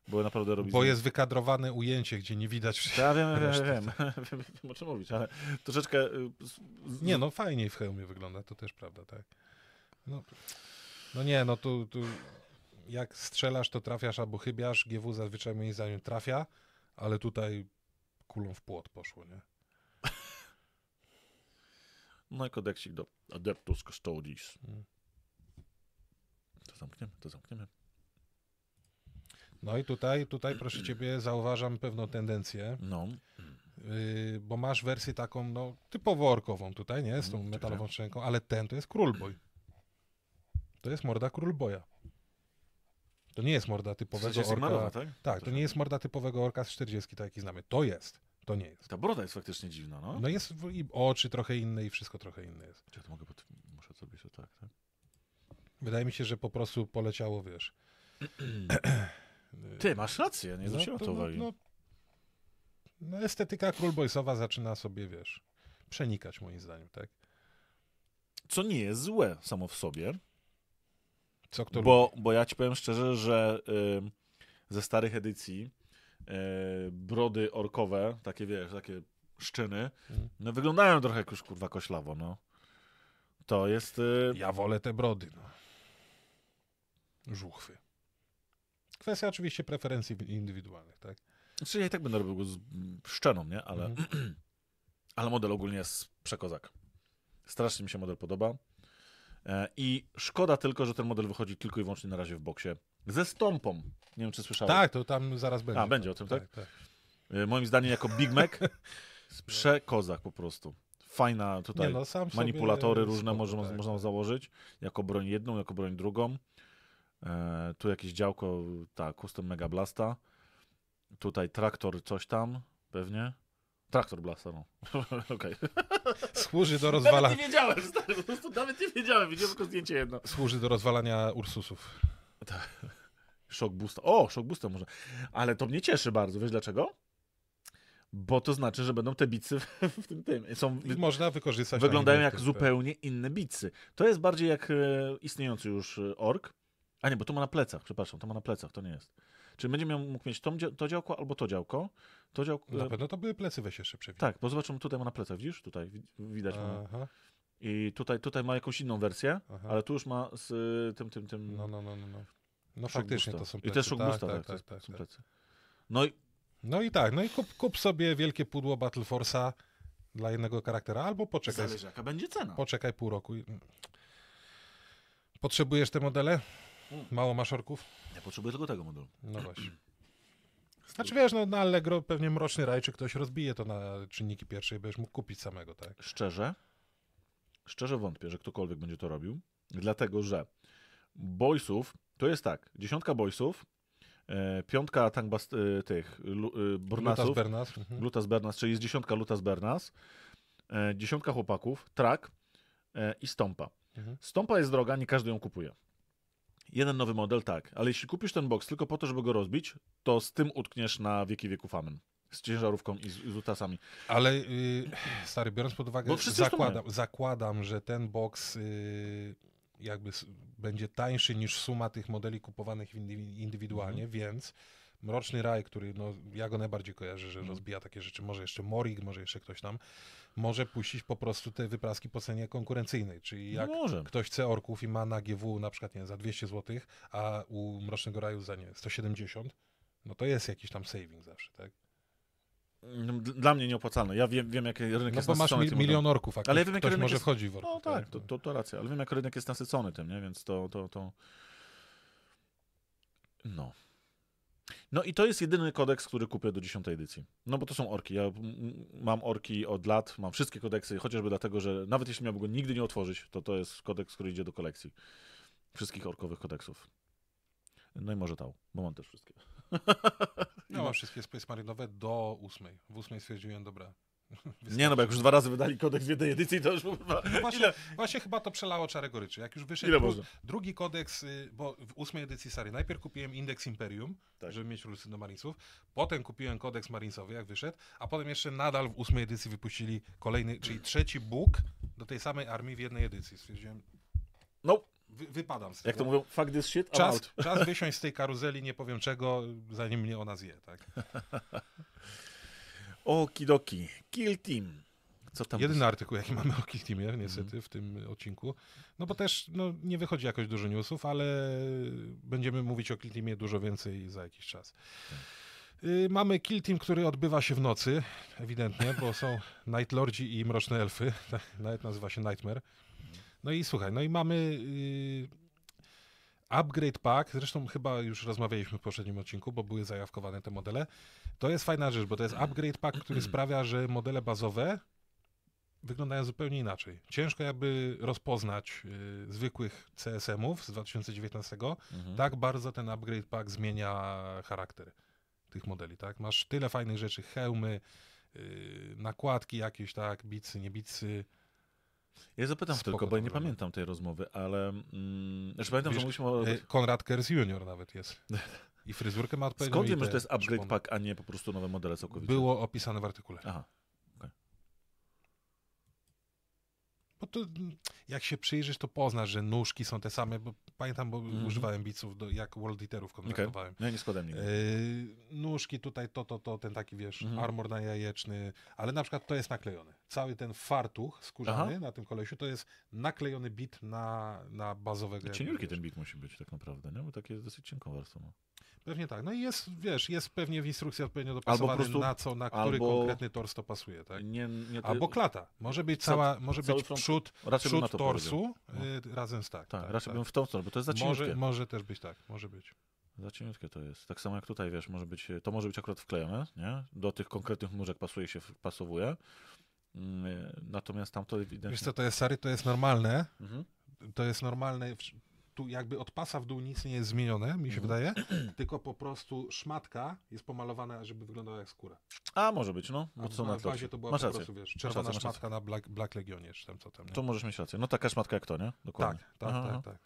bo naprawdę robi... Bo jest wykadrowane ujęcie, gdzie nie widać... Ja wiem, wiem, wiem, wiem, wiem o czym mówić, ale troszeczkę... Y, nie, no fajniej w hełmie wygląda, to też prawda, tak. No, no nie, no tu, tu jak strzelasz, to trafiasz albo chybiasz, GW zazwyczaj moim zdaniem trafia, ale tutaj kulą w płot poszło, nie? No i kodeksik do Adeptus Custodis. Mm. To zamkniemy, to zamkniemy. No i tutaj, tutaj proszę ciebie, zauważam pewną tendencję. No. Yy, bo masz wersję taką, no, typowo orkową tutaj, nie? Z tą mhm, metalową tak. szczęką, ale ten to jest królboj. To jest morda królboja. To nie jest morda typowego orka. Malowa, tak? tak, to, nie jest morda typowego orka z 40, tak jaki znamy. To jest. To nie jest. Ta broda jest faktycznie dziwna, no. No jest i oczy trochę inne i wszystko trochę inne jest. Ja to mogę, pod... muszę zrobić to tak, tak? Wydaje mi się, że po prostu poleciało, wiesz. Ty, masz rację, nie no zwróciłem to no uwagi. No, no, estetyka królbojsowa zaczyna sobie, wiesz, przenikać moim zdaniem, tak? Co nie jest złe samo w sobie. Co kto bo, bo ja ci powiem szczerze, że y, ze starych edycji y, brody orkowe, takie wiesz, takie szczyny, mm. no wyglądają trochę już kurwa koślawo, no. To jest... Y... Ja wolę te brody, no. Żuchwy. Kwestia oczywiście preferencji indywidualnych, tak? Znaczy ja i tak będę robił z szczeną, nie? Ale, mhm. ale model ogólnie jest przekozak. Strasznie mi się model podoba. E, I szkoda tylko, że ten model wychodzi tylko i wyłącznie na razie w boksie. Ze stąpą. Nie wiem, czy słyszałeś. Tak, to tam zaraz będzie. A, będzie o tym, tak? tak? tak. E, moim zdaniem jako Big Mac przekozak po prostu. Fajna tutaj, nie, no, manipulatory różne tak, można, można tak. założyć. Jako broń jedną, jako broń drugą. E, tu jakieś działko, tak, Custom Mega Blasta. Tutaj traktor coś tam, pewnie. Traktor Blasta, no. Okej. Służy do rozwalania... Nawet nie wiedziałem, stary, po prostu nawet nie wiedziałem, widziałem tylko zdjęcie jedno. Służy do rozwalania Ursusów. Tak. Shock Boost. O, Shock Boost może. Ale to mnie cieszy bardzo, wiesz dlaczego? Bo to znaczy, że będą te bicy w, w tym tym. Są, I można wykorzystać. Wyglądają jak zupełnie inne bicy. To jest bardziej jak e, istniejący już e, ork, a nie, bo to ma na plecach, przepraszam, to ma na plecach, to nie jest. Czyli będzie miał, mógł mieć to, to działko albo to działko. To działko na pewno to były plecy weź jeszcze przewidzieć. Tak, bo zobaczmy, tutaj ma na plecach, widzisz? Tutaj widać. Aha. I tutaj, tutaj ma jakąś inną wersję, Aha. ale tu już ma z tym, tym, tym... No, no, no, no. No, no faktycznie to są plecy. I też tak, tak, tak, tak, są tak. plecy. No i... No i tak, no i kup, kup sobie wielkie pudło Battle Force'a dla jednego charaktera, albo poczekaj. Zależy jaka będzie cena. Poczekaj pół roku. Potrzebujesz te modele? Mało maszorków? Ja potrzebuję tylko tego modelu. No właśnie. Znaczy wiesz, no na Allegro pewnie mroczny raj, czy ktoś rozbije to na czynniki pierwsze i będziesz mógł kupić samego, tak? Szczerze? Szczerze wątpię, że ktokolwiek będzie to robił, dlatego że boysów, to jest tak, dziesiątka boysów, e, piątka tangbast, e, tych lu, e, Burnasów, Lutas Bernas, mhm. Lutas Bernas, czyli jest dziesiątka Lutas Bernas, e, dziesiątka chłopaków, Trak e, i Stąpa. Mhm. Stąpa jest droga, nie każdy ją kupuje. Jeden nowy model, tak. Ale jeśli kupisz ten box tylko po to, żeby go rozbić, to z tym utkniesz na wieki wieków amen. Z ciężarówką i z, z utasami. Ale yy, stary, biorąc pod uwagę, zakładam, zakładam, że ten box yy, jakby będzie tańszy niż suma tych modeli kupowanych indywidualnie, mhm. więc Mroczny Raj, który no, ja go najbardziej kojarzę, że mhm. rozbija takie rzeczy, może jeszcze Morig, może jeszcze ktoś tam, może puścić po prostu te wypraski po cenie konkurencyjnej. Czyli no jak no ktoś chce orków i ma na GW na przykład nie, za 200 zł, a u Mrocznego Raju za nie 170, no to jest jakiś tam saving zawsze, tak? No, dla mnie nieopłacalne. Ja wiem, wiem jak rynek no, jest nasycony. No masz milion orków, a ale ja wiem, ktoś może jest... wchodzi w orków. No tak, tak? To, no. to, to racja, ale wiem jak rynek jest nasycony tym, nie? więc to... to, to... No. No i to jest jedyny kodeks, który kupię do 10 edycji. No bo to są orki. Ja mam orki od lat, mam wszystkie kodeksy, chociażby dlatego, że nawet jeśli miałbym go nigdy nie otworzyć, to to jest kodeks, który idzie do kolekcji. Wszystkich orkowych kodeksów. No i może tał, bo mam też wszystkie. No, mam wszystkie Space Marinowe do ósmej. W ósmej stwierdziłem, dobra, nie no, bo jak już dwa razy wydali kodeks w jednej edycji, to już chyba... No właśnie, ile... właśnie chyba to przelało czarę goryczy. Jak już wyszedł drugi kodeks, y, bo w ósmej edycji serii najpierw kupiłem indeks Imperium, tak. żeby mieć rulsy do Marinesów, potem kupiłem kodeks Marinesowy, jak wyszedł, a potem jeszcze nadal w ósmej edycji wypuścili kolejny, czyli trzeci Bóg do tej samej armii w jednej edycji. Stwierdziłem... No, Wy, wypadam z tego. Jak to mówią, fuck this shit, czas, out. czas wysiąść z tej karuzeli, nie powiem czego, zanim mnie ona zje, tak? Okidoki. Kill Team. Co tam Jedyny jest? artykuł, jaki mamy o Kill Teamie, mhm. niestety, mm. w tym odcinku. No bo też no, nie wychodzi jakoś dużo newsów, ale będziemy mówić o Kill Teamie dużo więcej za jakiś czas. Tak. Y, mamy Kill Team, który odbywa się w nocy, ewidentnie, bo są Night Lordzi i Mroczne Elfy. Nawet nazywa się Nightmare. Mhm. No i słuchaj, no i mamy y, Upgrade Pack, zresztą chyba już rozmawialiśmy w poprzednim odcinku, bo były zajawkowane te modele. To jest fajna rzecz, bo to jest Upgrade Pack, który sprawia, że modele bazowe wyglądają zupełnie inaczej. Ciężko jakby rozpoznać y, zwykłych CSM-ów z 2019. Mhm. Tak bardzo ten Upgrade Pack zmienia charakter tych modeli, tak? Masz tyle fajnych rzeczy, hełmy, y, nakładki jakieś, tak, bicy, niebicy, ja zapytam Spoko tylko, bo ja nie pamiętam tej rozmowy, ale. Mm, znaczy pamiętam, Wiesz, że mówiliśmy o. E, Konrad Kers Junior nawet jest. I fryzurkę ma odpowiednią. No Skąd wiem, że to jest upgrade szpon. pack, a nie po prostu nowe modele całkowicie? Było opisane w artykule. Aha, no to jak się przyjrzysz, to poznasz, że nóżki są te same, bo pamiętam, bo mm używałem biców do, jak World Eaterów kontraktowałem. Okay. No ja nie składam nigdy. Yy, nóżki tutaj to, to, to, ten taki, wiesz, mm armor na jajeczny, ale na przykład to jest naklejony. Cały ten fartuch skórzany Aha. na tym kolesiu to jest naklejony bit na, na bazowego. Cieniutki ten bit musi być tak naprawdę, nie? Bo takie dosyć cienką warstwą. No. Pewnie tak. No i jest, wiesz, jest pewnie w instrukcji odpowiednio dopasowany prostu, na co, na który konkretny tors to pasuje, tak? Nie, nie, Albo klata. Może być cała, może cały być front, przód, przód to torsu no. razem z tak. Tak, tak raczej tak. bym w tą stronę, bo to jest za cieniutkie. Może, może też być tak, może być. Za cieniutkie to jest. Tak samo jak tutaj, wiesz, może być, to może być akurat wklejone, nie? Do tych konkretnych murzek pasuje się, pasowuje. Mm, natomiast tam to ewidentnie... Wiesz co, to jest, Sary, to jest normalne. Mhm. To jest normalne, tu jakby od pasa w dół nic nie jest zmienione, mi się mhm. wydaje, tylko po prostu szmatka jest pomalowana, żeby wyglądała jak skóra. A, może być, no. Bo to na bazie to była masz po prostu, wiesz, czerwona szmatka na Black, Black Legionie, czy tam co tam. Nie? To możesz mieć rację. No taka szmatka jak to, nie? Dokładnie. Tak, tak, Aha. tak, tak.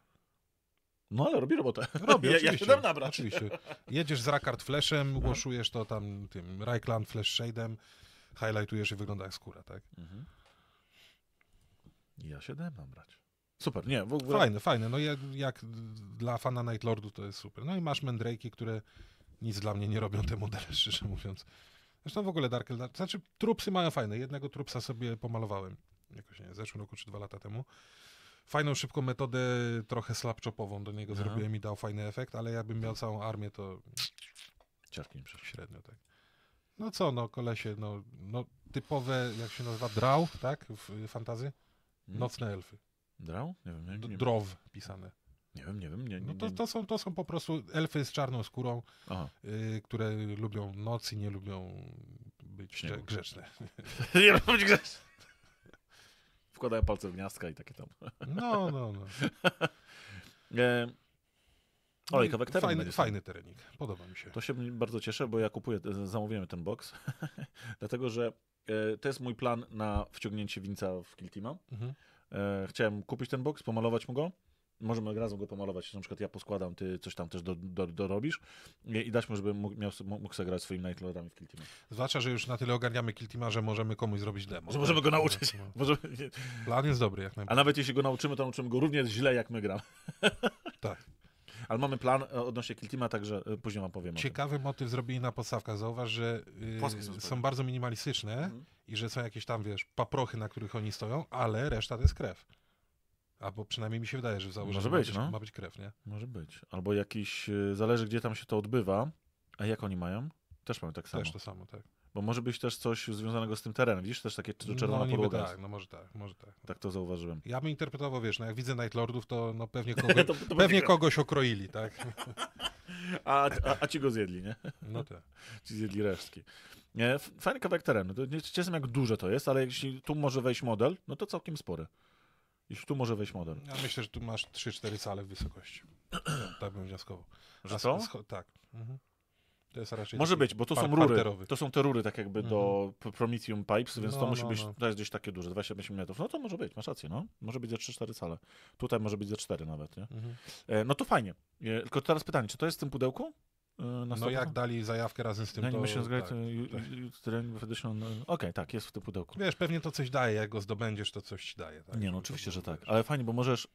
No ale robi robotę. Robi, ja, się dam nabrać. Oczywiście. Jedziesz z Rakard Flashem, no. łoszujesz to tam tym Raiklan Flash Shade'em, highlightujesz i wygląda jak skóra, tak? Mhm. Ja się dam nabrać. Super, nie, w ogóle... Fajne, fajne. No jak, jak dla fana Nightlordu to jest super. No i masz Mandrake'i, które nic dla mnie nie robią te modele, szczerze mówiąc. Zresztą w ogóle Dark Eldar, znaczy trupsy mają fajne. Jednego trupsa sobie pomalowałem. Jakoś nie, w zeszłym roku czy dwa lata temu. Fajną, szybką metodę, trochę slapczopową do niego Aha. zrobiłem i dał fajny efekt, ale jakbym miał całą armię, to... Ciarkiem Średnio, tak. No co, no kolesie, no, no typowe, jak się nazywa, draw, tak, w fantazy? Hmm. Nocne elfy. Draw? Nie wiem, nie, nie Drow pisane. Nie wiem, nie wiem. Nie, no nie, no to, to, są, to są po prostu elfy z czarną skórą, y, które lubią noc i nie lubią być Śniegu. grzeczne. nie lubią być grzeczne. Wkładają palce w gniazdka i takie tam. no, no, no. e... O, no i kawałek Fajny, fajny terenik, podoba mi się. To się bardzo cieszę, bo ja kupuję, zamówiłem ten box, dlatego że e, to jest mój plan na wciągnięcie winca w Kiltima. Mhm. E, chciałem kupić ten boks, pomalować mu go. Możemy razem go pomalować, na przykład ja poskładam, ty coś tam też do, do, dorobisz i, i dać mu, żeby mógł, miał, mógł grać swoimi Nightlordami w Kiltima. Zwłaszcza, że już na tyle ogarniamy Kiltima, że możemy komuś zrobić demo. Że tak? możemy go nauczyć. Możemy... Plan jest dobry jak najbardziej. A nawet jeśli go nauczymy, to nauczymy go równie źle, jak my gramy. Tak. Ale mamy plan e, odnośnie Kiltima, także e, później wam powiem. Ciekawy motyw zrobili na podstawkach. Zauważ, że yy, są, są bardzo minimalistyczne mhm. i że są jakieś tam, wiesz, paprochy, na których oni stoją, ale reszta to jest krew. Albo przynajmniej mi się wydaje, że w założeniu Może być, ma, być, no. ma być krew, nie? Może być. Albo jakiś, e, zależy gdzie tam się to odbywa. A jak oni mają? Też mamy tak samo. Też to samo, tak. Bo może być też coś związanego z tym terenem, widzisz? Też takie czerwona no, podłoga. tak, no może tak, może tak. Tak to zauważyłem. Ja bym interpretował, wiesz, no jak widzę Nightlordów, to no pewnie, kogoś, to, to pewnie kogoś okroili, tak? a, a, a ci go zjedli, nie? No tak. Ci zjedli resztki. fajny kawałek terenu. To nie jestem jak duże to jest, ale jeśli tu może wejść model, no to całkiem spory. Jeśli tu może wejść model. Ja myślę, że tu masz 3-4 sale w wysokości. tak bym wnioskował. Że są? Tak. Mhm. To jest raczej Może być, bo to są rury. To są te rury tak jakby do mhm. Prometheum Pipes, więc no, to musi no, być, no. to jest gdzieś takie duże, 25 metrów. No to może być, masz rację, no. Może być za 3-4 cale. Tutaj może być za 4 nawet, nie? Mhm. E, no to fajnie. E, tylko teraz pytanie, czy to jest w tym pudełku? E, no jak dali zajawkę razem z tym, no, to... Myślę, że tak, tak. Edition, no, no, okej, okay, tak, jest w tym pudełku. Wiesz, pewnie to coś daje, jak go zdobędziesz, to coś ci daje. Tak? Nie, no oczywiście, że tak, ale fajnie, bo możesz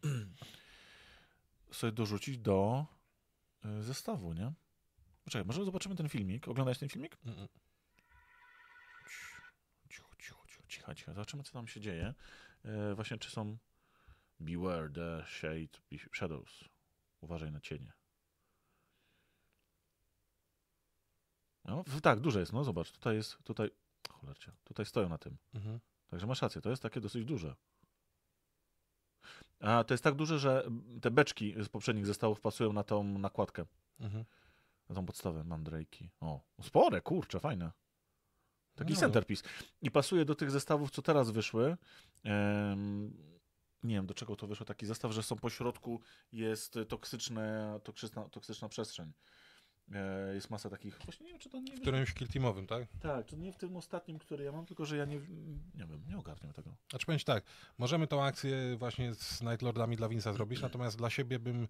sobie dorzucić do e, zestawu, nie? Poczekaj, może zobaczymy ten filmik? Oglądasz ten filmik? Cicho, cicho, cicho, cicho, cicho. Zobaczymy, co tam się dzieje. E, właśnie, czy są Beware the shade, shadows. Uważaj na cienie. No, tak, duże jest. No zobacz, tutaj jest, tutaj, cholercie, tutaj stoją na tym. Mhm. Także masz rację, to jest takie dosyć duże. A to jest tak duże, że te beczki z poprzednich zestawów pasują na tą nakładkę. Mhm tą podstawę Mandrake'i. O, spore, kurcze, fajne. Taki no. centerpiece. I pasuje do tych zestawów, co teraz wyszły. nie wiem, do czego to wyszło. Taki zestaw, że są po środku, jest toksyczne, toksyczna, toksyczna przestrzeń. E, jest masa takich. Właśnie nie wiem, czy to nie. W którymś kiltimowym, tak? Tak, to nie w tym ostatnim, który ja mam, tylko że ja nie, nie wiem, nie ogarniam tego. Znaczy powiedzieć tak, możemy tą akcję właśnie z Nightlordami dla Winsa zrobić, natomiast dla siebie bym,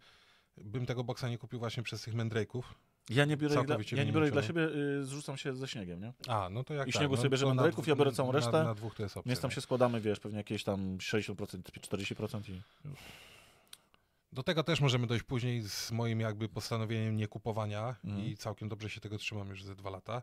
bym tego boksa nie kupił właśnie przez tych mędraków ja nie biorę, ich dla, ja nie biorę ich dla no. siebie, y, zrzucam się ze śniegiem, nie? A, no to jak I tak, śniegu tak, sobie że bierzemy dreków, ja biorę całą resztę. Na, na dwóch to jest opcja. Więc tam się składamy, wiesz, pewnie jakieś tam 60%, 40% i już. Do tego też możemy dojść później z moim jakby postanowieniem nie kupowania mm. i całkiem dobrze się tego trzymam już ze dwa lata.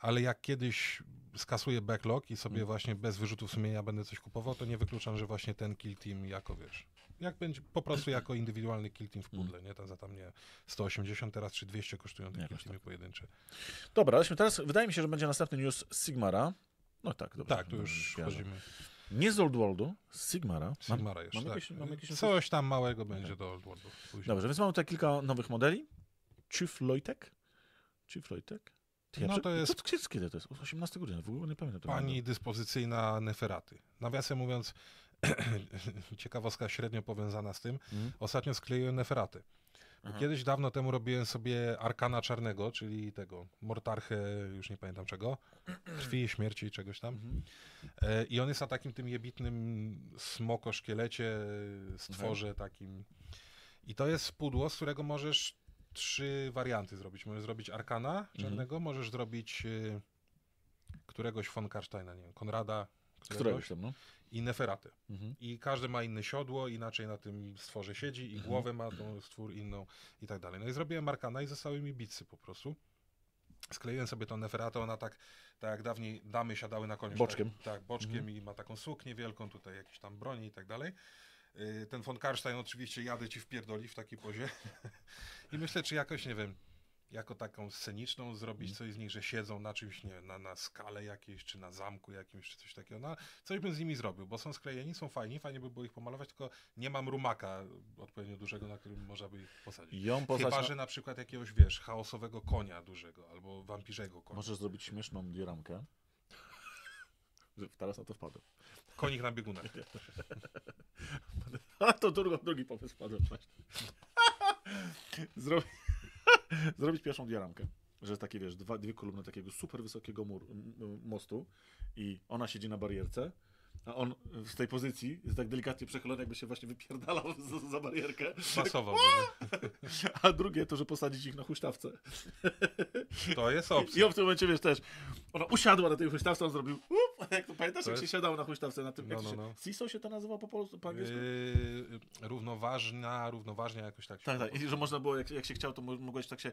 Ale jak kiedyś skasuję backlog i sobie mm. właśnie bez wyrzutów sumienia będę coś kupował, to nie wykluczam, że właśnie ten kill team jako wiesz jak będzie, po prostu jako indywidualny kill team w mm. pudle, mm. nie? Tam za tam, nie, 180 teraz czy 200 kosztują te kill teamy tak. pojedyncze. Dobra, leśmy teraz, wydaje mi się, że będzie następny news z Sigmara. No tak, dobrze. Tak, tu już wchodzimy. Nie z Old Worldu, z Sigmara. Sigmara jeszcze, mam, tak. jakieś, mam jakieś Coś tam małego okay. będzie do Old Worldu. Później. Dobrze, więc mamy tutaj kilka nowych modeli. Chief Loitek. Chief no to jest... Co, kiedy to jest? 18 grudnia, w ogóle nie pamiętam. Pani dyspozycyjna Neferaty. Nawiasem mówiąc, ciekawostka średnio powiązana z tym, mm. ostatnio skleiłem neferaty. Mhm. Kiedyś dawno temu robiłem sobie arkana czarnego, czyli tego mortarchę, już nie pamiętam czego, krwi, śmierci i czegoś tam. Mhm. E, I on jest na takim tym jebitnym smoko-szkielecie, e, stworze okay. takim. I to jest pudło, z którego możesz trzy warianty zrobić. Możesz zrobić arkana mhm. czarnego, mm możesz zrobić e, któregoś von Karsteina, nie wiem, Konrada, któregoś, któregoś tam, no i neferaty. Mhm. I każdy ma inne siodło, inaczej na tym stworze siedzi i mhm. głowę ma tą stwór inną i tak dalej. No i zrobiłem Arkana i zostały mi bicy po prostu. Skleiłem sobie tą neferatę, ona tak, tak jak dawniej damy siadały na koniu. Tak- boczkiem. Tak, tak boczkiem mhm. i ma taką suknię wielką, tutaj jakieś tam broni i tak dalej. Y, ten von Karstein oczywiście jadę ci w pierdoli w taki pozie. I myślę, czy jakoś, nie wiem, jako taką sceniczną zrobić mhm. coś z nich, że siedzą na czymś, nie na, na skale jakiejś, czy na zamku jakimś, czy coś takiego. No, coś bym z nimi zrobił, bo są sklejeni, są fajni, fajnie by było ich pomalować, tylko nie mam rumaka odpowiednio dużego, na którym można by ich posadzić. Ją posać Chyba, że na przykład jakiegoś, wiesz, chaosowego konia dużego, albo wampirzego konia. Możesz zrobić śmieszną dioramkę. Teraz na to wpadłem. Konik na biegunach. A to drugi, drugi pomysł wpadłem właśnie. Zrobię... zrobić pierwszą diaramkę. Że takie, wiesz, dwa, dwie kolumny takiego super wysokiego mur, mostu i ona siedzi na barierce, a on w tej pozycji jest tak delikatnie przechylony, jakby się właśnie wypierdalał za, za barierkę. Pasował. A drugie to, że posadzić ich na huśtawce. To jest opcja. I w tym momencie, wiesz, też ona usiadła na tej huśtawce, on zrobił jak to pamiętasz, to jak jest... się siadał na huśtawce na tym, no, no, no. Się... No. się to nazywa po polsku, po angielsku? Yy, równoważna, jakoś tak. tak, tak, i że można było, jak, jak się chciał, to mogłeś tak się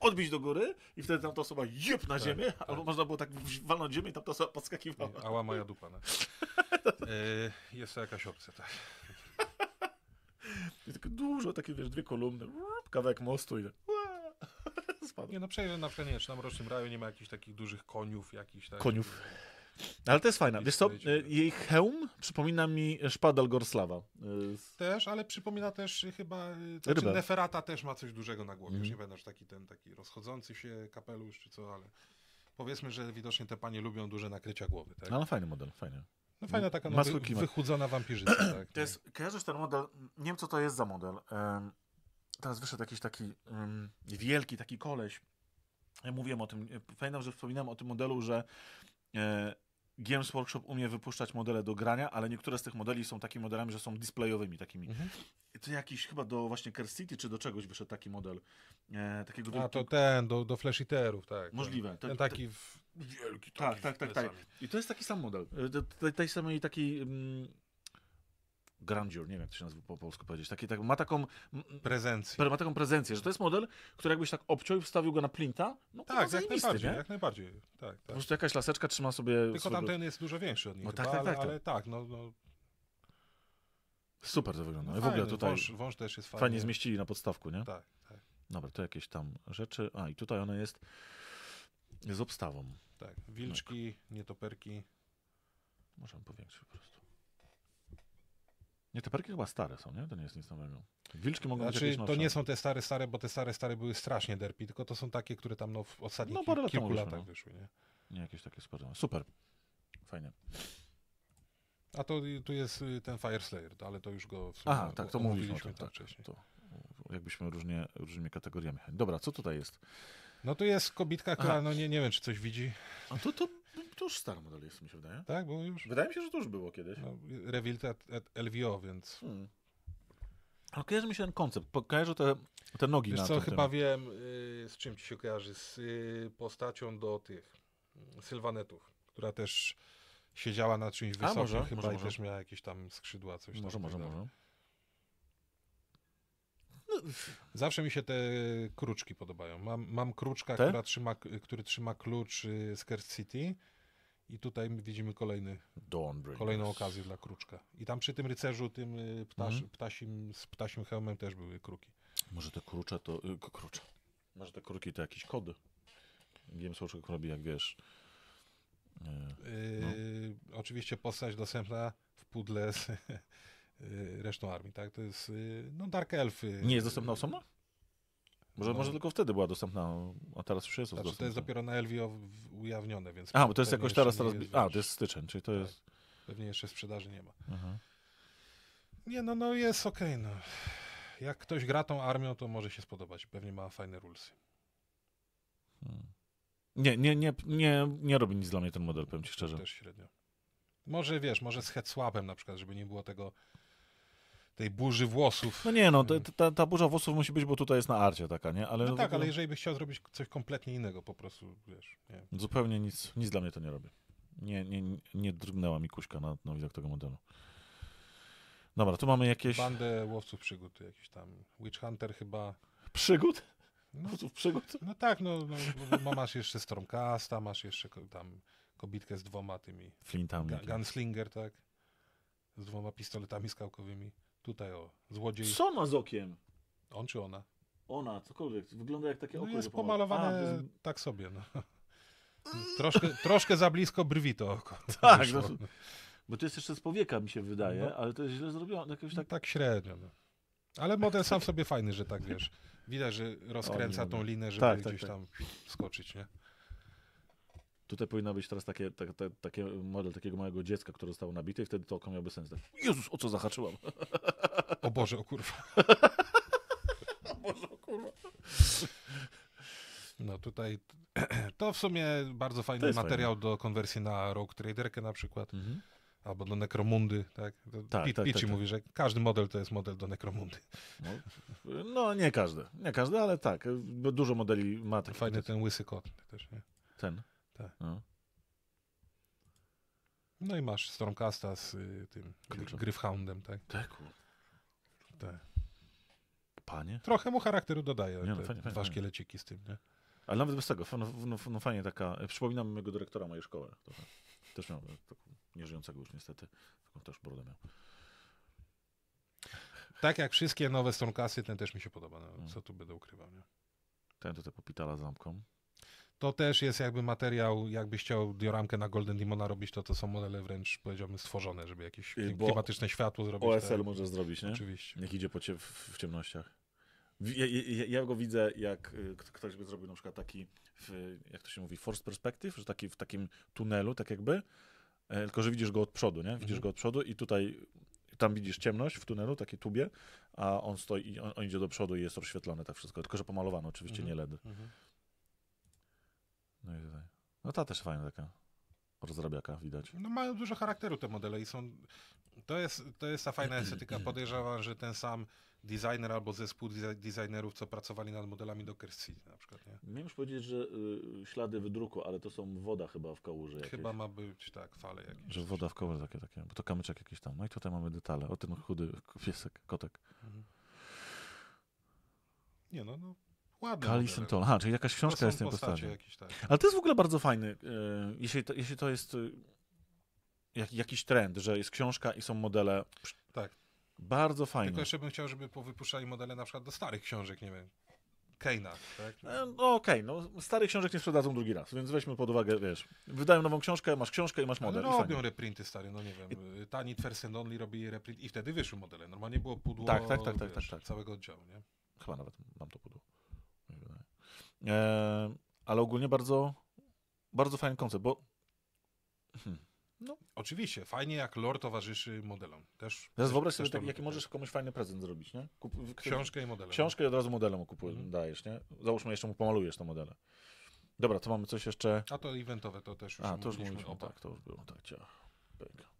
odbić do góry i wtedy tamta osoba jeb na tak, ziemię, tak. albo można było tak walnąć ziemię i tamta osoba podskakiwała. Nie, ała moja dupa. No. yy, jest to jakaś opcja, tak. I dużo, takie wiesz, dwie kolumny, kawałek mostu i tak, Spadł. Nie, no przejdę na przykład, nie, czy na Mrocznym Raju nie ma jakichś takich dużych koniów, jakichś takich... Koniów. No, ale to jest fajne. Wiesz co, e, jej hełm przypomina mi szpadel Gorslawa. E, też, ale przypomina też e, chyba... To znaczy Neferata też ma coś dużego na głowie. Mm. Już nie będę już taki ten taki rozchodzący się kapelusz czy co, ale powiedzmy, że widocznie te panie lubią duże nakrycia głowy. Tak? No, fajny model, fajnie. No fajna taka no, wy, wychudzona wampirzyca. tak, to jest, kojarzysz ten model, nie wiem co to jest za model. Um, teraz wyszedł jakiś taki um, wielki, taki koleś. Ja mówiłem o tym, pamiętam, że wspominam o tym modelu, że e, Games Workshop umie wypuszczać modele do grania, ale niektóre z tych modeli są takimi modelami, że są displayowymi takimi. Mhm. To jakiś chyba do właśnie Curse City czy do czegoś wyszedł taki model. E, takiego wielkiego... A to ten, do, do Flash Eaterów, tak. Możliwe. Tak. Ten, ten taki w... wielki. Tak, taki tak, tak, tak, tak. I to jest taki sam model. E, tej samej takiej... Mm grandeur, nie wiem jak to się nazywa po polsku powiedzieć, taki, tak, ma taką prezencję. Ma taką prezencję, że to jest model, który jakbyś tak obciął i wstawił go na plinta, no tak, jak najbardziej, nie? jak najbardziej. Tak, tak. Po prostu jakaś laseczka trzyma sobie. Tylko swego... tamten jest dużo większy od niego. No tak, tak, ale, tak, ale, tak. tak. no, no... Super to wygląda. No, w ogóle tutaj wąż, wąż też jest fajnie. fajnie zmieścili na podstawku, nie? Tak, tak. Dobra, to jakieś tam rzeczy. A i tutaj ona jest z obstawą. Tak, wilczki, nietoperki. Możemy powiększyć po prostu. Nie, te perki chyba stare są, nie? To nie jest nic nowego. Wilczki mogą znaczy, być to nie są te stare, stare, bo te stare, stare były strasznie derpi. tylko to są takie, które tam no, w ostatnich no, parę kilku lat latach no. wyszły, nie? Nie, jakieś takie skorzone. Super. Fajnie. A to tu jest y, ten Fire Slayer, ale to już go w sumie Aha, tak, to mówiliśmy tak, wcześniej. To, jakbyśmy różnie, różnymi kategoriami. Dobra, co tutaj jest? No tu jest kobitka, która, no nie, nie wiem, czy coś widzi. A to, to to już stary model jest, mi się wydaje. Tak, bo już... Wydaje mi się, że to już było kiedyś. No, Revealed at, LVO, więc... Hmm. Ale kojarzy mi się ten koncept, kojarzę te, te nogi Wiesz na co, tym chyba wiem, y, z czym ci się kojarzy, z y, postacią do tych mm, Sylwanetów, która też siedziała na czymś wysokim A, może, chyba może, i może. też miała jakieś tam skrzydła, coś może, tam. Może, może, może. No, zawsze mi się te kruczki podobają. Mam, mam kruczka, która trzyma, który trzyma klucz y, z Curse City i tutaj widzimy kolejny, kolejną okazję dla kruczka. I tam przy tym rycerzu, tym mm. ptasim, z ptasim hełmem też były kruki. Może te krucze to. Y, krucze. Może te kruki to jakieś kody. Wiem, Sołczek robi, jak wiesz. Y, no. Yy, oczywiście postać dostępna w pudle z yy, resztą armii, tak? To jest. Yy, no, Dark Elfy. Nie jest dostępna osobno? Może, no. może tylko wtedy była dostępna, a teraz już jest znaczy, dostępna. to jest dopiero na LVO ujawnione, więc... A, bo to jest jakoś teraz, teraz... Jest, a, to jest styczeń, czyli to tak. jest... Pewnie jeszcze sprzedaży nie ma. Mhm. Nie, no, no jest okej, okay, no. Jak ktoś gra tą armią, to może się spodobać. Pewnie ma fajne rulesy. Hmm. Nie, nie, nie, nie, nie robi nic dla mnie ten model, powiem ci szczerze. Też średnio. Może, wiesz, może z headswapem na przykład, żeby nie było tego tej burzy włosów. No nie, no ta, ta burza włosów musi być, bo tutaj jest na arcie taka, nie? Ale no, no tak, ogóle... ale jeżeli byś chciał zrobić coś kompletnie innego, po prostu, wiesz. Nie. Zupełnie nic, nic dla mnie to nie robi. Nie, nie, nie drgnęła mi kuśka na, na widok tego modelu. Dobra, tu mamy jakieś... Bandę łowców przygód, jakiś tam Witch Hunter chyba. Przygód? No, łowców przygód? No tak, no, no, no, no masz jeszcze Stormcasta, masz jeszcze tam kobitkę z dwoma tymi... Flintami. Gunslinger, tak? Z dwoma pistoletami skałkowymi. Tutaj o, złodziej. Co ma z okiem? On czy ona? Ona, cokolwiek. Wygląda jak takie no oko. Jest pomalowane A, tak sobie. No. Troszkę, troszkę za blisko brwi to oko. Tak, no, bo to jest jeszcze z powieka, mi się wydaje, no. ale to jest źle zrobione. Tak jakoś no tak... tak średnio. No. Ale model sam w sobie fajny, że tak wiesz. Widać, że rozkręca o, tą no. linę, żeby tak, gdzieś tak, tak. tam skoczyć, nie? Tutaj powinna być teraz takie, tak, tak, takie model takiego małego dziecka, które zostało nabite i wtedy to oko miałby sens. Tak? Jezus, o co zahaczyłam? O Boże, o kurwa. o Boże, o kurwa. No tutaj to w sumie bardzo fajny materiał fajne. do konwersji na Rogue Traderkę na przykład. Mhm. Albo do Necromundy, tak? tak, tak Pici tak, mówi, że każdy model to jest model do Necromundy. No, no, nie każdy. Nie każdy, ale tak. Dużo modeli ma Fajny ten łysy kot też, nie? Ten. Tak. No. no i masz Stormcasta z y, tym Gryfhoundem, tak? Tak, tak. Panie? Trochę mu charakteru dodaje nie, no, te fajnie, dwa fajnie. z tym, nie? Ale nawet bez tego, no, no, no fajnie taka, przypominam mojego dyrektora mojej szkoły. Trochę. Też miał taką, nieżyjącego już niestety, taką też brodę miał. Tak jak wszystkie nowe Stormcasty, ten też mi się podoba, no, mm. co tu będę ukrywał, nie? Ten tutaj popitala z zamką. To też jest jakby materiał, jakbyś chciał dioramkę na Golden Demona robić, to to są modele wręcz, powiedziałbym, stworzone, żeby jakieś Bo klimatyczne światło zrobić. OSL tak? może zrobić, nie? Oczywiście. Jak idzie po cie w, w ciemnościach. Ja, ja, ja, go widzę, jak y, ktoś by zrobił na przykład taki, jak to się mówi, forced perspective, że taki w takim tunelu, tak jakby, e, tylko że widzisz go od przodu, nie? Widzisz mhm. go od przodu i tutaj, tam widzisz ciemność w tunelu, takie tubie, a on stoi, on, on idzie do przodu i jest oświetlony, tak wszystko, tylko że pomalowane oczywiście, mhm. nie LEDy. Mhm. No i tutaj. No ta też fajna taka rozrabiaka widać. No mają dużo charakteru te modele i są... To jest, to jest ta fajna estetyka. Podejrzewam, że ten sam designer albo zespół designerów, co pracowali nad modelami do City na przykład, nie? Miałem już powiedzieć, że y, ślady wydruku, ale to są woda chyba w kałuży jakieś. Chyba ma być, tak, fale jakieś. Że woda w kałuży takie, takie, bo to kamyczek jakiś tam. No i tutaj mamy detale. O, ten chudy piesek, kotek. Mhm. Nie no, no, Ładny Kali Senton. Aha, czyli jakaś książka jest w tym postaci. Tak. Ale to jest w ogóle bardzo fajny, e, jeśli to, jeśli to jest e, jak, jakiś trend, że jest książka i są modele. Tak. Bardzo fajne. Tylko jeszcze bym chciał, żeby powypuszczali modele na przykład do starych książek, nie wiem. Keina, tak? E, no okej, okay, no starych książek nie sprzedadzą drugi raz, więc weźmy pod uwagę, wiesz, wydają nową książkę, masz książkę i masz model. No, robią reprinty stary, no nie wiem, y, Tani Twersen Only robi reprint i wtedy wyszły modele, normalnie było pudło tak, tak, tak, wiesz, tak, tak, tak. całego oddziału, nie? Chyba nawet mam to pudło. E, ale ogólnie bardzo, bardzo fajny koncept, bo... Hmm. No. Oczywiście, fajnie jak lore towarzyszy modelom. Też, Teraz wyobraź sobie, tak, jaki możesz tak. komuś fajny prezent zrobić, nie? Kup, książkę i modelem. Książkę i od razu modelem kupujesz, mm. dajesz, nie? Załóżmy, jeszcze mu pomalujesz to modele. Dobra, to mamy coś jeszcze... A to eventowe, to też już A, to już mówiliśmy, tak. tak, to już było, tak, ciach. Pyk.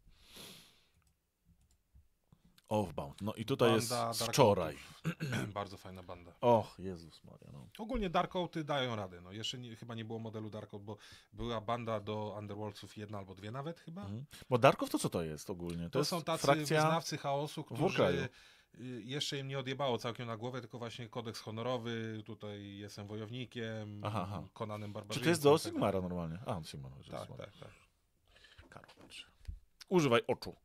Offbound. No i tutaj banda jest wczoraj. Bardzo fajna banda. Och, Jezus Maria. No. Ogólnie Dark Outy dają radę. No, jeszcze nie, chyba nie było modelu Dark bo była banda do Underworldsów jedna albo dwie nawet chyba. Mhm. Bo Dark to co to jest ogólnie? To, to jest są tacy frakcja... wyznawcy chaosu, którzy y, jeszcze im nie odjebało całkiem na głowę, tylko właśnie kodeks honorowy, tutaj jestem wojownikiem, aha, aha. Konanem Barbarzyńcą. Czy to jest tak do Sigmara normalnie? A, Sigmara. Tak, tak, tak, tak, tak. Używaj oczu.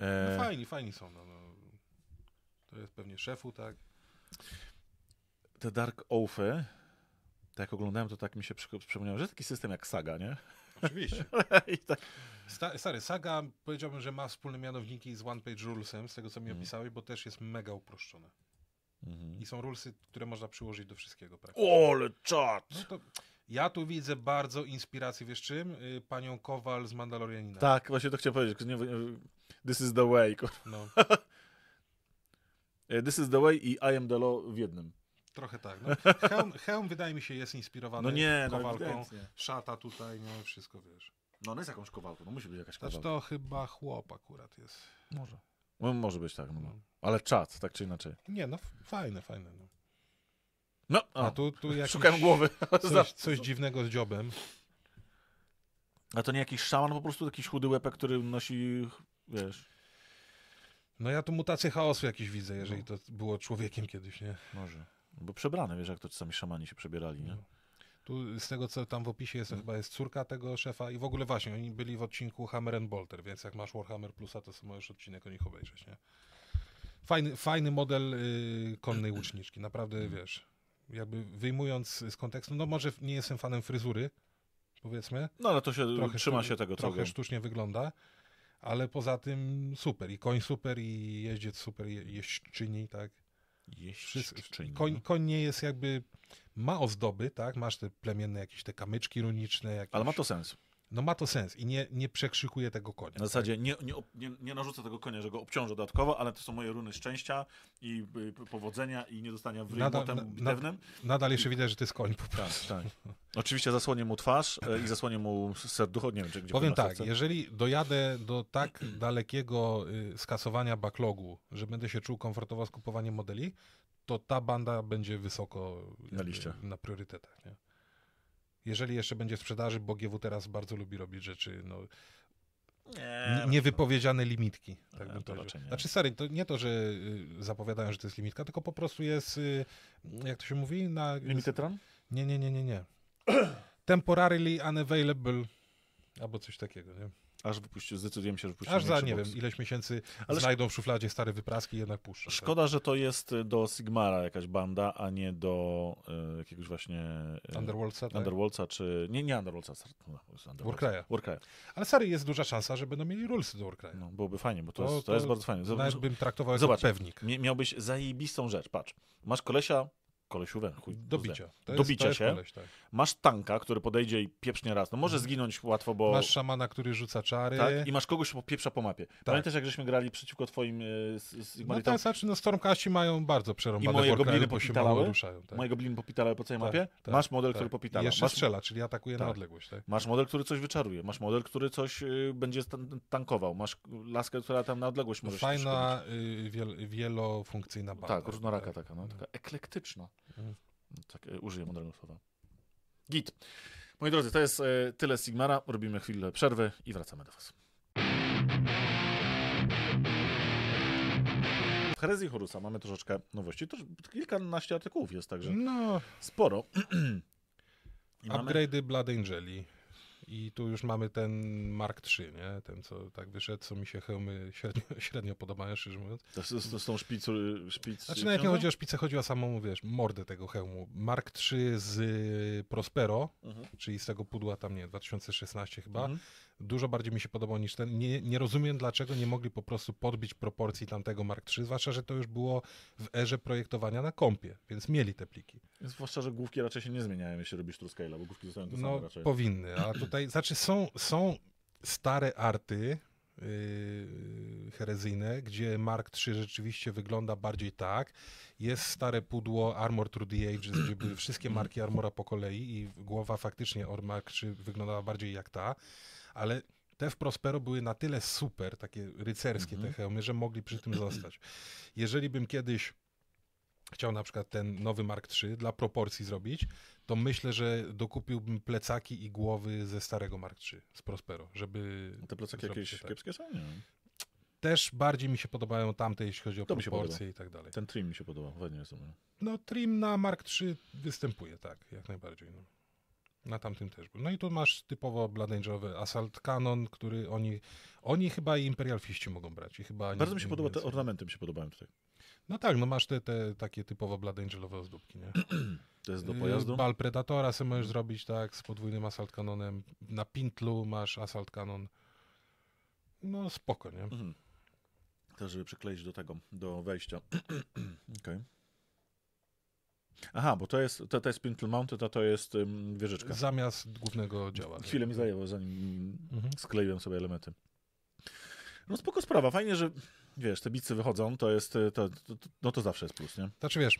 No e... No fajni, fajni są. No, no. To jest pewnie szefu, tak? Te Dark Oafy, tak jak oglądałem, to tak mi się przypomniało, że taki system jak Saga, nie? Oczywiście. I tak. stary, Saga powiedziałbym, że ma wspólne mianowniki z One Page Rulesem, z tego co mi mm. opisałeś, bo też jest mega uproszczone. Mm -hmm. I są rulesy, które można przyłożyć do wszystkiego. Praktycznie. Ole czat! No ja tu widzę bardzo inspirację, wiesz czym? Y, panią Kowal z Mandalorianina. Tak, właśnie to chciałem powiedzieć. Y, this is the way. No. Y, this is the way i I am the law w jednym. Trochę tak. No. Helm, wydaje mi się jest inspirowany no nie, no, Kowalką. No szata tutaj, no wszystko wiesz. No ona jest jakąś Kowalką, no musi być jakaś Kowalka. Znaczy to chyba chłop akurat jest. Może. No, może być tak, no. no. ale czat, tak czy inaczej. Nie, no fajne, fajne. No. No, a, a tu, tu jakiś, szukałem głowy. Coś, coś dziwnego z dziobem. A to nie jakiś szaman, po prostu jakiś chudy łepek, który nosi, wiesz... No ja tu mutację chaosu jakiś widzę, jeżeli no. to było człowiekiem kiedyś, nie? Może. No bo przebrane, wiesz, jak to sami szamani się przebierali, nie? No. Tu z tego, co tam w opisie jest, hmm. chyba jest córka tego szefa i w ogóle właśnie, oni byli w odcinku Hammer and Bolter, więc jak masz Warhammer Plusa, to sobie możesz odcinek o nich obejrzeć, nie? Fajny, fajny model y, konnej łuczniczki, naprawdę, wiesz, jakby wyjmując z kontekstu, no może nie jestem fanem fryzury, powiedzmy. No ale to się trochę trzyma się tego, Trochę sztucznie wygląda, ale poza tym super. I koń super, i jeździec super, i jeźdźczyni, tak? Jeźdźczyni. Koń, koń nie jest jakby, ma ozdoby, tak? Masz te plemienne jakieś te kamyczki runiczne. Jakieś... Ale ma to sens no ma to sens i nie, nie przekrzykuje tego konia. W tak? zasadzie tak? nie, nie, nie, nie narzucę tego konia, że go obciążę dodatkowo, ale to są moje runy szczęścia i y, powodzenia i nie dostania w nadal, pewnym. nadal jeszcze widać, że to jest koń po tak, prostu. Tak, tak. Oczywiście zasłonię mu twarz e, i zasłonię mu serducho, nie wiem, czy gdzie Powiem tak, serce. jeżeli dojadę do tak dalekiego y, skasowania backlogu, że będę się czuł komfortowo z kupowaniem modeli, to ta banda będzie wysoko na liście, y, na priorytetach. Nie? jeżeli jeszcze będzie sprzedaży, bo GW teraz bardzo lubi robić rzeczy, no, nie, niewypowiedziane limitki, tak nie, bym to powiedział. Znaczy, sorry, to nie to, że y, zapowiadają, że to jest limitka, tylko po prostu jest, y, jak to się mówi? Na... Limitetron? Nie, nie, nie, nie, nie. Temporarily unavailable, albo coś takiego, nie? Aż wypuścił, zdecyduję się, że wypuścił Aż za, nie box. wiem, ileś miesięcy Ale znajdą w szufladzie stare wypraski jednak puszczą. Tak? Szkoda, tak? że to jest y, do Sigmara jakaś banda, a nie do y, jakiegoś właśnie... Y, Underworldsa, tak? Underworldsa, czy... Nie, nie Underworldsa, no, Underworldsa. Warcraya. Warcraya. Ale stary, jest duża szansa, że będą no mieli rulesy do Warcraya. No, byłoby fajnie, bo to, to, jest, to, to jest bardzo fajnie. Zobacz, bym traktował jako Zobacz, pewnik. Miałbyś zajebistą rzecz, patrz. Masz kolesia, kolesiówę, chuj. Do bicia. Do jest, bicia się. Koleś, tak. Masz tanka, który podejdzie i pieprznie raz. No może mhm. zginąć łatwo, bo... Masz szamana, który rzuca czary. Tak, i masz kogoś, kto pieprza po mapie. Tak. Pamiętasz, jak żeśmy grali przeciwko twoim... E, z, no tak, znaczy no Stormcasti mają bardzo przerąbane I moje gobliny popitalały. Ruszają, tak. Moje gobliny popitalały po całej tak, mapie. Tak, masz model, tak. który popitala. I jeszcze masz... strzela, czyli atakuje na tak. odległość. Tak? Masz model, który coś wyczaruje. Masz model, który coś y, będzie tankował. Masz laskę, która tam na odległość może Fajna, yy, wielofunkcyjna banda. Tak, różnoraka taka, no, no, taka eklektyczna. Mhm. Tak, e, użyję mądrego słowa. Git. Moi drodzy, to jest e, tyle z Sigmara. Robimy chwilę przerwy i wracamy do Was. W herezji Horusa mamy troszeczkę nowości. To kilkanaście artykułów jest, także no. sporo. Upgrade'y mamy... Y Blood Angeli i tu już mamy ten Mark III, nie? Ten, co tak wyszedł, co mi się hełmy średnio, średnio podobają, szczerze mówiąc. To, to, to są szpic... szpic znaczy, nawet nie chodzi o szpicę, chodzi o samą, wiesz, mordę tego hełmu. Mark III z y, Prospero, mhm. czyli z tego pudła tam, nie, 2016 chyba, mhm dużo bardziej mi się podobał niż ten. Nie, nie rozumiem, dlaczego nie mogli po prostu podbić proporcji tamtego Mark III, zwłaszcza, że to już było w erze projektowania na kompie, więc mieli te pliki. Zwłaszcza, że główki raczej się nie zmieniają, jeśli robisz Truscale'a, bo główki zostają te no, same raczej. powinny, a tutaj, znaczy są, są stare arty, yy, herezyjne, gdzie Mark III rzeczywiście wygląda bardziej tak. Jest stare pudło Armor Through the Ages, gdzie były wszystkie marki Armora po kolei i głowa faktycznie Or Mark III wyglądała bardziej jak ta ale te w Prospero były na tyle super, takie rycerskie mm -hmm. te mhm. hełmy, że mogli przy tym zostać. Jeżeli bym kiedyś chciał na przykład ten nowy Mark III dla proporcji zrobić, to myślę, że dokupiłbym plecaki i głowy ze starego Mark III z Prospero, żeby... Te plecaki jakieś tak. kiepskie są? Nie? Też bardziej mi się podobają tamte, jeśli chodzi o to proporcje i tak dalej. Ten trim mi się podoba, ładnie jest. No trim na Mark III występuje, tak, jak najbardziej. No. Na tamtym też był. No i tu masz typowo Blood Angelowy Assault Cannon, który oni, oni chyba i imperialfiści mogą brać. I chyba Bardzo mi się podoba, te ornamenty mi się podobają tutaj. No tak, no masz te, te takie typowo Blood Angelowe ozdóbki, nie? To jest do pojazdu? Y, bal Predatora sobie możesz zrobić, tak, z podwójnym Assault Cannonem. Na Pintlu masz Assault Cannon. No spoko, nie? Mhm. To, żeby przykleić do tego, do wejścia. Okej. Okay. Aha, bo to jest, to, to jest Pintle Mountain, to to jest um, wieżyczka. Zamiast głównego działa. Tak? Chwilę mi zajęło, zanim mhm. skleiłem sobie elementy. No spoko sprawa, fajnie, że wiesz, te bicy wychodzą, to jest, y, to, to, no to zawsze jest plus, nie? Znaczy wiesz,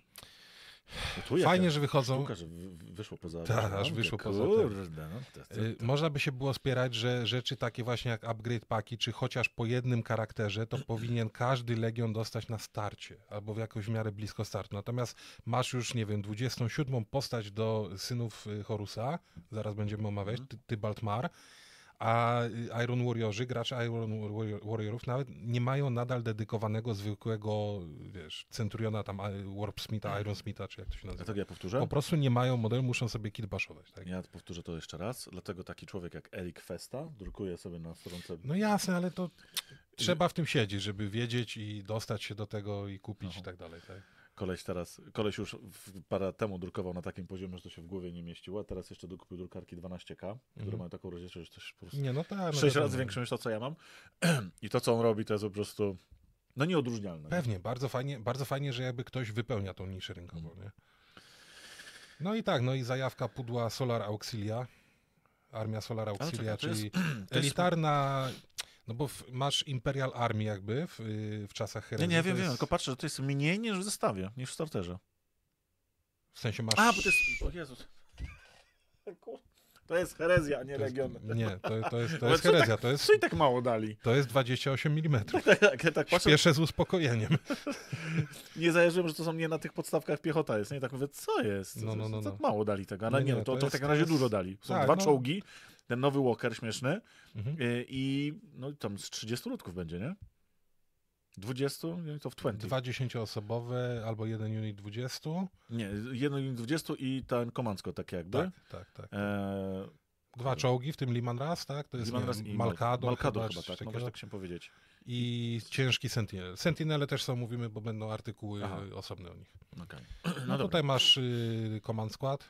no Fajnie, że wychodzą. Sztuka, że wyszło poza Tak, aż wyszło poza kurde, no, y, Można by się było spierać, że rzeczy takie właśnie jak upgrade paki, czy chociaż po jednym charakterze, to powinien każdy legion dostać na starcie, albo w jakąś miarę blisko startu. Natomiast masz już, nie wiem, 27 postać do synów y, Horusa, zaraz będziemy omawiać, mhm. ty, ty Baltmar a Iron Warriorzy, gracze Iron Warriorów nawet nie mają nadal dedykowanego zwykłego, wiesz, Centuriona tam Warp Smitha, mhm. Iron Smitha, czy jak to się nazywa. tak ja powtórzę. Po prostu nie mają modelu, muszą sobie kitbaszować. Tak? Ja powtórzę to jeszcze raz, dlatego taki człowiek jak Eric Festa drukuje sobie na stronce... No jasne, ale to trzeba w tym siedzieć, żeby wiedzieć i dostać się do tego i kupić Aha. No. i tak dalej, tak? koleś teraz, koleś już parę temu drukował na takim poziomie, że to się w głowie nie mieściło, a teraz jeszcze dokupił drukarki 12K, które mhm. mają taką rozdzielczość, że coś po prostu nie, no tak, 6 no razy większą niż to, co ja mam. I to, co on robi, to jest po prostu no nieodróżnialne. Pewnie, nie? bardzo, fajnie, bardzo fajnie, że jakby ktoś wypełnia tą niszę rynkową, mm. nie? No i tak, no i zajawka pudła Solar Auxilia, Armia Solar Auxilia, czyli jest, elitarna jest... No bo w, masz Imperial Army jakby w, y, w czasach Heresy. Nie, nie, wiem, jest... wiem, tylko patrzę, że to jest mniej niż w zestawie, niż w starterze. W sensie masz... A, bo to jest... O Jezus. To jest herezja, nie region. Nie, to, to jest, to jest herezja. Tak, to jest, co i tak mało dali? To jest 28 mm. Tak, tak, tak, Śpieszę z uspokojeniem. nie zajrzałem, że to są nie na tych podstawkach piechota jest. Nie, tak mówię, co jest? Co, no, no, no, co, no. Tak mało dali tego, ale nie, nie, nie no, to, to, to jest, w takim razie jest... dużo dali. Są tak, dwa no. czołgi, ten nowy Walker śmieszny mhm. Y, i no tam z 30 ludków będzie, nie? 20, to w 20. Dwa 10-osobowe albo jeden unit 20. Nie, jeden unit 20 i ten komandzko tak jakby. Tak, tak, tak. E... Dwa czołgi, w tym Liman Ras, tak? To jest Malkado. Malkado chyba, chyba tak, mogę no, tak się powiedzieć. I ciężki Sentinel. Sentinele też są, mówimy, bo będą artykuły Aha. osobne o nich. Okay. No, no tutaj masz y, command skład,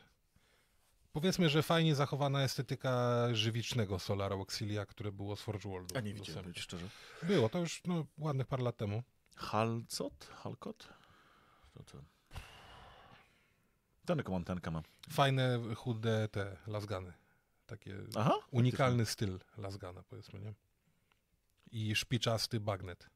Powiedzmy, że fajnie zachowana estetyka żywicznego Solar Auxilia, które było z Forge World. A nie widziałem, być szczerze. Było, to już no, ładnych parę lat temu. Halcot? Halcot? To co? Ten komandantka ma. Fajne, chude te lasgany. Takie Aha, unikalny styl lasgana, powiedzmy, nie? I szpiczasty bagnet.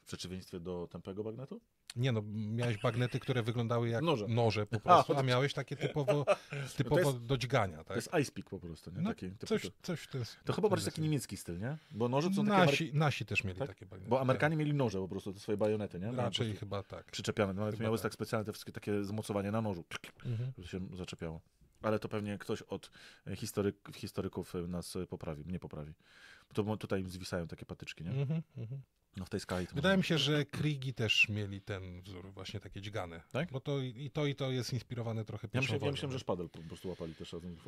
W przeciwieństwie do tępego bagnetu? Nie no, miałeś bagnety, które wyglądały jak noże, noże po prostu, a, a znaczy- miałeś takie typowo, typowo jest, do dźgania, tak? To jest tak? ice pick po prostu, nie? No, taki, coś, typu, coś to jest. To chyba bardziej taki niemiecki styl, nie? Bo noże są nasi, takie... Amery... Nasi też mieli tak? takie bagnety. Bo Amerykanie tak. mieli noże po prostu, te swoje bajonety, nie? Raczej chyba tak. Przyczepiane, nawet chyba miały tak. tak specjalne te wszystkie takie zmocowanie na nożu, mhm. żeby się zaczepiało. Ale to pewnie ktoś od historyk, historyków nas poprawi, mnie poprawi. To tutaj im zwisają takie patyczki, nie? Mhm, mhm. No w tej skali. Wydaje mi się, że Krigi też mieli ten wzór, właśnie takie dźgane. Tak? Bo to i to, i to jest inspirowane trochę Ja myślałem, ja myślałem że szpadel po prostu łapali też razem.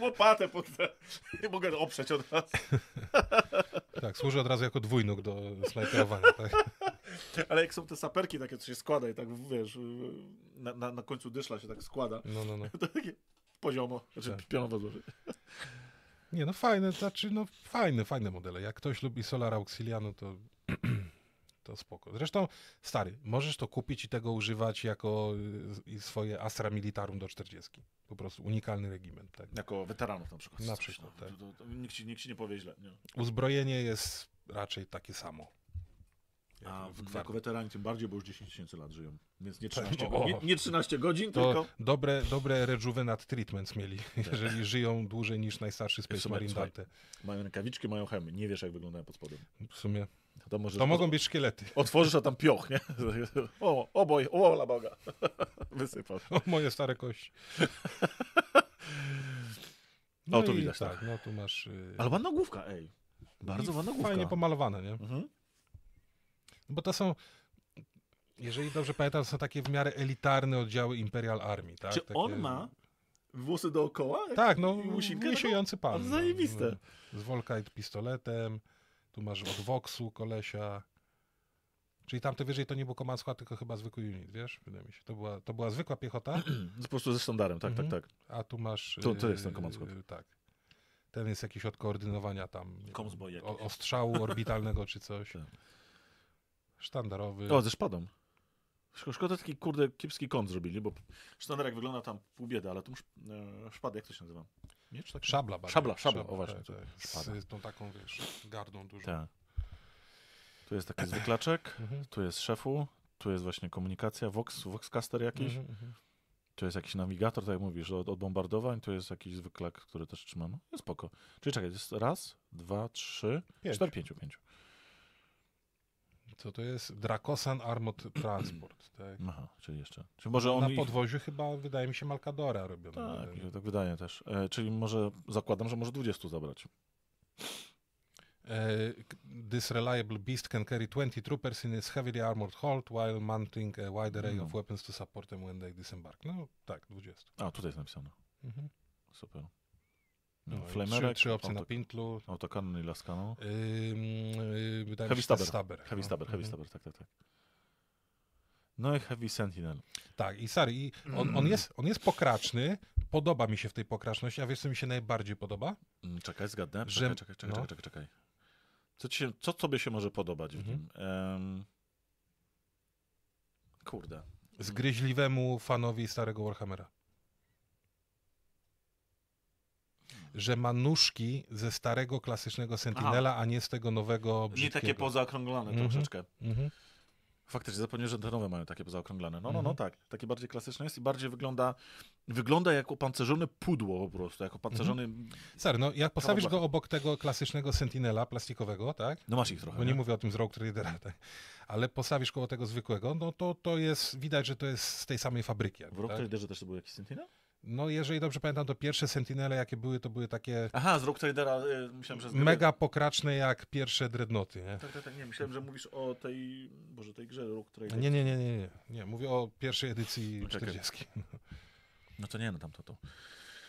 Łopatę pod te... Nie mogę oprzeć od razu. tak, służy od razu jako dwójnóg do snajperowania, tak? Ale jak są te saperki takie, co się składa i tak, wiesz, na, na, na końcu dyszla się tak składa, no, no, no. to takie poziomo, znaczy tak. pionowo złoży. Nie, no fajne, znaczy no fajne, fajne modele. Jak ktoś lubi Solar Auxiliano, to, to spoko. Zresztą, stary, możesz to kupić i tego używać jako y, swoje Astra Militarum do 40. Po prostu unikalny regiment. Tak? Jako weteranów na przykład. Na przykład, tak. To, to, to, nikt, ci, nikt ci nie powie źle. Nie? Uzbrojenie jest raczej takie samo. A w, jako weterani tym bardziej, bo już 10 tysięcy lat żyją. Więc nie 13, tak, o, godzin, nie, nie 13 godzin, to tylko... Dobre, dobre nad treatments mieli, tak. jeżeli żyją dłużej niż najstarszy Space sumie, Marine Dante. Mają rękawiczki, mają hełmy. Nie wiesz, jak wyglądają pod spodem. W sumie. To, to mogą być szkielety. Otworzysz, a tam pioch, nie? O, oboj, o, la boga. Wysypał. O, moje stare kości. No o, no widać, tak. tak. No, tu masz... Y, Ale ładna główka, ej. Bardzo ładna główka. Fajnie pomalowane, nie? Mhm bo to są, jeżeli dobrze pamiętam, to są takie w miarę elitarne oddziały Imperial Army. Tak? Czy takie... on ma włosy dookoła? Tak, no, łysiejący pan. No, to no, zajebiste. No, z Volkite pistoletem, tu masz od Voxu kolesia. Czyli tamte wyżej to nie był Command Squad, tylko chyba zwykły unit, wiesz? Wydaje mi się. To była, to była zwykła piechota. po prostu ze sztandarem, tak, tak mhm. tak, tak. A tu masz... To, to jest ten Command Squad. Yy, tak. Ten jest jakiś od koordynowania tam... Komsboy ostrzału orbitalnego czy coś. Tak sztandarowy. O, ze szpadą. Szkoda taki, kurde, kiepski kąt zrobili, bo sztandarek wygląda tam pół biedy, ale tu e, szpad, jak to się nazywa? Miecz taki? Szabla bardziej. Szabla, szabla, szabla o właśnie. Te, tak, te, tak. z tą taką, wiesz, gardą dużą. Ta. Tu jest taki zwyklaczek, mhm. tu jest szefu, tu jest właśnie komunikacja, Vox, Voxcaster jakiś, mhm, mhm. tu jest jakiś nawigator, tak jak mówisz, od, od bombardowań, tu jest jakiś zwyklak, który też trzymano. Jest spoko. Czyli czekaj, jest raz, dwa, trzy, pięć. cztery, pięciu, pięciu. Co to jest? Dracosan Armored Transport. Tak? Aha, czyli jeszcze. Czy może on Na ich... podwoziu chyba, wydaje mi się, Malkadora robią. Tak, mi się tak wydaje też. E, czyli może, zakładam, że może 20 zabrać. Uh, this reliable beast can carry 20 troopers in its heavily armored hold while mounting a wide array of no. weapons to support them when they disembark. No tak, 20. A, tutaj jest napisane. Mhm. Super. No Flamerek, trzy, trzy opcje na pintlu. Autokanon i laskanon. Y, heavy staber. staber. Heavy no. staber, heavy mhm. staber, tak, tak, tak. No i Heavy Sentinel. Tak, i sorry, i on, on, mm. jest, on jest pokraczny, podoba mi się w tej pokraczności, a wiesz co mi się najbardziej podoba? Mm, czekaj, zgadnę, czekaj, że... czekaj, czekaj, no. czekaj, czekaj, Co, ci się, co tobie się może podobać mhm. w nim? Um... Kurde. Zgryźliwemu fanowi starego Warhammera. że ma nóżki ze starego klasycznego Sentinela, Aha. a nie z tego nowego brzydkiego. Nie takie pozaokrąglone mm -hmm. troszeczkę. Mm -hmm. Faktycznie, zapomniałem, że te nowe mają takie pozaokrąglane. No, no, no, mhm. tak. Takie bardziej klasyczne jest i bardziej wygląda, wygląda jak opancerzone pudło po prostu, jak opancerzony... Mhm. Ser, no jak postawisz go obok tego klasycznego Sentinela plastikowego, tak? No masz ich trochę. Bo nie, nie? mówię o tym z Rogue Tradera, tak? Ale postawisz koło tego zwykłego, no to to jest, widać, że to jest z tej samej fabryki. Jakby, w Rogue tak? Traderze też to był jakiś Sentinel? No, jeżeli dobrze pamiętam, to pierwsze Sentinele, jakie były, to były takie. Aha, z Rock Tradera, y, myślałem, że. Z mega pokraczne jak pierwsze Dreadnoty, nie? Tak, tak, tak. Nie, myślałem, że mówisz o tej. Boże, tej grze Rock Trader. Nie, nie, nie, nie. nie. nie mówię o pierwszej edycji czterdziestki. 40. No to nie, no tam to. to.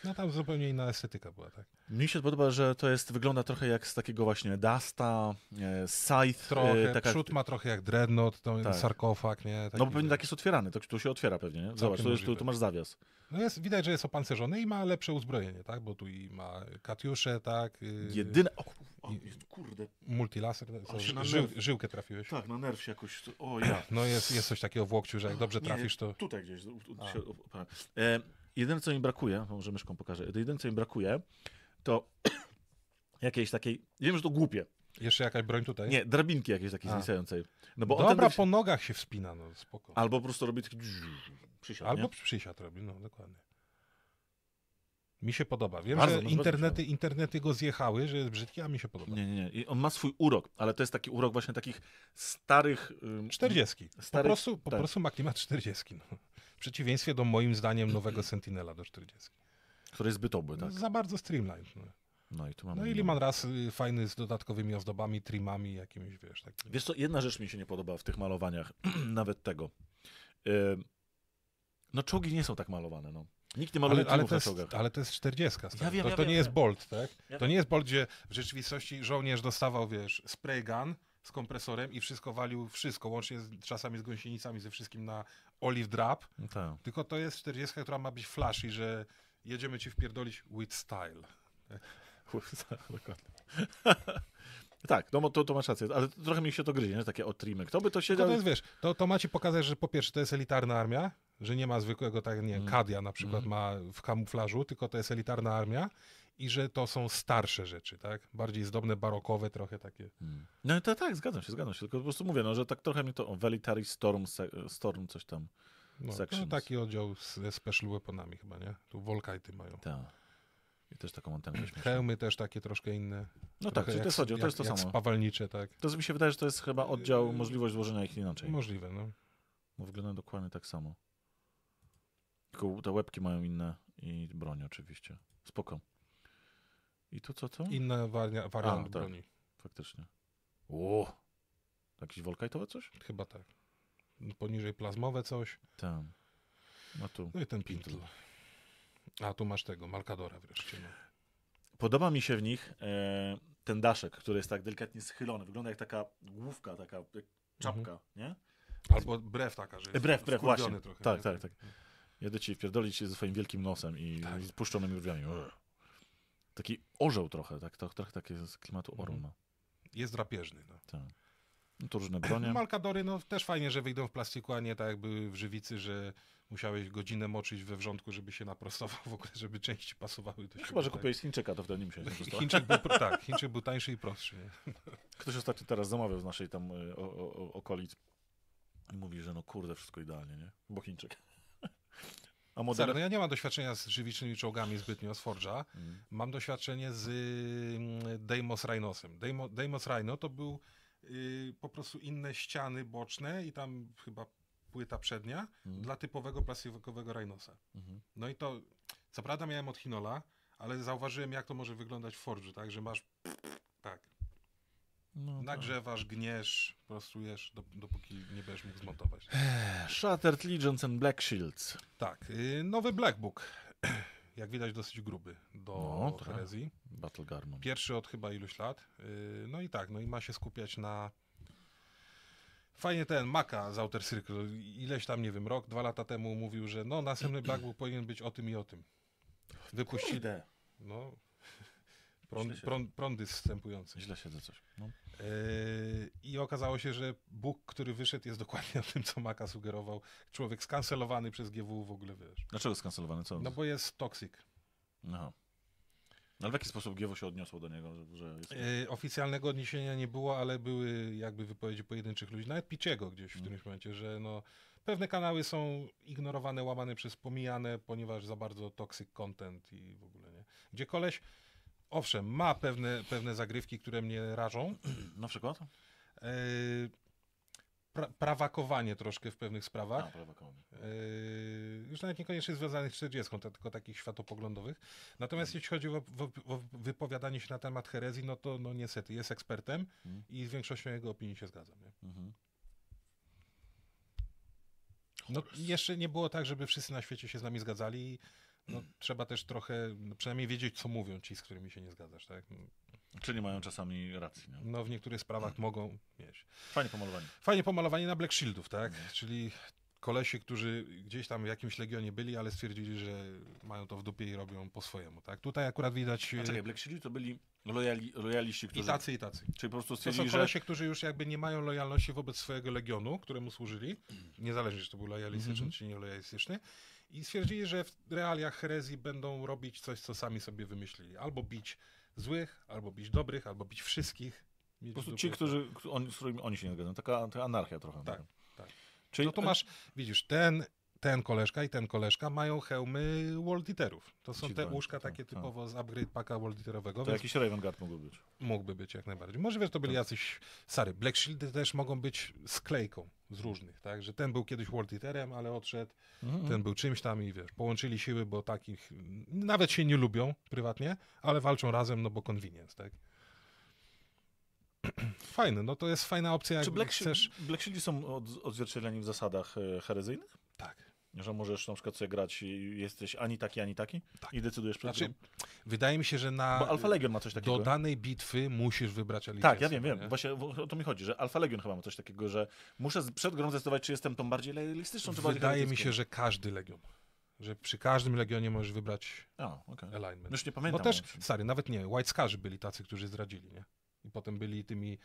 No tam zupełnie inna estetyka była, tak. Mi się podoba, że to jest, wygląda trochę jak z takiego właśnie Dasta, e, Scythe. E, trochę, e, taka... przód ma trochę jak Dreadnought, to tak. sarkofag, nie? Taki no bo pewnie tak jest otwierany, to tu się otwiera pewnie, nie? Zobacz, tu, jest, tu, tu, masz zawias. No jest, widać, że jest opancerzony i ma lepsze uzbrojenie, tak? Bo tu i ma katiusze, tak? Y... Jedyne... O, o, kurde. Multilaser, o, na żył, żyłkę trafiłeś. Tak, na nerw się jakoś, o ja. No jest, jest coś takiego w łokciu, że jak dobrze trafisz, to... Nie, tutaj gdzieś. się... e, Jedyne, co mi brakuje, może myszką pokażę, jedyne, co mi brakuje, to jakiejś takiej, wiem, że to głupie, jeszcze jakaś broń tutaj? Nie, drabinki jakiejś takiej zwisającej. No bo Dobra, ten... po nogach się wspina, no spoko. Albo po prostu robi taki... Przysiad, Albo nie? przysiad robi, no dokładnie. Mi się podoba. Wiem, bardzo, że internety, no. internety go zjechały, że jest brzydki, a mi się podoba. Nie, nie, nie. I on ma swój urok, ale to jest taki urok właśnie takich starych... Czterdziestki. Starych, po prostu, po tak. prostu ma klimat czterdziestki. No. W przeciwieństwie do moim zdaniem nowego Sentinela do czterdziestki. Który jest zbyt obły, tak? Za bardzo streamlined. No. No i tu mamy. No i Liman raz y, fajny z dodatkowymi ozdobami, trimami, jakimiś, wiesz, takimi. Wiesz co, jedna rzecz mi się nie podoba w tych malowaniach, nawet tego. No czołgi nie są tak malowane, no. Nikt nie ma ale, ale, to jest, ale to jest 40. Ja wiem, to, ja to wiem, nie jest Bolt, tak? Ja to nie jest Bolt, gdzie w rzeczywistości żołnierz dostawał, wiesz, spray gun z kompresorem i wszystko walił, wszystko, łącznie z, czasami z gąsienicami, ze wszystkim na olive drab. No tak. Tylko to jest 40, która ma być flashy, że jedziemy ci wpierdolić with style. Tak, no to, to masz rację, ale trochę mi się to gryzie, nie? takie otrimy. Kto by to siedział... To jest, wiesz, to, to pokazać, że po pierwsze to jest elitarna armia, że nie ma zwykłego, tak nie wiem, mm. Kadia na przykład mm. ma w kamuflażu, tylko to jest elitarna armia i że to są starsze rzeczy, tak? Bardziej zdobne, barokowe trochę takie. Mm. No to tak, zgadzam się, zgadzam się, tylko po prostu mówię, no, że tak trochę mi to... O, Velitary Storm, Storm coś tam. No, no, taki oddział ze special weaponami chyba, nie? Tu Volkajty mają. Tak. I też taką antenę śmieszną. Hełmy też takie troszkę inne. No tak, czyli to jest oddział, to jest to jak, samo. spawalnicze, tak. To mi się wydaje, że to jest chyba oddział, yy, możliwość złożenia ich inaczej. Możliwe, no. No wygląda dokładnie tak samo. Tylko te łebki mają inne i broń oczywiście. Spoko. I tu co to? Inna waria wariant tak. broni. Faktycznie. O! Jakieś wolkajtowe coś? Chyba tak. Poniżej plazmowe coś. Tam. No tu. No i ten pintel. A tu masz tego, Malkadora wreszcie. No. Podoba mi się w nich e, ten daszek, który jest tak delikatnie schylony. Wygląda jak taka główka, taka jak czapka, mhm. nie? Albo brew taka, że jest Brew, brew, właśnie. Trochę, tak, nie? tak, tak. Jedę ci wpierdolić się ze swoim wielkim nosem i tak. spuszczonymi brwiami. Taki orzeł trochę, tak, to, trochę takie z klimatu orła. Mhm. No. Jest drapieżny. No. Tak. No to różne bronie. Malkadory, no też fajnie, że wyjdą w plastiku, a nie tak jakby w żywicy, że musiałeś godzinę moczyć we wrzątku, żeby się naprostował w ogóle, żeby części pasowały do Chyba, że kupiłeś Chińczyka, to wtedy nie musiałeś naprostować. Chińczyk był, tak, Chińczyk był tańszy i prostszy. Ktoś ostatnio teraz zamawiał z naszej tam e, o, o, okolic i mówi, że no kurde, wszystko idealnie, nie? Bo Chińczyk. A model... no ja nie mam doświadczenia z żywicznymi czołgami zbytnio z Forge'a. Mm. Mam doświadczenie z mm, Deimos Rhinosem. Deimos Rhino to był Y, po prostu inne ściany boczne i tam chyba płyta przednia mhm. dla typowego plastikowego Rhinosa. Mhm. No i to, co prawda miałem od Hinola, ale zauważyłem, jak to może wyglądać w Forge, tak, że masz tak, no, tak. Nagrzewasz, tak. gniesz, prostujesz, dopóki nie będziesz mógł zmontować. Shattered Legions and Black Shields. Tak, y, nowy Black Book jak widać dosyć gruby do no, herezji. Tak. Battle Garnon. Pierwszy od chyba iluś lat. Y, no i tak, no i ma się skupiać na Fajnie ten Maka z Outer Circle, ileś tam, nie wiem, rok, dwa lata temu mówił, że no następny Black Book powinien być o tym i o tym. Wypuścili. No, Prąd, się... prąd, prądy zstępujące. Źle siedzę coś. No. Yy, I okazało się, że Bóg, który wyszedł, jest dokładnie o tym, co Maka sugerował. Człowiek skancelowany przez GW w ogóle, wiesz. Dlaczego skancelowany? Co? No bo jest toksyk. Aha. No ale w jaki sposób GW się odniosło do niego? Że jest... yy, oficjalnego odniesienia nie było, ale były jakby wypowiedzi pojedynczych ludzi, nawet Piciego gdzieś w mm. którymś momencie, że no, pewne kanały są ignorowane, łamane przez pomijane, ponieważ za bardzo toxic content i w ogóle nie. Gdzie koleś owszem, ma pewne, pewne zagrywki, które mnie rażą. Na przykład? E, pra, prawakowanie troszkę w pewnych sprawach. A, prawakowanie. E, już nawet niekoniecznie związanych z 40, tylko takich światopoglądowych. Natomiast hmm. jeśli chodzi o, o, o, wypowiadanie się na temat herezji, no to no niestety jest ekspertem hmm. i z większością jego opinii się zgadzam. Nie? Hmm. No, jeszcze nie było tak, żeby wszyscy na świecie się z nami zgadzali no, trzeba też trochę, no, przynajmniej wiedzieć, co mówią ci, z którymi się nie zgadzasz, tak? Czyli mają czasami rację. Nie? No w niektórych sprawach hmm. mogą mieć. Fajnie pomalowanie. Fajnie pomalowanie na Black Shieldów, tak? Hmm. Czyli kolesi, którzy gdzieś tam w jakimś legionie byli, ale stwierdzili, że mają to w dupie i robią po swojemu, tak? Tutaj akurat widać... A czekaj, y, Black Shieldi to byli lojali, lojaliści, którzy... I tacy, i tacy. Czyli po prostu stwierdzili, to są kolesie, że... którzy już jakby nie mają lojalności wobec swojego legionu, któremu służyli, mhm. niezależnie, czy to był lojalistyczny, -hmm. czy nie lojalistyczny, i stwierdzili, że w realiach herezji będą robić coś, co sami sobie wymyślili. Albo bić złych, albo bić dobrych, albo bić wszystkich. Po prostu ci, którzy, tak. on, z którymi oni się nie zgadzają. Taka, taka anarchia trochę. Tak, no. tak. Czyli... No to masz, widzisz, ten, ten koleżka i ten koleżka mają hełmy Walditerów. To są te łóżka tak, takie tak. typowo z upgrade packa Walditerowego. To jakiś Raven Guard mógłby być. Mógłby być jak najbardziej. Może wiesz, to byli jacyś, sary, Black Shieldy też mogą być sklejką z różnych, tak? Że ten był kiedyś world eaterem, ale odszedł, mhm. ten był czymś tam i wiesz, połączyli siły, bo takich nawet się nie lubią prywatnie, ale walczą razem, no bo convenience, tak? Fajny, no to jest fajna opcja, Czy jak Black chcesz... Black Shieldi są od, odzwierciedleni w zasadach e, herezyjnych? Tak. Że możesz na przykład sobie grać i jesteś ani taki, ani taki tak. i decydujesz przed znaczy, Wydaje mi się, że na... Bo Alpha Legion ma coś takiego. Do danej bitwy musisz wybrać aliancję. Tak, ja wiem, wiem. Nie? Właśnie o to mi chodzi, że Alpha Legion chyba ma coś takiego, że muszę przed grą zdecydować, czy jestem tą bardziej realistyczną, czy bardziej Wydaje mi się, że każdy Legion. Że przy każdym Legionie możesz wybrać A, okay. alignment. Już nie pamiętam. No też, stary, nawet nie, White Scarzy byli tacy, którzy zdradzili, nie? I potem byli tymi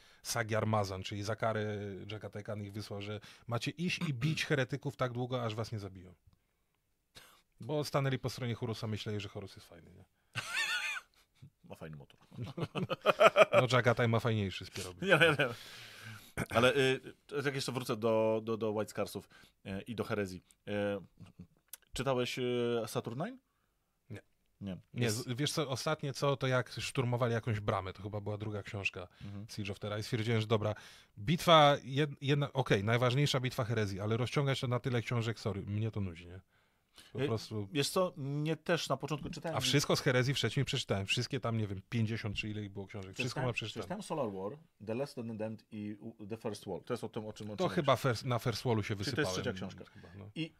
Mazan, czyli za karę Jacka Tekan ich wysłał, że macie iść i bić heretyków tak długo, aż was nie zabiją. Bo stanęli po stronie Horusa, myśleli, że Horus jest fajny, nie? Ma fajny motor. no Jagataj ma fajniejszy spierobnik. Nie, nie, nie. Ale y, jak jeszcze wrócę do, do, do White Scarsów y, i do herezji. Y, czytałeś y, Saturnine? Nie. Nie, wiesz co, ostatnie co, to jak szturmowali jakąś bramę, to chyba była druga książka mhm. Siege of Terra i stwierdziłem, że dobra, bitwa, jed, jedna, okej, okay, najważniejsza bitwa herezji, ale rozciągać to na tyle książek, sorry, mnie to nudzi, nie? Po e, prostu... Wiesz co, nie też na początku czytałem. A wszystko z herezji wcześniej przeczytałem, wszystkie tam, nie wiem, 50 czy ile ich było książek, wszystko ma przeczytałem. Przeczytałem Solar War, The Last Descendant i The First Wall, to jest o tym, o czym To chyba first, na First Wallu się wysypałem. to jest trzecia książka. Chyba, no. I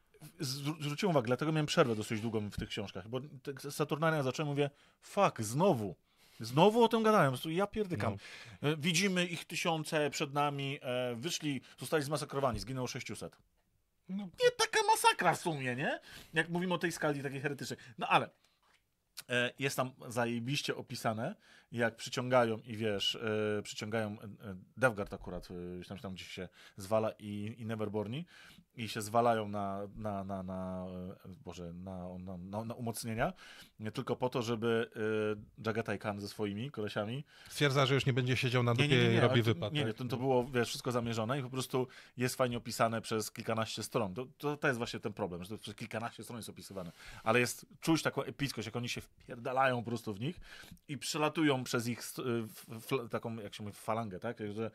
zwróciłem uwagę, dlatego miałem przerwę dosyć długą w tych książkach, bo tak Saturnalia zacząłem, mówię, fuck, znowu. Znowu o tym gadałem, ja pierdykam. No. E, widzimy ich tysiące przed nami, e, wyszli, zostali zmasakrowani, zginęło 600. No. Nie taka masakra w sumie, nie? Jak mówimy o tej skali takiej heretycznej. No ale e, jest tam zajebiście opisane, jak przyciągają i wiesz, przyciągają Devgard akurat, tam, tam gdzieś się zwala i, i Neverborni i się zwalają na, na, na, na e, Boże, na, na, na, na umocnienia, nie tylko po to, żeby y, e, Jagatai Khan ze swoimi kolesiami... Stwierdza, że już nie będzie siedział na dupie nie, nie, nie, i robi wypad. Nie, tak? nie, to, to było wiesz, wszystko zamierzone i po prostu jest fajnie opisane przez kilkanaście stron. To, to, to jest właśnie ten problem, że to przez kilkanaście stron jest opisywane, ale jest, czuć taką epickość, jak oni się wpierdalają po prostu w nich i przelatują przez ich e, taką, jak się mówi, falangę, tak? Że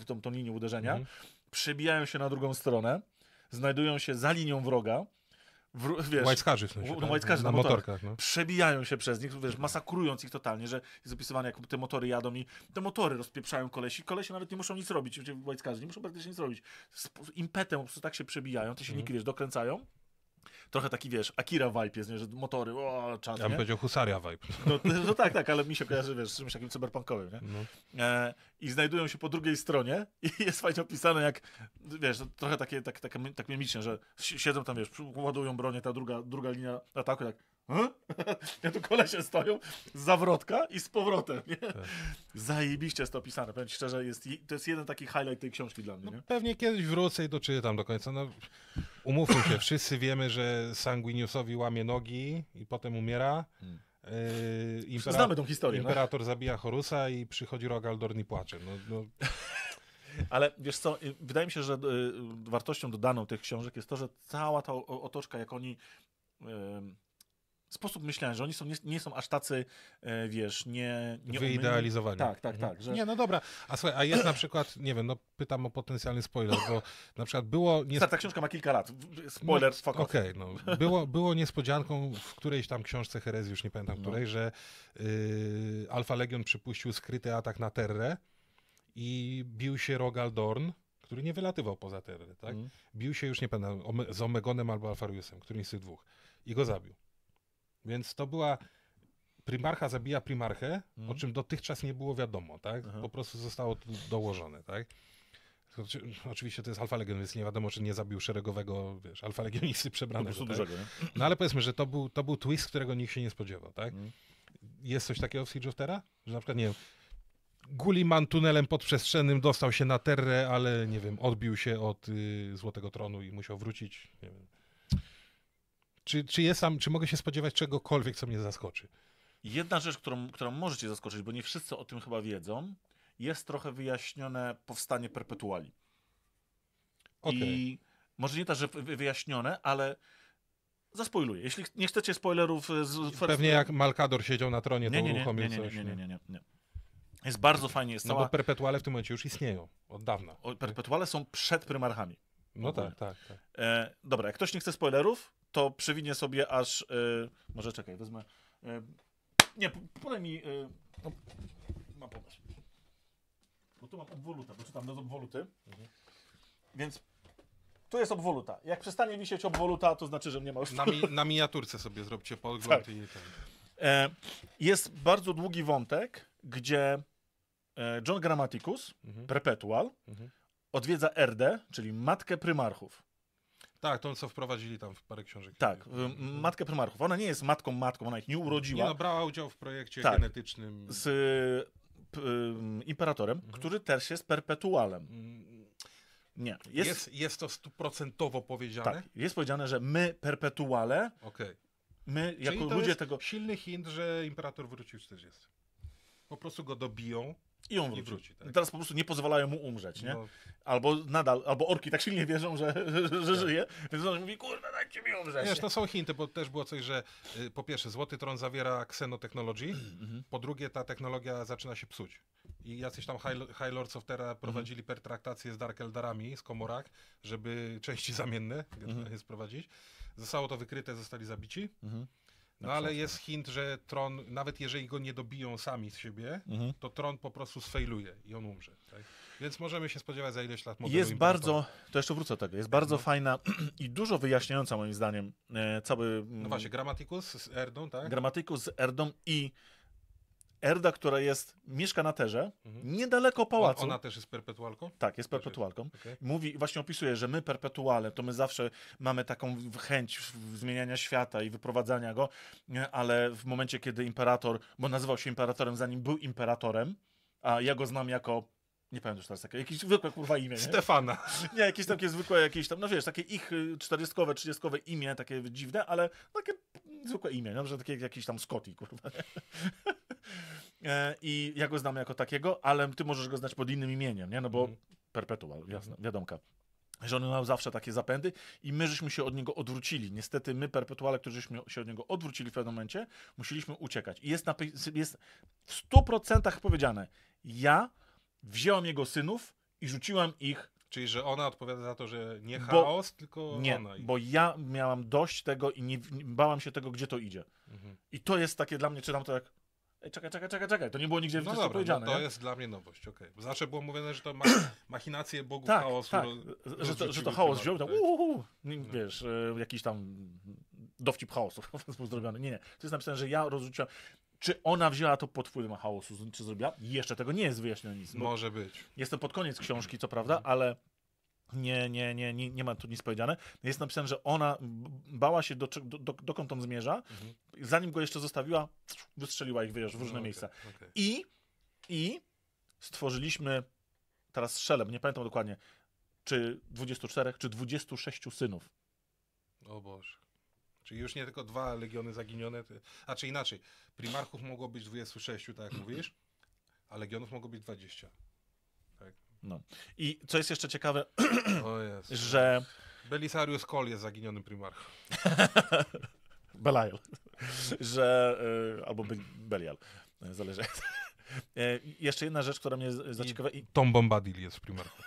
w tą, tą linię uderzenia, mhm. przebijają się na drugą stronę, znajdują się za linią wroga, w, wiesz, Łajckarzy w sensie, no, tak? na, na motorkach. No. Przebijają się przez nich, wiesz, masakrując ich totalnie, że jest opisywane, jak te motory jadą i te motory rozpieprzają kolesi. Kolesi nawet nie muszą nic robić, łajckarzy nie muszą praktycznie nic robić. Z impetem po prostu tak się przebijają, te silniki, mhm. mm. wiesz, dokręcają trochę taki, wiesz, Akira vibe jest, nie? że motory, o, czas, Ja bym nie? powiedział husaria vibe. No, no, tak, tak, ale mi się kojarzy, wiesz, z czymś takim cyberpunkowym, nie? No. E, I znajdują się po drugiej stronie i jest fajnie opisane jak, wiesz, trochę takie, tak, tak, tak mimicznie, że siedzą tam, wiesz, ładują bronię, ta druga, druga linia ataku, jak Ja tu kolesie stoją, zawrotka i z powrotem. Nie? Tak. Zajebiście jest to opisane. Powiem ci szczerze, jest, to jest jeden taki highlight tej książki dla mnie. No, pewnie kiedyś wrócę i doczytam do końca. No, umówmy się, wszyscy wiemy, że Sanguiniusowi łamie nogi i potem umiera. Hmm. Yy, impera... Znamy tą historię. No. Imperator no. zabija Horusa i przychodzi Rogal Dorni płacze. No, no. Ale wiesz co, y, wydaje mi się, że y, wartością dodaną tych książek jest to, że cała ta otoczka, jak oni... Yy sposób myślenia, że oni są, nie, nie są aż tacy, e, wiesz, nie... nie Wyidealizowani. Tak, tak, tak mhm. tak. Że... Nie, no dobra. A słuchaj, a jest na przykład, nie wiem, no pytam o potencjalny spoiler, bo na przykład było... Nie... ta książka ma kilka lat. Spoiler, no, fuck Okej, okay, no. Było, było niespodzianką w którejś tam książce herezji, już nie pamiętam no. której, że y, Alfa Legion przypuścił skryty atak na Terrę i bił się Rogal Dorn który nie wylatywał poza tereny, tak? Mm. Bił się już, nie pamiętam, z Omegonem albo Alfariusem, którymś z tych dwóch i go zabił. Więc to była primarcha zabija primarchę, o mhm. czym dotychczas nie było wiadomo, tak? Aha. Po prostu zostało to dołożone, tak? Oczywiście to jest Alfa Legion, więc nie wiadomo, czy nie zabił szeregowego, wiesz, Alfa Legionisty przebranego. No tak? Dużego, no ale powiedzmy, że to był, to był twist, którego nikt się nie spodziewał, tak? Mhm. Jest coś takiego w Siege of Terra? Że na przykład, nie wiem, Gulliman tunelem podprzestrzennym dostał się na Terrę, ale nie wiem, odbił się od y, Złotego Tronu i musiał wrócić, nie wiem. Czy, czy, jest tam, czy mogę się spodziewać czegokolwiek, co mnie zaskoczy? Jedna rzecz, którą, którą możecie zaskoczyć, bo nie wszyscy o tym chyba wiedzą, jest trochę wyjaśnione powstanie perpetuali. Okay. I może nie tak, że wyjaśnione, ale zaspoiluję. Jeśli nie chcecie spoilerów... E, z... Pewnie jak Malkador siedział na tronie, nie, to nie, uruchomił nie, nie, nie, coś. Nie, nie, no. nie, nie, nie. Jest bardzo fajnie. Jest no cała... No bo perpetuale w tym momencie już istnieją, od dawna. O, perpetuale są przed prymarchami. No tak, tak, tak. E, dobra, jak ktoś nie chce spoilerów, to przewinię sobie aż. Yy, może czekaj, wezmę. Yy, nie, podaj mi. Yy, no, mam pomysł. Bo tu mam obwolutę, bo czytam bez obwoluty. Mhm. Więc tu jest obwoluta. Jak przestanie wisieć obwoluta, to znaczy, że mnie ma już. Na, mi, na miniaturce sobie zróbcie podgląd tak. i ten. E, jest bardzo długi wątek, gdzie John Grammaticus, mhm. Perpetual, mhm. odwiedza Erdę, czyli matkę prymarchów. Tak, to co wprowadzili tam w parę książek. Tak, m- mhm. matkę prymarchów. Ona nie jest matką matką, ona ich nie urodziła. Nie, no, brała udział w projekcie tak, genetycznym. Z y, imperatorem, mhm. który też jest perpetualem. Mm. Nie. Jest, jest, jest to stuprocentowo powiedziane? Tak, jest powiedziane, że my perpetuale, okay. my Czyli jako ludzie tego... silny hint, że imperator wrócił 40. Po prostu go dobiją, i on wróci. I wróci tak. Teraz po prostu nie pozwalają mu umrzeć, nie? No. Albo nadal, albo orki tak silnie wierzą, że, że, tak. żyje, więc on mówi, kurde, dajcie mi umrzeć. Wiesz, to są chiny bo też było coś, że y, po pierwsze, Złoty Tron zawiera ksenotechnologii, mm -hmm. po drugie, ta technologia zaczyna się psuć. I jacyś tam High, high Lords of Terra mhm. prowadzili mm -hmm. pertraktację z Dark Eldarami, z Komorak, żeby części zamienne mm -hmm. sprowadzić. Zostało to wykryte, zostali zabici. Mm no ale jest hint, że Tron, nawet jeżeli go nie dobiją sami z siebie, mhm. to Tron po prostu sfejluje i on umrze. Tak? Więc możemy się spodziewać za ileś lat. Jest bardzo, to jeszcze wrócę do tego, jest bardzo no. fajna i dużo wyjaśniająca moim zdaniem e, cały... No mm, właśnie, Grammaticus z Erdą, tak? Grammaticus z Erdą i Erda, która jest, mieszka na terze, mhm. niedaleko pałacu. Ona też jest perpetualką? Tak, jest znaczy, perpetualką. Okay. Mówi, właśnie opisuje, że my perpetuale, to my zawsze mamy taką chęć zmieniania świata i wyprowadzania go, ale w momencie, kiedy imperator, bo nazywał się imperatorem, zanim był imperatorem, a ja go znam jako nie pamiętam już teraz takie, jakieś zwykłe kurwa imię. Nie? Stefana. Nie, jakieś takie zwykłe, jakieś tam, no wiesz, takie ich y, czterdziestkowe, trzydziestkowe imię, takie dziwne, ale takie zwykłe imię, no, że takie jakieś tam Scotty, kurwa. Nie? E, I ja go znam jako takiego, ale ty możesz go znać pod innym imieniem, nie? No bo mhm. Perpetual, jasne, wiadomka że on miał zawsze takie zapędy i my żeśmy się od niego odwrócili. Niestety my, perpetuale, którzyśmy się od niego odwrócili w pewnym momencie, musieliśmy uciekać. I jest, na, jest w 100% powiedziane, ja wziąłem jego synów i rzuciłam ich Czyli, że ona odpowiada za to, że nie chaos, tylko nie, ona. bo ja miałam dość tego i nie, nie bałam się tego, gdzie to idzie. Mhm. I to jest takie dla mnie, czytam to jak, Czekaj, czekaj, czekaj, czekaj, to nie było nigdzie no dobra, no powiedziane. No to nie? jest dla mnie nowość, okej. Okay. Zawsze było mówione, że to ma machinacje bogów tak, chaosu. Tak. że, to, że to chaos wziął, tam, uhuhu, no. wiesz, e, jakiś tam dowcip chaosu sposób zrobiony. Nie, nie, to jest napisane, że ja rozrzuciłam... Czy ona wzięła to pod wpływem chaosu, czy zrobiła? Jeszcze tego nie jest wyjaśnione nic. Może być. Jestem pod koniec książki, co prawda, ale nie, nie, nie, nie, nie ma tu nic powiedziane. Jest napisane, że ona bała się, do, do, do, dokąd on zmierza. Mhm. Zanim go jeszcze zostawiła, wystrzeliła ich, wiesz, w różne no, okay, miejsca. Okay. I, I stworzyliśmy, teraz strzelem, nie pamiętam dokładnie, czy 24, czy 26 synów. O Boże. Czyli już nie tylko dwa legiony zaginione, ty... a czy inaczej, primarchów mogło być 26, tak jak mówisz, a legionów mogło być 20. No. I co jest jeszcze ciekawe, że... Belisarius Cole jest zaginionym primarchą. Belial. że... Y, albo Belial. Zależy. E, jeszcze jedna rzecz, która mnie zaciekawia. I Tom Bombadil jest w primarchu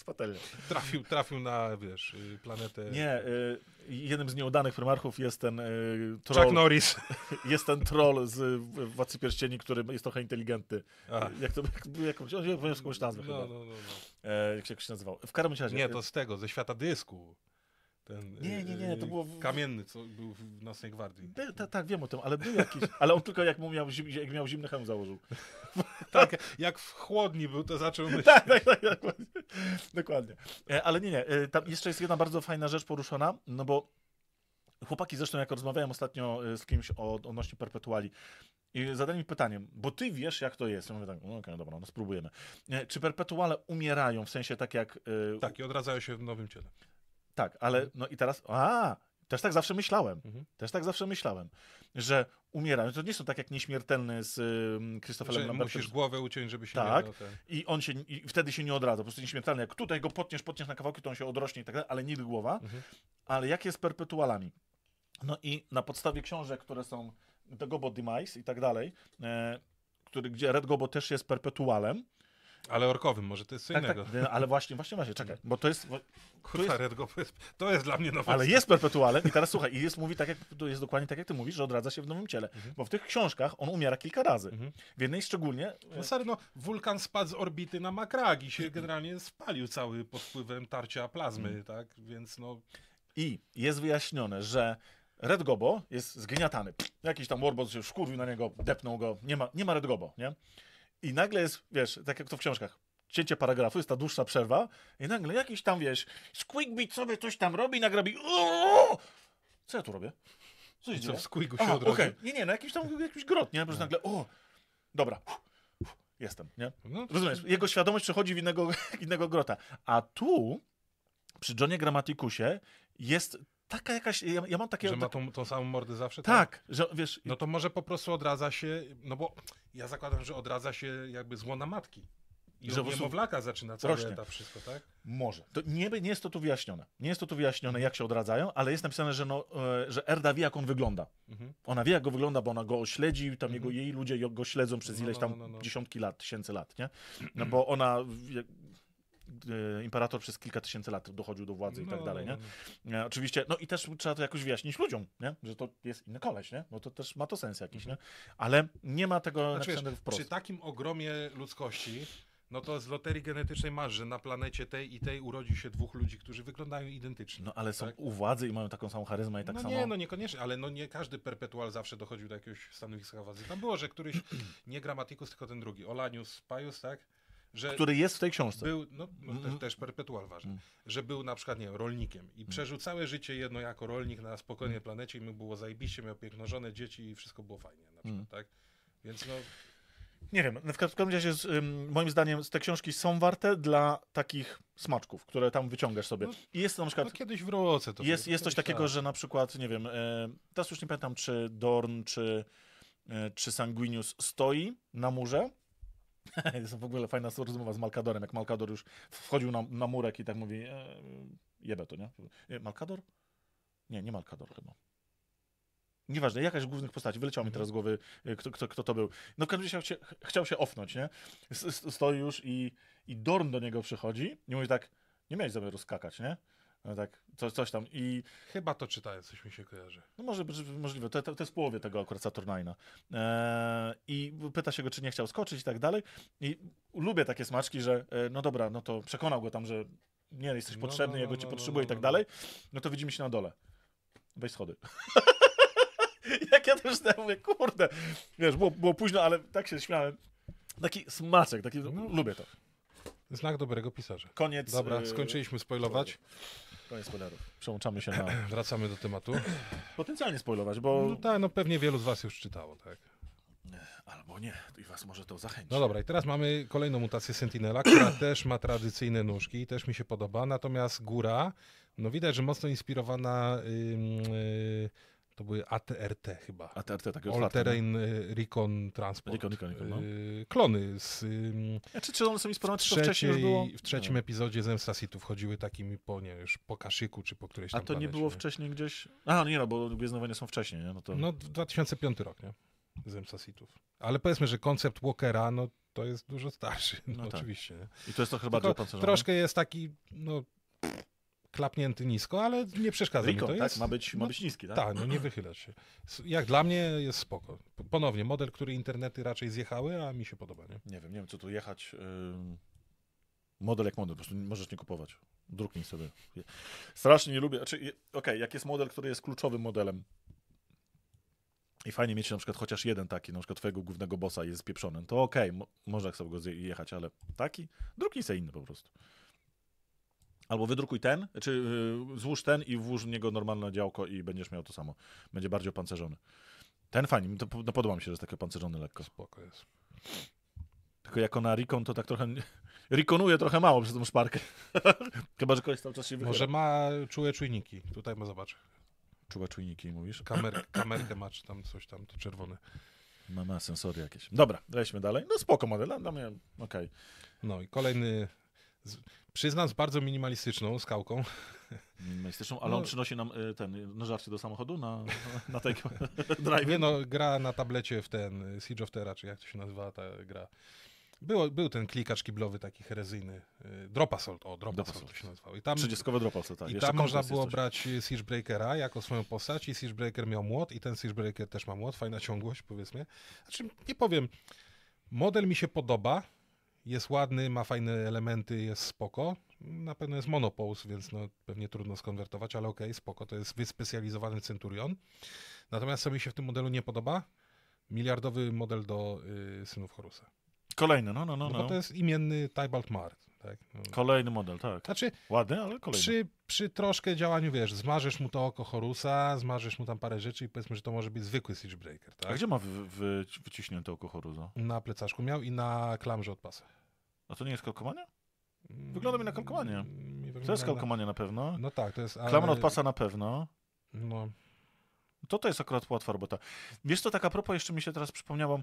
z Trafił, trafił na, wiesz, planetę... Nie, jednym z nieudanych prymarchów jest ten troll... Chuck Norris. Jest ten troll z Władcy Pierścieni, który jest trochę inteligentny. Aha. Jak to, jakąś, on jakąś nazwę no, chyba. No, no, no. Jak się nazywał. W każdym razie... Nie, to z tego, ze Świata Dysku. Ten, nie, nie, nie, y, to było... W... Kamienny, co był w Nocnej Gwardii. By, ta, tak, wiem o tym, ale był jakiś, ale on tylko jak miał, zim, jak miał zimny hełm założył. tak, jak w chłodni był, to zaczął myśleć. tak, tak, tak, dokładnie. dokładnie. E, ale nie, nie, e, tam jeszcze jest jedna bardzo fajna rzecz poruszona, no bo chłopaki zresztą, jak rozmawiałem ostatnio e, z kimś o odnośnie perpetuali, i zadali mi pytanie, bo ty wiesz, jak to jest. Ja mówię tak, no okej, okay, no dobra, no spróbujemy. Czy perpetuale umierają, w sensie tak jak... Yy... Tak, i odradzają się w nowym ciele. Tak, ale mhm. no i teraz. A! Też tak zawsze myślałem. Mhm. Też tak zawsze myślałem, że umierają. To nie są tak jak nieśmiertelny z um, Krzysztofem znaczy, Musisz głowę uciąć, żeby się Tak. Nie tak. I on się i wtedy się nie odradza. Po prostu nieśmiertelny. Jak tutaj go potniesz, potniesz na kawałki, to on się odrośnie i tak dalej, ale nigdy głowa. Mhm. Ale jak jest z perpetualami? No i na podstawie książek, które są The Gobo Demise i tak dalej, e, który, gdzie Red Gobo też jest perpetualem, ale orkowym, może to jest co tak, tak. innego. Tak, ale właśnie, właśnie, właśnie, czekaj, bo to jest... Kurwa, jest... to jest dla mnie nowe. Ale jest perpetuale i teraz słuchaj, i jest, mówi tak jak, jest dokładnie tak jak ty mówisz, że odradza się w nowym ciele, mhm. bo w tych książkach on umiera kilka razy. Mhm. W jednej szczególnie... E, no sorry, no, wulkan spadł z orbity na Makragi i się mhm. generalnie spalił cały pod wpływem tarcia plazmy, mhm. tak, więc no... I jest wyjaśnione, że Red Gobo jest zgniatany. Jakiś tam Warboss się szkurwił na niego, depnął go. Nie ma, nie ma Red Gobo, nie? I nagle jest, wiesz, tak jak to w książkach, cięcie paragrafu, jest ta dłuższa przerwa i nagle jakiś tam, wiesz, squigby sobie coś tam robi i nagrabi Co ja tu robię? Coś co, w Squeaku się Okay. Nie, nie, no jakiś tam, jakiś grot, nie? Po prostu no. nagle, o, dobra, jestem, nie? Rozumiem. No, Rozumiesz, jego świadomość przechodzi w innego, innego grota. A tu, przy Johnie Gramatikusie, jest taka jakaś, ja, ja mam takie... Że ma tak- tą, tą samą mordę zawsze? Tak, tak, że wiesz... No to może po prostu odradza się, no bo ja zakładam, że odradza się jakby zło na matki. I że niemowlaka zaczyna całe rośnie. wszystko, tak? Może. To nie, nie jest to tu wyjaśnione. Nie jest to tu wyjaśnione, jak się odradzają, ale jest napisane, że, no, e, że Erda wie, jak on wygląda. Mhm. Ona wie, jak go wygląda, bo ona go śledzi, tam mhm. jego, jej ludzie go śledzą przez no, ileś no, tam no, no, no, dziesiątki lat, tysięcy lat, nie? No mhm. bo ona Y, imperator przez kilka tysięcy lat dochodził do władzy no, i tak no, dalej, no, nie? No. E, oczywiście, no i też trzeba to jakoś wyjaśnić ludziom, nie? Że to jest inny koleś, nie? No to też ma to sens jakiś, mhm. nie? Ale nie ma tego znaczy, wiesz, wprost. Przy takim ogromie ludzkości, no to z loterii genetycznej masz, że na planecie tej i tej urodzi się dwóch ludzi, którzy wyglądają identycznie. No ale są tak? u władzy i mają taką samą charyzmę i tak no samo... Nie, no niekoniecznie, ale no nie każdy perpetual zawsze dochodził do jakiegoś stanowiska władzy. Tam było, że któryś nie Gramatikus, tylko ten drugi, Olanius Paius, tak? Że Który jest w tej książce. Był, no, mm. też, perpetual ważny, mm. że był na przykład, nie wiem, rolnikiem i mm. przeżył całe życie jedno jako rolnik na spokojnej mm. planecie i mu było zajebiście, miał piękno żonę, dzieci i wszystko było fajnie, na przykład, mm. tak? Więc no... Nie wiem, w każdym razie moim zdaniem te książki są warte dla takich smaczków, które tam wyciągasz sobie. No, I jest na przykład... No kiedyś w Rołoce to Jest, jest coś takiego, tak. że na przykład, nie wiem, e, teraz już nie pamiętam, czy Dorn, czy, e, czy Sanguinius stoi na murze Jest w ogóle fajna rozmowa z Malkadorem, jak Malkador już wchodził na, na murek i tak mówi, e, jebę to, nie? E, Malkador? Nie, nie Malkador chyba. Nieważne, jakaś głównych postaci, wyleciał mi mhm. teraz z głowy, e, kto, kto, kto to był. No każdy chciał się, chciał się ofnąć, nie? Stoi już i, i Dorn do niego przychodzi i mówi tak, nie miałeś zamiaru skakać, nie? No tak, coś, coś tam i... Chyba to czytałem, coś mi się kojarzy. No może możliwe, to, to, to jest w połowie tego akurat Saturnina. Eee, I pyta się go, czy nie chciał skoczyć i tak dalej. I lubię takie smaczki, że e, no dobra, no to przekonał go tam, że nie, jesteś no, potrzebny, no, ja go no, ci no, potrzebuję i no, tak no. dalej. No to widzimy się na dole. Weź schody. Jak ja też mówię, kurde. Wiesz, było, było późno, ale tak się śmiałem. Taki smaczek, taki, lubię to. Znak dobrego pisarza. Koniec. Dobra, e, skończyliśmy spoilować. Koniec spoilerów. Przełączamy się na... Wracamy do tematu. Potencjalnie spoilować, bo... No tak, no pewnie wielu z was już czytało, tak? Albo nie, i was może to zachęcić. No dobra, i teraz mamy kolejną mutację Sentinela, która też ma tradycyjne nóżki i też mi się podoba, natomiast góra, no widać, że mocno inspirowana... Yy, yy, to były ATRT chyba. ATRT, tak. All lat, Terrain no? Recon Transport. Recon, Recon, Recon no. Y, klony z... Ja, czy, czy one są inspirowane, czy to wcześniej już było? W trzecim no. epizodzie Zemsta Sithów chodziły takimi po, nie już po kaszyku, czy po którejś tam A to planecie. nie było wcześniej gdzieś? Aha, nie no, bo Gwiezdne są wcześniej, nie? No, to... no 2005 rok, nie? Zemsta Ale powiedzmy, że koncept Walkera, no to jest dużo starszy, no, no tak. oczywiście. I to jest to chyba Tylko Troszkę jest taki, no klapnięty nisko, ale nie przeszkadza Rico, mi to. Jest, tak? Ma być, ma no, być niski, tak? Tak, no nie wychylać się. Jak dla mnie jest spoko. Ponownie, model, który internety raczej zjechały, a mi się podoba, nie? Nie wiem, nie wiem, co tu jechać. Model jak model, po prostu możesz nie kupować. Druknij sobie. Strasznie nie lubię, znaczy, okej, okay, jak jest model, który jest kluczowym modelem i fajnie mieć na przykład chociaż jeden taki, na przykład twojego głównego bossa jest pieprzony, to okej, okay, mo można sobie go zjechać, ale taki? Druknij sobie inny po prostu. Albo wydrukuj ten, czy yy, złóż ten i włóż w niego normalne działko i będziesz miał to samo. Będzie bardziej opancerzony. Ten fajnie, to, no podoba mi się, że jest taki opancerzony lekko. Spoko jest. Tylko jako na Rikon to tak trochę... Rikonuje trochę mało przez tą szparkę. Chyba, że koleś cały czas się wychyla. Może ma czułe czujniki. Tutaj ma zobacz. Czułe czujniki, mówisz? Kamer, kamerkę ma, czy tam coś tam, to czerwone. Ma, ma sensory jakieś. Dobra, lećmy dalej. No spoko model, dla mnie okej. Okay. No i kolejny z, przyznam, z bardzo minimalistyczną skałką. Minimalistyczną, ale no, on przynosi nam e, ten nożarcie do samochodu na, na tej drive. no, gra na tablecie w ten Siege of Terra, czy jak to się nazywa ta gra. Był był ten klikacz kiblowy taki herezyjny. E, Dropasolt, o, Dropasolt Dropa się nazywał. I tam, 30 tak. I tam można było coś. brać Siege Breakera jako swoją postać i Siege Breaker miał młot i ten Siege Breaker też ma młot. Fajna ciągłość, powiedzmy. Znaczy, nie powiem, model mi się podoba, jest ładny, ma fajne elementy, jest spoko. Na pewno jest monopose, więc no, pewnie trudno skonwertować, ale okej, okay, spoko, to jest wyspecjalizowany Centurion. Natomiast co mi się w tym modelu nie podoba? Miliardowy model do y, Synów Horusa. Kolejny, no, no, no. no, no. to jest imienny Tybalt Mart. Tak? No. Kolejny model, tak. Znaczy, Ładny, ale kolejny. Przy, przy troszkę działaniu, wiesz, zmarzysz mu to oko Horusa, zmarzysz mu tam parę rzeczy i powiedzmy, że to może być zwykły switchbreaker. Breaker, tak? A gdzie ma wy, wy, wyciśnięte oko Horusa? Na plecaszku miał i na klamrze od pasa. A to nie jest kalkowanie? Mm, wygląda mi na kalkomanie. To jest kalkomanie na pewno. No tak, to jest. Ale... Klamra od pasa na pewno. No. To to jest akurat łatwa robota. Wiesz, to taka propos jeszcze mi się teraz przypomniało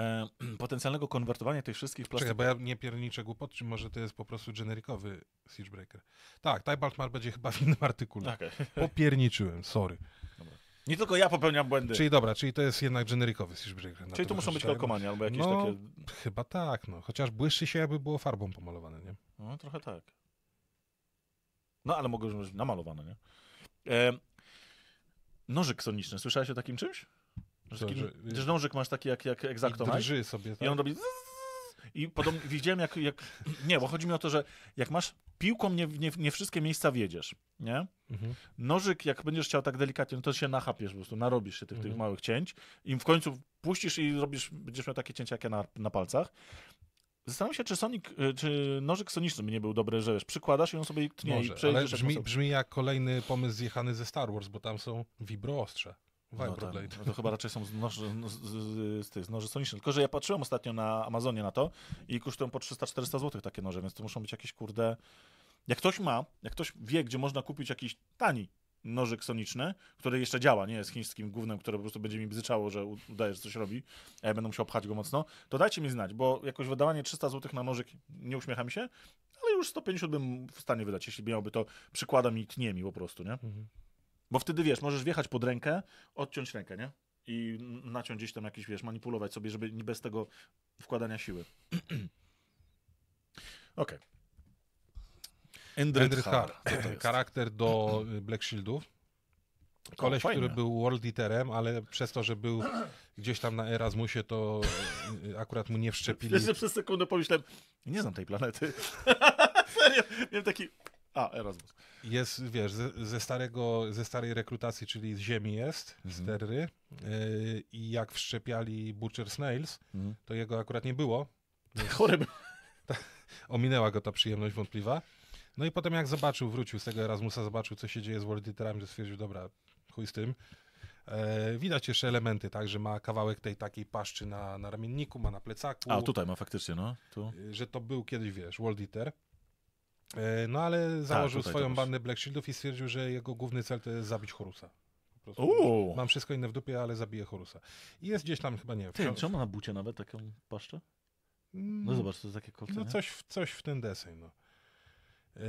e, potencjalnego konwertowania tych wszystkich plastik. Czekaj, bo ja nie pierniczę głupot, czy może to jest po prostu generikowy Breaker. Tak, Tybalt będzie chyba w innym artykule. Okay. Popierniczyłem, sorry. Dobra. Nie tylko ja popełniam błędy. Czyli dobra, czyli to jest jednak generikowy Breaker. Czyli to muszą być kalkomania albo jakieś no, takie... chyba tak, no. Chociaż błyszczy się, jakby było farbą pomalowane, nie? No, trochę tak. No, ale mogą być namalowane, nie? E, nożyk soniczny, słyszałeś o takim czymś? Drżążek masz taki jak, jak egzakto. I drży sobie, tak? I on tak? robi... I podobnie, widziałem jak, jak... Nie, bo chodzi mi o to, że jak masz piłką, nie, nie, nie wszystkie miejsca wiedziesz, nie? Mhm. Nożyk, jak będziesz chciał tak delikatnie, no to się nachapiesz po prostu, narobisz się tych, mhm. tych małych cięć i w końcu puścisz i robisz, będziesz miał takie cięcia jakie ja na, na palcach. Zastanawiam się, czy, Sonic, y, czy nożyk soniczny by nie był dobry, że wiesz, przykładasz i on sobie tnie Może, i przejdziesz. Ale tak brzmi, brzmi jak kolejny pomysł zjechany ze Star Wars, bo tam są wibroostrze. Vibroblade. No, tak. no, to chyba raczej są z noży, no z, z, z, z noży sonicznych. Tylko, że ja patrzyłem ostatnio na Amazonie na to i kosztują po 300-400 zł takie noże, więc to muszą być jakieś kurde... Jak ktoś ma, jak ktoś wie, gdzie można kupić jakiś tani nożyk soniczny, który jeszcze działa, nie jest chińskim głównym, które po prostu będzie mi bzyczało, że udaje, że coś robi, a ja będę musiał pchać go mocno, to dajcie mi znać, bo jakoś wydawanie 300 zł na nożyk, nie uśmiecham się, ale już 150 bym w stanie wydać, jeśli miałby to, przykładam i tnie mi po prostu, nie? Mhm. Bo wtedy wiesz, możesz wjechać pod rękę, odciąć rękę, nie? I naciąć gdzieś tam jakiś, wiesz, manipulować sobie, żeby bez tego wkładania siły. Okej. Okay. Har, Charakter do y, Black Shieldów. Koleś, to, który był world eaterem, ale przez to, że był gdzieś tam na Erasmusie, to y, akurat mu nie wszczepili. Jeszcze przez sekundę pomyślałem, nie znam tej planety. Serio, miałem taki... A, Erasmus. Jest, wiesz, ze, ze, starego, ze starej rekrutacji, czyli z ziemi jest, z mhm. terry. Yy, I jak wszczepiali Butcher Snails, mhm. to jego akurat nie było. Chory był. Ominęła go ta przyjemność wątpliwa. No i potem jak zobaczył, wrócił z tego Erasmusa, zobaczył, co się dzieje z World Eaterami, że stwierdził, dobra, chuj z tym. E, widać jeszcze elementy, tak, że ma kawałek tej takiej paszczy na, na ramienniku, ma na plecaku. A, tutaj ma faktycznie, no. Tu. E, że to był kiedyś, wiesz, World Eater. E, no ale założył tak, swoją bandę Black Shieldów i stwierdził, że jego główny cel to jest zabić Horusa. Uuu. Mam wszystko inne w dupie, ale zabiję Horusa. I jest gdzieś tam chyba, nie wiem. Ty, wciąż... czemu na bucie nawet taką paszczę? No mm, zobacz, to jest takie kolce, No coś, coś w ten deseń, no. E,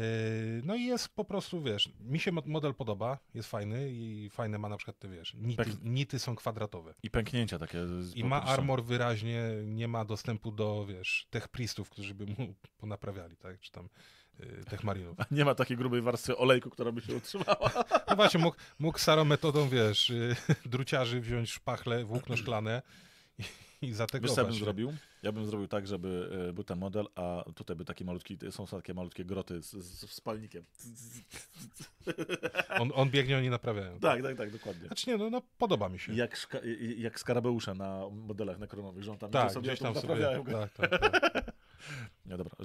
no i jest po prostu, wiesz, mi się model podoba, jest fajny i fajne ma na przykład te, wiesz, nity, Pęk... nity są kwadratowe. I pęknięcia takie. I ma armor wyraźnie, nie ma dostępu do, wiesz, tych priestów, którzy by mu ponaprawiali, tak, czy tam Y, tych marinów. A nie ma takiej grubej warstwy olejku, która by się utrzymała. No właśnie, mógł, mógł starą metodą, wiesz, y, druciarzy wziąć szpachle, włókno szklane i, i zategować. Wiesz, bym zrobił? Ja bym zrobił tak, żeby y, był ten model, a tutaj by takie malutki, są takie malutkie groty z, z spalnikiem. On, on biegnie, oni naprawiają. Tak, tak, tak, dokładnie. Znaczy nie, no, no podoba mi się. Jak, szka, jak skarabeusze na modelach nekronowych, że on tam tak, gdzieś tam, tam sobie, naprawiają. Tak, tak, tak. No dobra,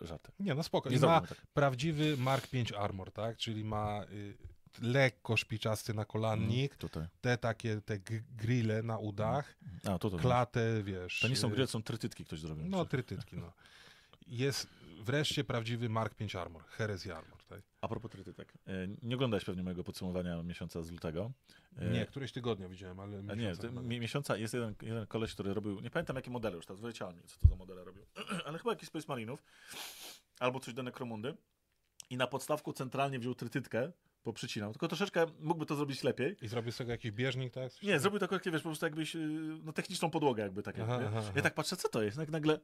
żarty. Nie, no spoko. Nie ma tak. prawdziwy Mark 5 Armor, tak? Czyli ma y, lekko szpiczasty na kolannik, mm, te takie, te grille na udach, mm. A, to, klatę, wiesz. To nie są y, grille, to są trytytki ktoś zrobił. No, trytytki, no. Jest wreszcie prawdziwy Mark 5 Armor, Heresy Armor. Tak? A propos tak e, nie oglądałeś pewnie mojego podsumowania miesiąca z lutego. E, nie, któreś tygodnia widziałem, ale e, miesiąca. Nie, to, miesiąca jest jeden, jeden koleś, który robił, nie pamiętam jakie modele już, teraz wyleciało mi, co to za modele robił, ale chyba jakiś Space Marinów, albo coś do Nekromundy i na podstawku centralnie wziął trytytkę, przycinał. Tylko troszeczkę mógłby to zrobić lepiej. I zrobił z tego jakiś bieżnik, tak? Coś nie, tak? zrobił taką, wiesz, po prostu jakbyś, no techniczną podłogę jakby tak. Aha, aha, aha. Ja tak patrzę, co to jest? Tak nagle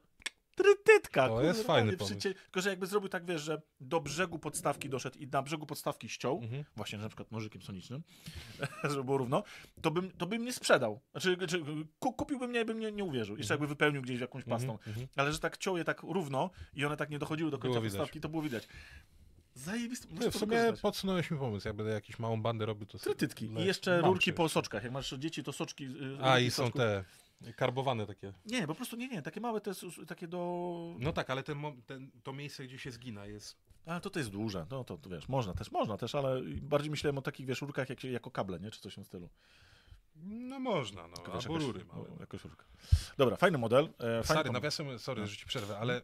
Trytytka, To jest fajny pomysł. Tylko, że jakby zrobił tak, wiesz, że do brzegu podstawki doszedł i na brzegu podstawki ściął, mhm. właśnie na przykład nożykiem sonicznym, żeby było równo, to bym, to bym nie sprzedał. Znaczy, czy, znaczy, kupiłbym mnie, bym nie, nie uwierzył. Jeszcze mhm. jakby wypełnił gdzieś jakąś mhm, pastą. Ale że tak ciął je tak równo i one tak nie dochodziły do końca podstawki, to było widać. Zajebiste. w sumie podsunąłeś mi pomysł. Jak będę jakiś małą bandę robił, to Trytytki. I jeszcze rurki po soczkach. Jak masz dzieci, to soczki. Y, A, i są soczków. te Karbowane takie. Nie, po prostu nie, nie, takie małe to jest takie do... No tak, ale ten, ten, to miejsce, gdzie się zgina jest... Ale to, to jest duże, no to, to wiesz, można też, można też, ale bardziej myślałem o takich rurkach jak, jako kable, nie, czy coś w tym stylu. No można, no, Tylko, wiesz, albo rury no, małe. Jakoś rurka. Dobra, fajny model. E, sorry, nawiasem, sorry, no. że ci przerwę, ale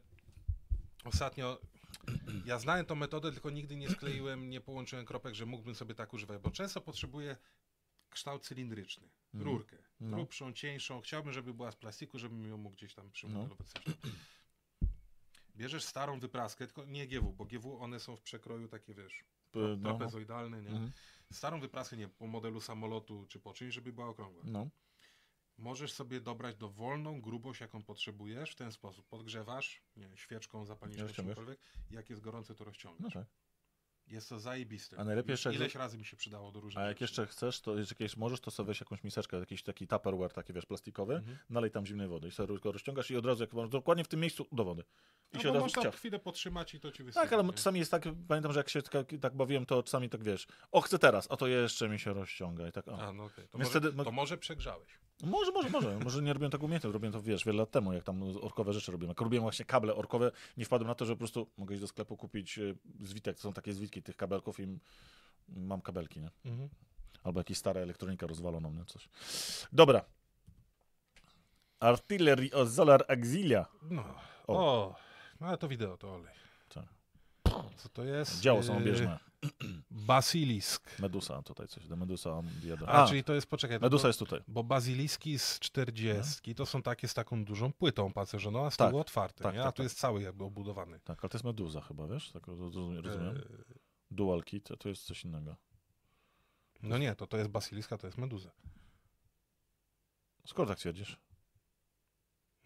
ostatnio ja znałem tą metodę, tylko nigdy nie skleiłem, nie połączyłem kropek, że mógłbym sobie tak używać, bo często potrzebuję kształt cylindryczny, mm. rurkę, no. grubszą, cieńszą. Chciałbym, żeby była z plastiku, żebym ją mógł gdzieś tam przymontać no. Bierzesz starą wypraskę, tylko nie GW, bo GW one są w przekroju takie, wiesz, no. trapezoidalny, nie? Mm. Starą wypraskę, nie, po modelu samolotu czy po czymś, żeby była okrągła. No. Możesz sobie dobrać dowolną grubość, jaką potrzebujesz, w ten sposób podgrzewasz, nie, świeczką zapalisz, jak jest gorące, to rozciągasz. No tak. Jest to zajebiste. A najlepiej jeszcze... Ileś razy mi się przydało do różnych A jak rzeczy. jeszcze chcesz, to jakieś, możesz, to sobie weź jakąś miseczkę, jakiś taki tupperware, taki wiesz, plastikowy, mhm. nalej tam zimnej wody i sobie go rozciągasz i od razu, jak masz dokładnie w tym miejscu, do wody. I no się od razu można chwilę potrzymać i to ci wysyła. Tak, ale czasami jest tak, pamiętam, że jak się tak, tak bawiłem, to czasami tak wiesz, o chcę teraz, a to jeszcze mi się rozciąga i tak o. A, no okay. to, może, wtedy... to może przegrzałeś. Może, może, może. Może nie robią tak umiejętnie, robią to, wiesz, wiele lat temu, jak tam orkowe rzeczy robiłem. Jak robiłem właśnie kable orkowe, nie wpadłem na to, że po prostu mogę iść do sklepu kupić e, zwitek. To są takie zwitki tych kabelków i mam kabelki, nie? Mhm. Albo jakieś stare elektronika rozwaloną, nie? Coś. Dobra. Artillery o Zolar Axilia. No. O. o. No, to wideo to olej. Co? Tak. Co to jest? Działo są y, obieżne. Basilisk. Medusa tutaj coś, Medusa diada. A, A, czyli to jest, poczekaj. Medusa to, jest tutaj. Bo basiliski z 40 to są takie z taką dużą płytą pancerzoną, a z tak, tyłu otwarte, tak, nie? Tak, a tak, tu tak. jest cały jakby obudowany. Tak, ale to jest Meduza chyba, wiesz? Tak rozumiem. rozumiem. E... Dual kit, a to jest coś innego. No nie, to to jest basiliska, to jest meduza. Skoro tak twierdzisz?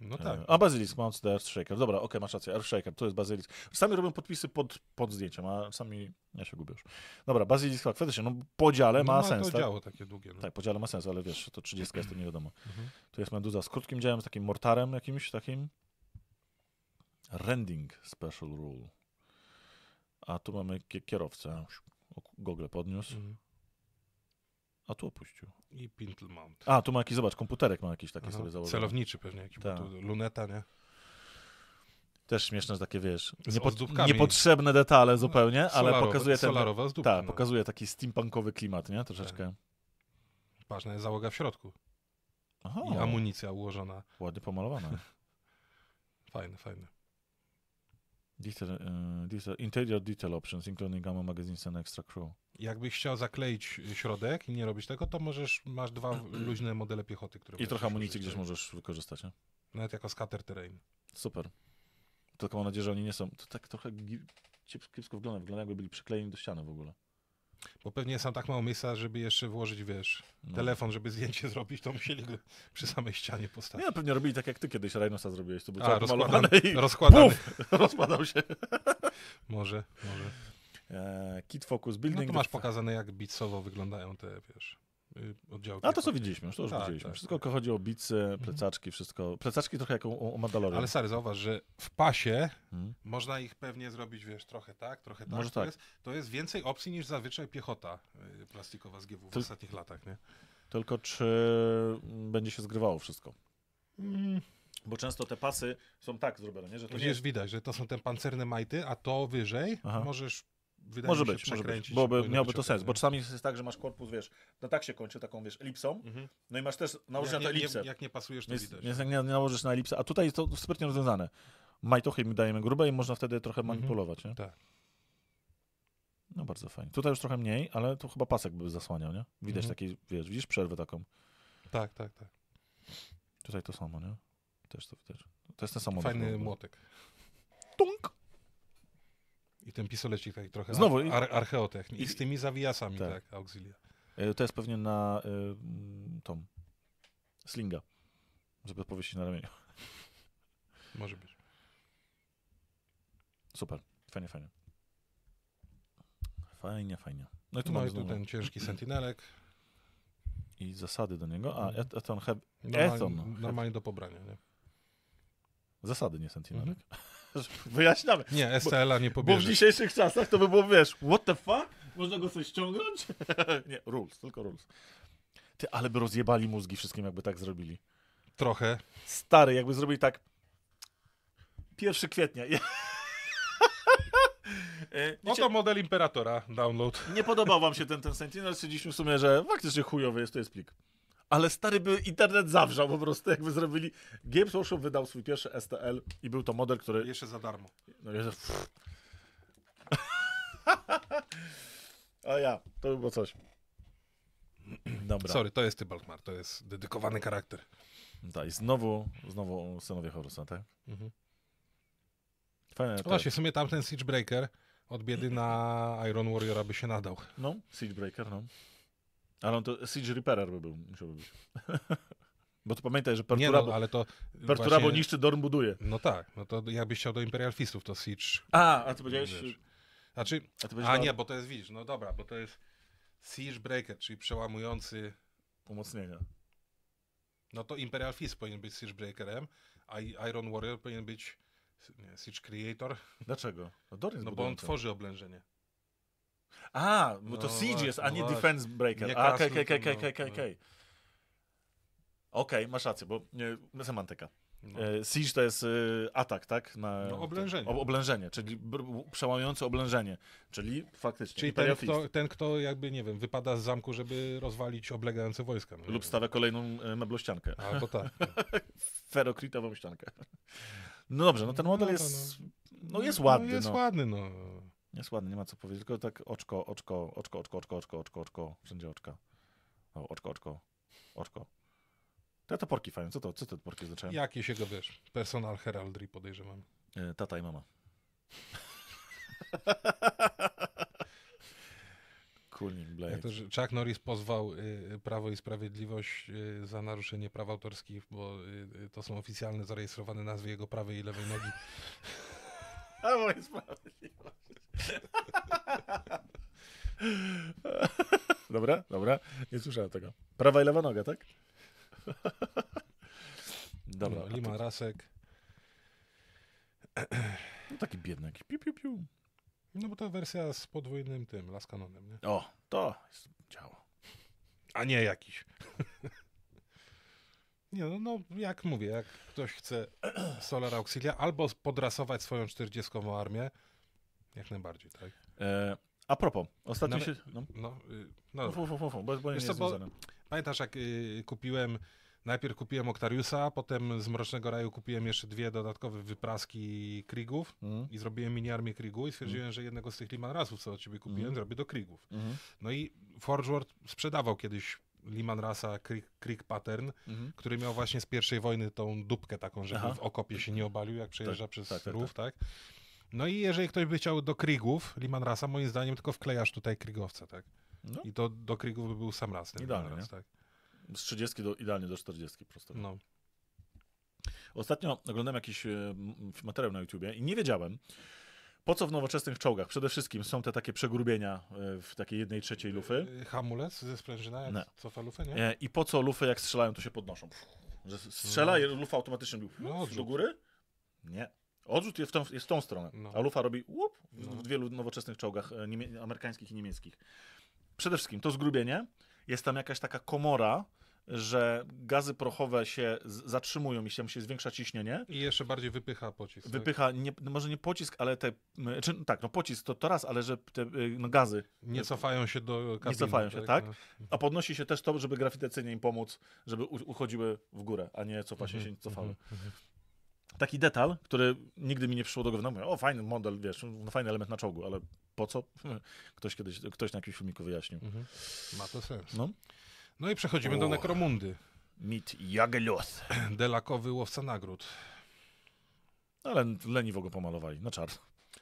No e, tak. A Bazylisk, Mount the Earthshaker. Dobra, okej, okay, masz rację, Earthshaker, to jest Bazylisk. Sami robią podpisy pod, pod zdjęciem, a sami, ja się gubię już. Dobra, Bazylisk, faktycznie, no podziale ma, no, ma sens. to tak? działo takie długie. No. Tak, podziale ma sens, ale wiesz, to 30 jest, to nie wiadomo. Mhm. Tu jest Meduza z krótkim działem, z takim mortarem jakimś takim. Rending Special Rule. A tu mamy kierowcę. google podniósł. Mhm. A tu opuścił i pintle mount. A, tu ma jakiś, zobacz, komputerek ma jakiś taki Aha, sobie założony. Celowniczy pewnie, jakiś, tak. luneta, nie? Też śmieszne, że takie, wiesz, niepo niepotrzebne detale zupełnie, no, ale pokazuje ten... Solarowa zdóbka, Tak, no. pokazuje taki steampunkowy klimat, nie? Troszeczkę. Tak. Ważna jest załoga w środku. Aha. I amunicja ułożona. Ładnie pomalowana. fajne, fajne. Detail, uh, e, detail, interior Detail Options, including Gamma Magazines and Extra Crew. Jakbyś chciał zakleić środek i nie robić tego, to możesz, masz dwa luźne modele piechoty, które... I trochę amunicji gdzieś możesz wykorzystać, nie? Nawet jako scatter terrain. Super. Tylko mam nadzieję, że oni nie są... To tak trochę kiepsko wygląda, wygląda jakby byli przyklejeni do ściany w ogóle. Bo pewnie sam tak mało miejsca, żeby jeszcze włożyć, wiesz, no. telefon, żeby zdjęcie zrobić, to musieli go przy samej ścianie postawić. Nie, pewnie robili tak jak ty kiedyś Rajnosa zrobiłeś, to był A, i... rozkładany. Buf! się. może, może. E, Kit Focus Building. No to masz pokazane, jak bicowo wyglądają te, wiesz, Y, oddziałki. A to co widzieliśmy, to już tak, widzieliśmy. Tak, wszystko tak. chodzi o bice, mhm. plecaczki, wszystko. Plecaczki trochę jak o, o Mandalorian. Ale stary, zauważ, że w pasie mhm. można ich pewnie zrobić, wiesz, trochę tak, trochę tak. Może to, tak. Jest, to jest więcej opcji niż zazwyczaj piechota y, plastikowa z GW w ostatnich latach, nie? Tylko czy będzie się zgrywało wszystko? Mm. Bo często te pasy są tak zrobione, nie? że to nie jest... widać, że to są te pancerne majty, a to wyżej Aha. możesz wydaje może mi się być, może być, bo by, miałby to sens, bo czasami jest tak, że masz korpus, wiesz, no tak się kończy, taką, wiesz, elipsą, mhm. no i masz też, nałożenie na elipsę. Nie, jak nie pasujesz, to jest, widać. Jest, nie, nałożysz na elipsę, a tutaj jest to sprytnie rozwiązane. Majtochy dajemy grube i można wtedy trochę mhm. manipulować, mhm. nie? Tak. No bardzo fajnie. Tutaj już trochę mniej, ale tu chyba pasek by zasłaniał, nie? Widać mhm. taki, wiesz, widzisz przerwę taką. Tak, tak, tak. Tutaj to samo, nie? Też to też. To jest ten sam Fajny młotek. Tunk! I ten pistolecik taki trochę Znowu, ar, archeotechnik. I, I z tymi zawijasami, tak, tak auxilia. E, to jest pewnie na y, e, tom. Slinga. Żeby powiesić na ramieniu. Może być. Super. Fajnie, fajnie. Fajnie, fajnie. No i tu no mamy i tu ten ciężki sentinelek. I zasady do niego. A, mhm. Eton. Heb, normalnie, do pobrania, nie? Zasady, nie sentinelek. Mhm. Wyjaśniamy. Nie, STL-a nie pobierzesz. Bo w dzisiejszych czasach to by było, wiesz, what the fuck? Można go coś ściągnąć? nie, rules, tylko rules. Ty, ale by rozjebali mózgi wszystkim, jakby tak zrobili. Trochę. Stary, jakby zrobili tak 1 kwietnia. E, Oto no model Imperatora, download. Nie podobał wam się ten, ten Sentinel, stwierdziliśmy w sumie, że faktycznie chujowy jest, to jest plik ale stary by internet zawrzał po prostu, jakby zrobili. Games Workshop wydał swój pierwszy STL i był to model, który... Jeszcze za darmo. No jeszcze... o ja, to by było coś. Dobra. Sorry, to jest ty, Baltmar, to jest dedykowany charakter. Tak, i znowu, znowu synowie Horusa, tak? Mhm. Fajne. No właśnie, w sumie tamten Siege Breaker od biedy na Iron Warriora by się nadał. No, Siege Breaker, no. Ale on to Siege Repairer by był, musiałby być. Bo to pamiętaj, że no, Perturabo, no, to Perturabo właśnie... niszczy, Dorn buduje. No tak, no to jakbyś chciał do Imperial Fistów, to Siege... A, a ty powiedziałeś... Znaczy, a, ty a nie, bo to jest, widzisz, no dobra, bo to jest Siege Breaker, czyli przełamujący... Umocnienia. No to Imperial Fist powinien być Siege Breakerem, a Iron Warrior powinien być nie, Siege Creator. Dlaczego? No, no bo on tworzy oblężenie. A, bo no to Siege jest, a nie no Defense Breaker. Nie okej, okej, okej, okej, no. okej. Okay, masz rację, bo e, nie, semantyka. No. E, Siege to jest e, atak, tak? Na, no, oblężenie. oblężenie, czyli przełamujące oblężenie, czyli faktycznie. Czyli ten kto, ten kto, jakby, nie wiem, wypada z zamku, żeby rozwalić oblegające wojska. No, Lub stawia kolejną meblościankę. Albo tak, tak. Ferokritową ściankę. No dobrze, no ten model no, jest, no, no jest no ładny. jest ładny, no. Jest ładny, nie ma co powiedzieć, tylko tak oczko, oczko, oczko, oczko, oczko, oczko, oczko, oczko, wszędzie oczka. O, oczko, oczko, oczko. Te porki fajne, co to, co te toporki zaczęły? się go wiesz, personal heraldry podejrzewam. E, tata i mama. Cooling Blade. Ja też Chuck Norris pozwał y, y, Prawo i Sprawiedliwość y, za naruszenie praw autorskich, bo y, y to są oficjalne zarejestrowane nazwy jego prawej i lewej nogi. Prawo i Sprawiedliwość. Dobra, dobra. Nie słyszałem tego. Prawa i lewa noga, tak? Dobra. No, Lima, Rasek. No taki biedny jakiś. Piu, piu, piu. No bo ta wersja z podwójnym tym, laskanonem, nie? O, to jest, działo. A nie jakiś. Nie, no, no jak mówię, jak ktoś chce Solar Auxilia albo podrasować swoją 40 armię, jak najbardziej, tak? E, a propos, ostatnio się... No, no, y, no, no, no, no, bo, bo nie jest bo, Pamiętasz, jak y, kupiłem... Najpierw kupiłem Octariusa, potem z Mrocznego Raju kupiłem jeszcze dwie dodatkowe wypraski Krigów mm. i zrobiłem mini armię Krigu i stwierdziłem, mm. że jednego z tych Limanrasów, co od ciebie kupiłem, mm. zrobię do Krigów. Mhm. No i Forge World sprzedawał kiedyś Liman Rasa Creek, Creek Pattern, mhm. który miał właśnie z pierwszej wojny tą dupkę taką, żeby Aha. w okopie się nie obalił, jak przejeżdża tak, przez tak, tak rów, tak. tak? No i jeżeli ktoś by chciał do Kriegów, Liman Rasa, moim zdaniem tylko wklejasz tutaj Kriegowca, tak? No. I to do Kriegów by był sam raz. Ten idealnie, raz, tak? Z 30 do, idealnie do 40 prosto. No. Ostatnio oglądałem jakiś e, materiał na YouTubie i nie wiedziałem, po co w nowoczesnych czołgach? Przede wszystkim są te takie przegrubienia e, w takiej jednej trzeciej lufy. E, hamulec ze sprężyna, jak no. cofa lufę, nie? E, I po co lufy, jak strzelają, to się podnoszą? Że strzela no. i lufa automatycznie no, do góry? Nie. Odrzut jest w tą, jest w tą stronę, no. a lufa robi łup w, no. wielu nowoczesnych czołgach amerykańskich i niemieckich. Przede wszystkim to zgrubienie, jest tam jakaś taka komora, że gazy prochowe się zatrzymują i się, się zwiększa ciśnienie. I jeszcze bardziej wypycha pocisk. Tak? Wypycha, nie, no może nie pocisk, ale te, czy, no tak, no pocisk to, to raz, ale że te y, no, gazy. Nie cofają się do kabiny. Nie cofają się, tak? tak? No. A podnosi się też to, żeby grawitacyjnie im pomóc, żeby uchodziły w górę, a nie cofa się, mhm. się cofały. Mhm, mhm. Taki detal, który nigdy mi nie przyszło do głowy, no mówię, o fajny model, wiesz, no, fajny element na czołgu, ale po co? Ktoś kiedyś, ktoś na jakimś filmiku wyjaśnił. Mhm. Ma to sens. No. No i przechodzimy o, do Nekromundy. Mit Jageloth. Delakowy łowca nagród. Ale leniwo go pomalowali, na czarno.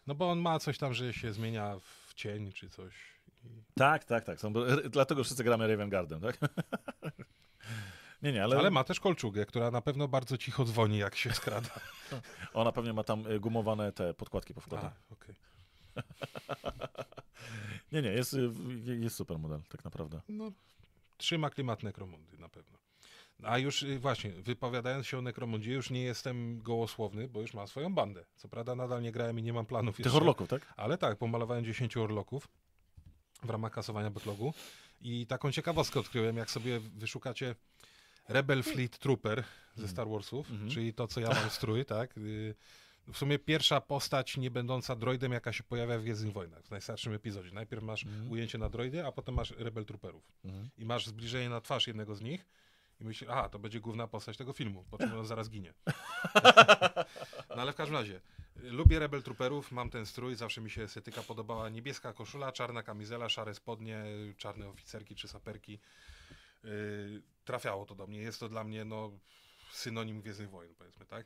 No bo on ma coś tam, że się zmienia w cień czy coś. Tak, tak, tak. Są, dlatego wszyscy gramy Raven Garden, tak? Nie, nie, ale... ale... ma też kolczugę, która na pewno bardzo cicho dzwoni, jak się skrada. Ona pewnie ma tam y, gumowane te podkładki po wkładach. Okay. nie, nie, jest, y, jest super model, tak naprawdę. No, trzyma klimat nekromundy na pewno. A już y, właśnie, wypowiadając się o Nekromundzie, już nie jestem gołosłowny, bo już mam swoją bandę. Co prawda nadal nie grałem i nie mam planów. Tych jeszcze, orloków, tak? Ale tak, pomalowałem 10 orloków w ramach kasowania backlogu. I taką ciekawostkę odkryłem, jak sobie wyszukacie Rebel Fleet Trooper ze mm. Star Warsów, mm -hmm. czyli to, co ja mam strój, tak? Y, w sumie pierwsza postać nie będąca droidem, jaka się pojawia w Gwiezdnych Wojnach, w najstarszym epizodzie. Najpierw masz mhm. ujęcie na droidy, a potem masz rebel trooperów. Mhm. I masz zbliżenie na twarz jednego z nich i myślisz, a, to będzie główna postać tego filmu, po czym on zaraz ginie. no ale w każdym razie, lubię Rebel Trooperów, mam ten strój, zawsze mi się estetyka podobała. Niebieska koszula, czarna kamizela, szare spodnie, czarne oficerki czy saperki. Yy, trafiało to do mnie, jest to dla mnie, no, synonim Gwiezdnych Wojen, powiedzmy, tak?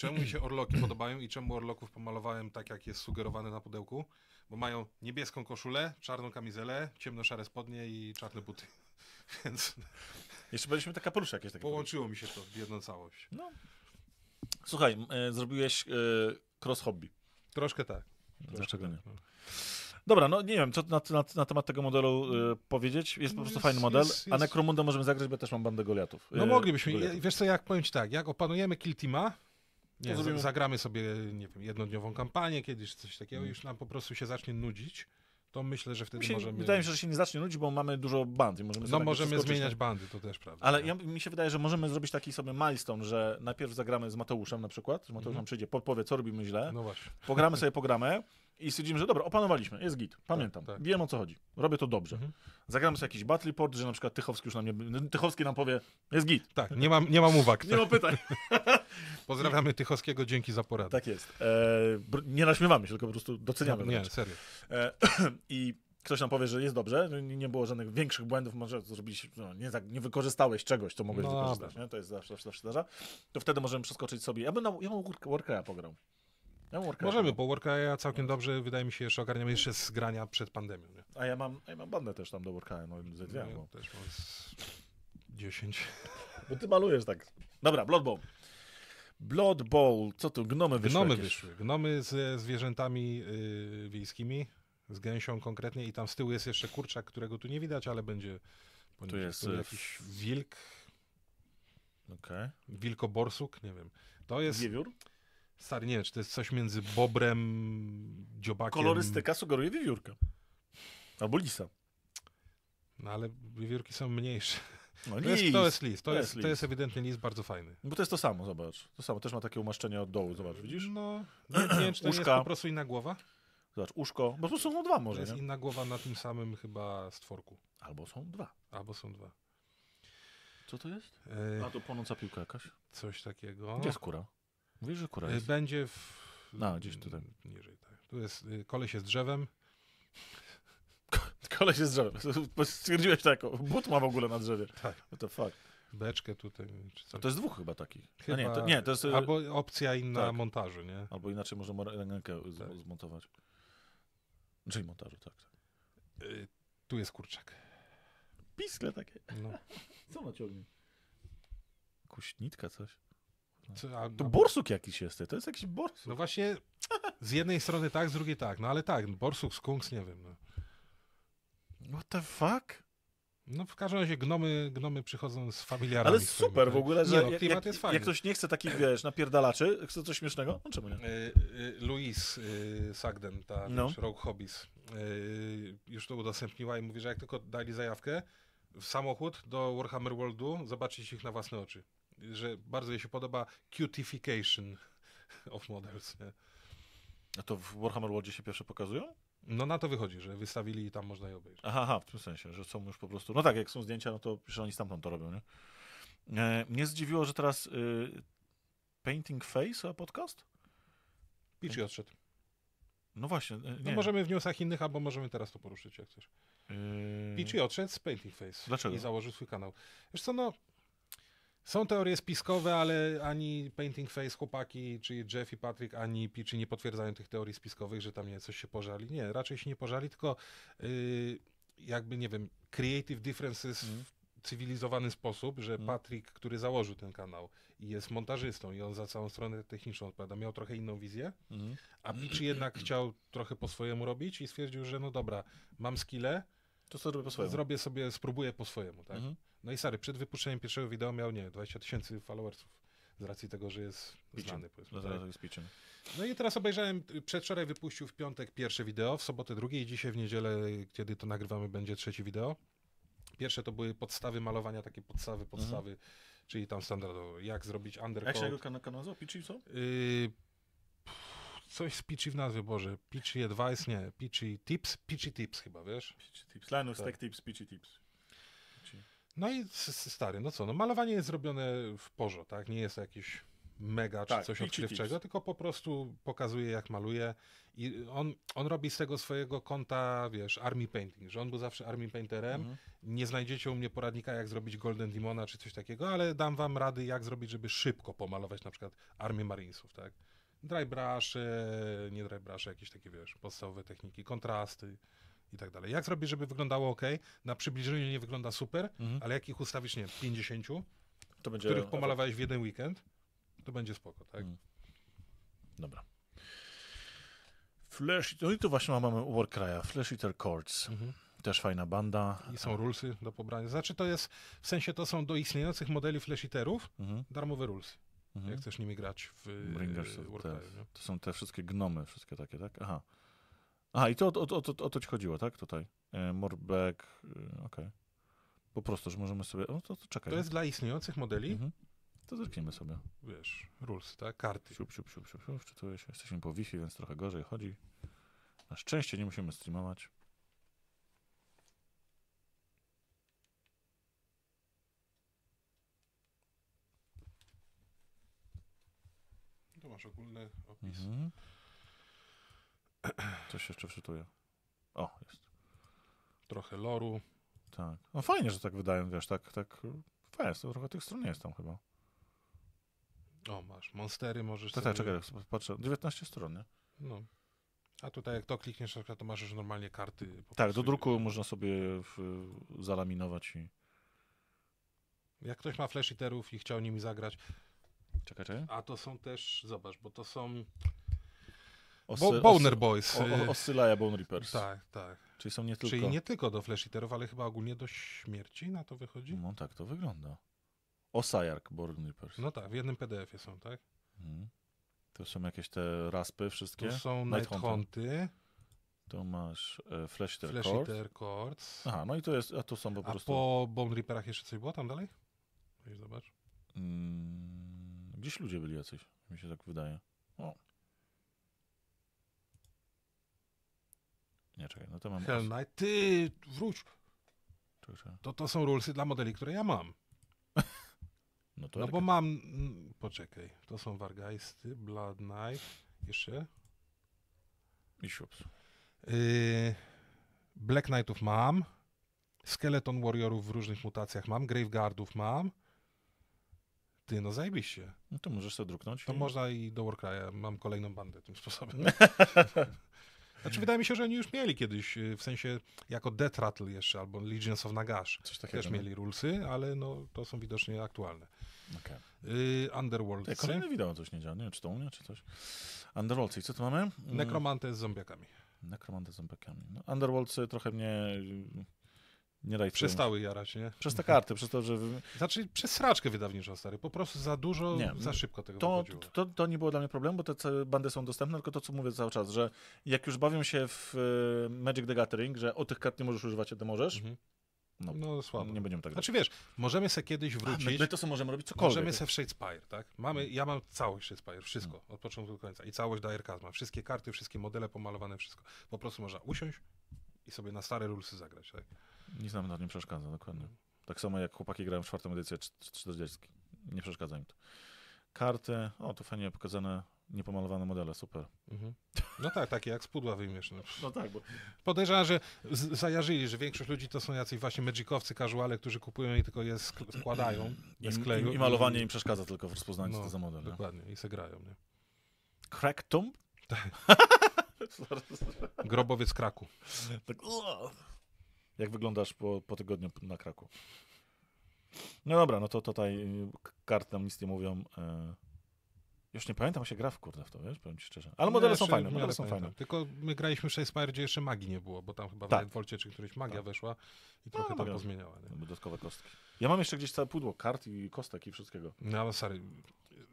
Czemu mi się orloki podobają i czemu orloków pomalowałem tak, jak jest sugerowane na pudełku? Bo mają niebieską koszulę, czarną kamizelę, ciemno-szare spodnie i czarne buty. Więc... Jeszcze byliśmy taka kapelusze jakieś takie. Połączyło mi się to w jedną całość. No. Słuchaj, e, zrobiłeś e, cross hobby. Troszkę tak. Troszkę Dlaczego tak. nie? No. Dobra, no nie wiem, co na, na, na temat tego modelu y, powiedzieć. Jest po prostu jest, fajny model, jest, jest. a Necromunda możemy zagrać, bo też mam bandę Goliatów. No e, moglibyśmy. Goliatów. Wiesz co, jak powiem ci tak, jak opanujemy Kiltima, nie, zagramy sobie, nie wiem, jednodniową kampanię kiedyś, coś takiego, mm. już nam po prostu się zacznie nudzić to myślę, że wtedy się, możemy... Wydaje mi się, że się nie zacznie nudzić, bo mamy dużo bandy. Możemy no możemy zmieniać bandy, to też prawda. Ale tak. ja, mi się wydaje, że możemy zrobić taki sobie milestone, że najpierw zagramy z Mateuszem na przykład, że Mateusz -hmm. nam przyjdzie, podpowie, co robimy źle. No właśnie. Pogramy sobie, pogramy. I stwierdzimy, że dobra, opanowaliśmy, jest git, tak, pamiętam, tak, tak. wiem o co chodzi, robię to dobrze. Mhm. Zagram sobie jakiś battle port, że na przykład Tychowski już nam nie, Tychowski nam powie, jest git. Tak, nie mam, nie mam uwag. nie mam pytań. Pozdrawiamy Tychowskiego, dzięki za poradę. Tak jest. E, nie naśmiewamy się, tylko po prostu doceniamy. No, nie, serio. E, I ktoś nam powie, że jest dobrze, nie było żadnych większych błędów, może zrobiliś, no, nie, nie, wykorzystałeś czegoś, co mogłeś no, wykorzystać, nie? to jest zawsze, zawsze, zawsze zdarza, to wtedy możemy przeskoczyć sobie, ja bym na, ja bym Warcrafta pograł, Możemy, bo no. ja całkiem dobrze, wydaje mi się, jeszcze ogarniam jeszcze z grania przed pandemią. Nie? A, ja mam, ja mam bandę też tam do worka, no ze dwie. No, ja też mam z 10. Bo ty malujesz tak. Dobra, Blood Bowl. Blood Bowl, co tu, gnomy wyszły Gnomy jakieś? wyszły, gnomy ze zwierzętami yy, wiejskimi, z gęsią konkretnie i tam z tyłu jest jeszcze kurczak, którego tu nie widać, ale będzie... Tu jest tu y, jakiś wilk, Okay. Wilkoborsuk, nie wiem. To jest. Wiewiór? Stary, nie wiem, czy to jest coś między bobrem, dziobakiem... Kolorystyka sugeruje wiewiórkę. Albo lisa. No ale wiewiórki są mniejsze. No, to, jest, to jest list, to, to jest, jest list. to jest ewidentnie lis, bardzo fajny. No bo to jest to samo, zobacz. To samo, też ma takie umaszczenie od dołu, zobacz, widzisz? No, nie, nie wiem, czy to jest po prostu inna głowa. Zobacz, uszko, bo tu są dwa może, To jest nie? inna głowa na tym samym chyba stworku. Albo są dwa. Albo są dwa. Co to jest? E, A to płonąca piłka jakaś? Coś takiego. Gdzie skóra? Mówisz, że kura y, jest? Będzie w... No, gdzieś tutaj. Niżej, tak. Tu jest y, koleś z drzewem. Koleś z drzewem. Stwierdziłeś tak, but ma w ogóle na drzewie. Tak. No to fuck. Beczkę tutaj. A no to jest dwóch chyba takich. Chyba... nie, to, nie, to jest... Y, albo opcja inna tak. montażu, nie? Albo inaczej można rękę tak. zmontować. Czyli montażu, tak. tak. Y tu jest kurczak. Piskle takie. No. Co na ciągnie? Kuśnitka coś. No. Co, a, to borsuk jakiś jest, to jest jakiś borsuk. No właśnie, z jednej strony tak, z drugiej tak, no ale tak, no borsuk, skunks, nie wiem. No. What the fuck? No w każdym razie gnomy, gnomy przychodzą z familiarami. Ale super tak. w ogóle, że nie, no, klimat jak, jest fajny. jak ktoś nie chce takich, wiesz, napierdalaczy, chce coś śmiesznego, no czemu nie? Y, y, Louis y, Sagden, ta no. Wiesz, Rogue Hobbies, już to udostępniła i mówi, że jak tylko dali zajawkę w samochód do Warhammer Worldu, zobaczyć ich na własne oczy że bardzo jej się podoba cutification of models. Nie? A to w Warhammer Worldzie się pierwsze pokazują? No na to wychodzi, że wystawili i tam można je obejrzeć. Aha, aha, w tym sensie, że są już po prostu... No tak, jak są zdjęcia, no to że oni stamtąd to robią, nie? E, mnie zdziwiło, że teraz y, Painting Face a podcast? Pitchy odszedł. No właśnie. E, no nie. No możemy w newsach innych, albo możemy teraz to poruszyć, jak chcesz. Yy... Pichi odszedł z Painting Face. Dlaczego? I założył swój kanał. Wiesz co, no są teorie spiskowe, ale ani Painting Face chłopaki, czyli Jeff i Patrick, ani Pichi nie potwierdzają tych teorii spiskowych, że tam nie coś się pożali. Nie, raczej się nie pożali, tylko yy, jakby, nie wiem, creative differences mm cywilizowany sposób, że mhm. Patrick, który założył ten kanał i jest montażystą i on za całą stronę techniczną odpowiada, miał trochę inną wizję, mm. a Pichi jednak chciał trochę po swojemu robić i stwierdził, że no dobra, mam skille, to zrobię po swojemu. Zrobię sobie, spróbuję po swojemu, tak? Mm -hmm. No i Sary, przed wypuszczeniem pierwszego wideo miał, nie, 20 tysięcy followersów z racji tego, że jest Pitching. znany. Powiedzmy, no, tak? jest No i teraz obejrzałem, przedwczoraj wypuścił w piątek pierwsze wideo, w sobotę drugie i dzisiaj w niedzielę, kiedy to nagrywamy, będzie trzecie wideo. Pierwsze to były podstawy malowania, takie podstawy, mhm. podstawy, mhm. czyli tam standardowo, jak zrobić undercoat. Jak się jego kanał, nazywa? Pitchy yy, co? coś z Pitchy w nazwie, Boże. Pitchy Advice, nie, Pitchy Tips, Pitchy Tips chyba, wiesz? Pitchy Tips, Linus tak. Tech Tips, Pitchy Tips. No i stary, no co, no malowanie jest zrobione w porze, tak? Nie jest jakiś mega czy tak, coś odkrywczego, tylko po prostu pokazuje jak maluje i on, on robi z tego swojego konta, wiesz, army painting, że on był zawsze army painterem. Mhm. Nie znajdziecie u mnie poradnika jak zrobić Golden Demona czy coś takiego, ale dam wam rady jak zrobić, żeby szybko pomalować na przykład armię marinesów, tak? Dry brush, nie dry brush, jakieś takie, wiesz, podstawowe techniki, kontrasty i tak dalej. Jak zrobić, żeby wyglądało ok? Na przybliżeniu nie wygląda super, mhm. ale jak ich ustawisz, nie 50, to będzie... których pomalowałeś w jeden weekend, to będzie spoko, tak? Mhm. Dobra. Flash, no i tu właśnie mamy Warcraya, Flash Eater Chords. Mhm. Też fajna banda. I są rulesy do pobrania. Znaczy to jest, w sensie to są do istniejących modeli Flash Eaterów mhm. darmowe rulesy. Mhm. Jak chcesz nimi grać w Bringers e, to są te wszystkie gnomy, wszystkie takie, tak? Aha. Aha, i to o, o, o, o to ci chodziło, tak? Tutaj. E, Morbeck, y, okej. Okay. Po prostu, że możemy sobie... O, to, to czekaj. To no. jest dla istniejących modeli? Mhm. To zerknijmy sobie. Wiesz, rules, tak? Karty. Siup, siup, siup, siup, siup. Wczytuję się. Jesteśmy po Wi-Fi, więc trochę gorzej chodzi. Na szczęście nie musimy streamować. To masz ogólny opis. Mhm. Coś jeszcze wczytuję. O, jest. Trochę loru. Tak. No fajnie, że tak wydają, wiesz, tak, tak, fajnie, trochę tych stron jest tam chyba. O, masz, monstery możesz Tak, tak sobie... tak, czekaj, patrzę, 19 stron, nie? No. A tutaj jak to klikniesz, to masz już normalnie karty. Tak, do druku i... można sobie w, zalaminować i... Jak ktoś ma flash iterów i chciał nimi zagrać... Czekaj, czekaj. A to są też, zobacz, bo to są bo, Boner Boys. O, Bone Reapers. Tak, tak. Czyli są nie tylko... Czyli nie tylko do Flash Eaterów, ale chyba ogólnie do śmierci na to wychodzi? No tak to wygląda. Osajark Bone Reapers. No tak, w jednym PDF-ie są, tak? Mhm. To są jakieś te raspy wszystkie? To są Night Hunty. To masz e, Flash Eater Flash Eater Aha, no i to jest, a to są po a prostu... A po Bone Reaperach jeszcze coś było tam dalej? zobacz. Mm, gdzieś ludzie byli jacyś, mi się tak wydaje. O. Nie, czekaj, no to mam... Hell Knight, ty, wróć. To, to są rulesy dla modeli, które ja mam. No, to no bo mam... Mm, poczekaj, to są Wargeisty, Blood Knight, jeszcze... I siups. Y, Black Knightów mam, Skeleton Warriorów w różnych mutacjach mam, Graveguardów mam. Ty, no zajebiście. No to możesz to druknąć. To i... można i do Warcrya. Mam kolejną bandę tym sposobem. Znaczy wydaje mi się, że oni już mieli kiedyś, y, w sensie jako Death Rattle jeszcze, albo Legions of Nagash. Coś takiego. Też no. mieli rulesy, ale no, to są widocznie aktualne. Okay. Y, Underworld. kolejne wideo coś nie działa, nie wiem, czy to u mnie, czy coś. Underworld, i co tu mamy? Mm. Nekromantę z zombiakami. Nekromantę z zombiakami. No, Underworldsy trochę mnie nie daj Przestały jarać, nie? Przez te karty, przez to, że... Znaczy przez sraczkę wydawniczą, stary. Po prostu za dużo, nie, za szybko tego to, to, to, nie było dla mnie problemu bo te bandy są dostępne, tylko to, co mówię cały czas, że jak już bawią się w e, Magic the Gathering, że o tych kart nie możesz używać, a ty możesz, mhm. No, no, słabo. Nie będziemy tak Znaczy wiesz, możemy sobie kiedyś wrócić. A, my, my to sobie możemy robić cokolwiek. Możemy sobie w Shadespire, tak? Mamy, mm. ja mam całość Shadespire, wszystko, mm. od początku do końca. I całość Dyer Kazma, wszystkie karty, wszystkie modele pomalowane, wszystko. Po prostu można usiąść i sobie na stare rulesy zagrać, tak? Nic nam na nie przeszkadza, dokładnie. Tak samo jak chłopaki grają w czwartą edycję 40. Nie przeszkadza im to. Karty, o tu fajnie pokazane niepomalowane modele, super. Mhm. No tak, takie jak z pudła wyjmiesz. No, no tak, bo... Podejrzewam, że zajarzyli, że większość ludzi to są jacyś właśnie magicowcy, casuale, którzy kupują i tylko je składają, je skleją. I, i, malowanie im przeszkadza tylko w rozpoznaniu, no, co to za no, model. Dokładnie, nie? i se grają. Nie? Crack Tomb? Grobowiec Kraku. Tak. Jak wyglądasz po, po tygodniu na Kraku? No dobra, no to tutaj y, karty na nic nie mówią. E, już nie pamiętam, się gra w kurde w to, wiesz, powiem ci szczerze. Ale modele nie, znaczy, są fajne, modele są fajne. Tylko my graliśmy w Shakespeare, gdzie jeszcze magii nie było, bo tam chyba tak. w Volcie czy któryś magia tak. weszła i no, trochę no, tam pozmieniała. Nie? No, dodatkowe kostki. Ja mam jeszcze gdzieś całe pudło kart i kostek i wszystkiego. No ale sorry.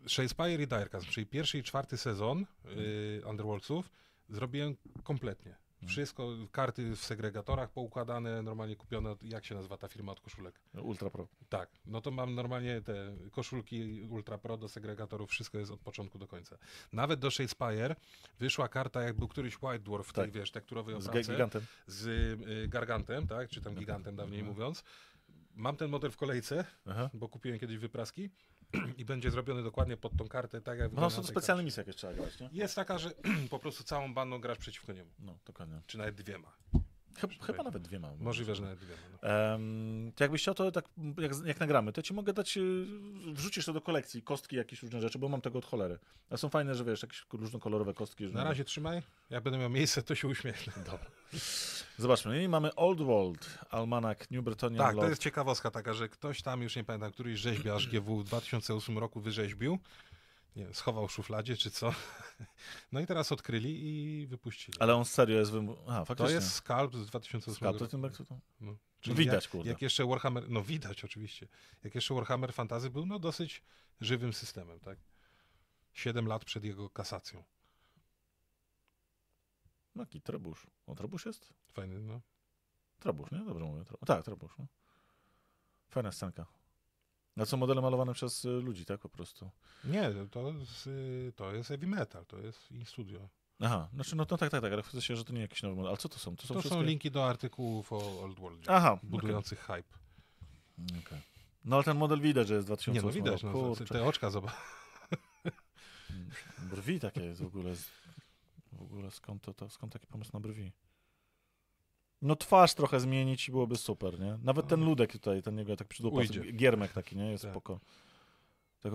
Shakespeare i Dirkans, czyli pierwszy i czwarty sezon yy, Underworldsów zrobiłem kompletnie. Mhm. Wszystko, karty w segregatorach poukładane, normalnie kupione, jak się nazywa ta firma od koszulek? Ultra Pro. Tak, no to mam normalnie te koszulki Ultra Pro do segregatorów, wszystko jest od początku do końca. Nawet do Shakespeare wyszła karta, jak był któryś White Dwarf w tej, tak. wiesz, tekturowej Z Gigantem. Z y, Gargantem, tak, czy tam Gigantem dawniej mhm. mówiąc. Mam ten model w kolejce, Aha. bo kupiłem kiedyś wypraski i będzie zrobiony dokładnie pod tą kartę, tak jak No są specjalne misje jakieś trzeba grać, nie? Jest taka, że po prostu całą bandą grasz przeciwko niemu. No, dokładnie. Czy nawet dwiema. Chyba, chyba nawet dwiema. Możliwe, że nawet dwiema. No. Um, to jakbyś chciał, to tak, jak, jak nagramy, to ci mogę dać, y, wrzucisz to do kolekcji, kostki, jakieś różne rzeczy, bo mam tego od cholery. A są fajne, że wiesz, jakieś różnokolorowe kostki. Na razie trzymaj, ja będę miał miejsce, to się uśmiechnę. Dobra. Zobaczmy, i mamy Old World, Almanak New Bretonian Tak, Lord. to jest ciekawostka taka, że ktoś tam, już nie pamiętam, któryś rzeźbiarz GW w 2008 roku wyrzeźbił, nie wiem, schował w szufladzie czy co. No i teraz odkryli i wypuścili. Ale on serio jest wymóg. A, faktycznie. To jest skalp z 2008 roku. Skalp to... no. no widać, jak, kurde. Jak jeszcze Warhammer, no widać oczywiście. Jak jeszcze Warhammer fantazy był no dosyć żywym systemem, tak? Siedem lat przed jego kasacją. No jaki trebusz. O, trebusz jest? Fajny, no. Trebusz, nie? Dobrze mówię. Trebusz. Tak, trebusz. No. Fajna scenka. No są modele malowane przez y, ludzi, tak po prostu? Nie, to, jest, y, to jest heavy metal, to jest in studio. Aha, znaczy, no, no tak, tak, tak, ale chce się, że to nie jakiś nowy model. Ale co to są? To są, to wszystkie... są linki do artykułów o Old World, Aha, budujących okay. hype. Mm, okay. No ale ten model widać, że jest 2008 Nie, no widać, no, znaczy, te oczka zobacz. Mm, brwi takie jest w ogóle. W ogóle skąd, to, to, skąd taki pomysł na brwi? No twarz trochę zmienić i byłoby super, nie? Nawet ten no. Ludek tutaj, ten jego tak przydupas, giermek taki, nie? Jest tak. spoko. Tak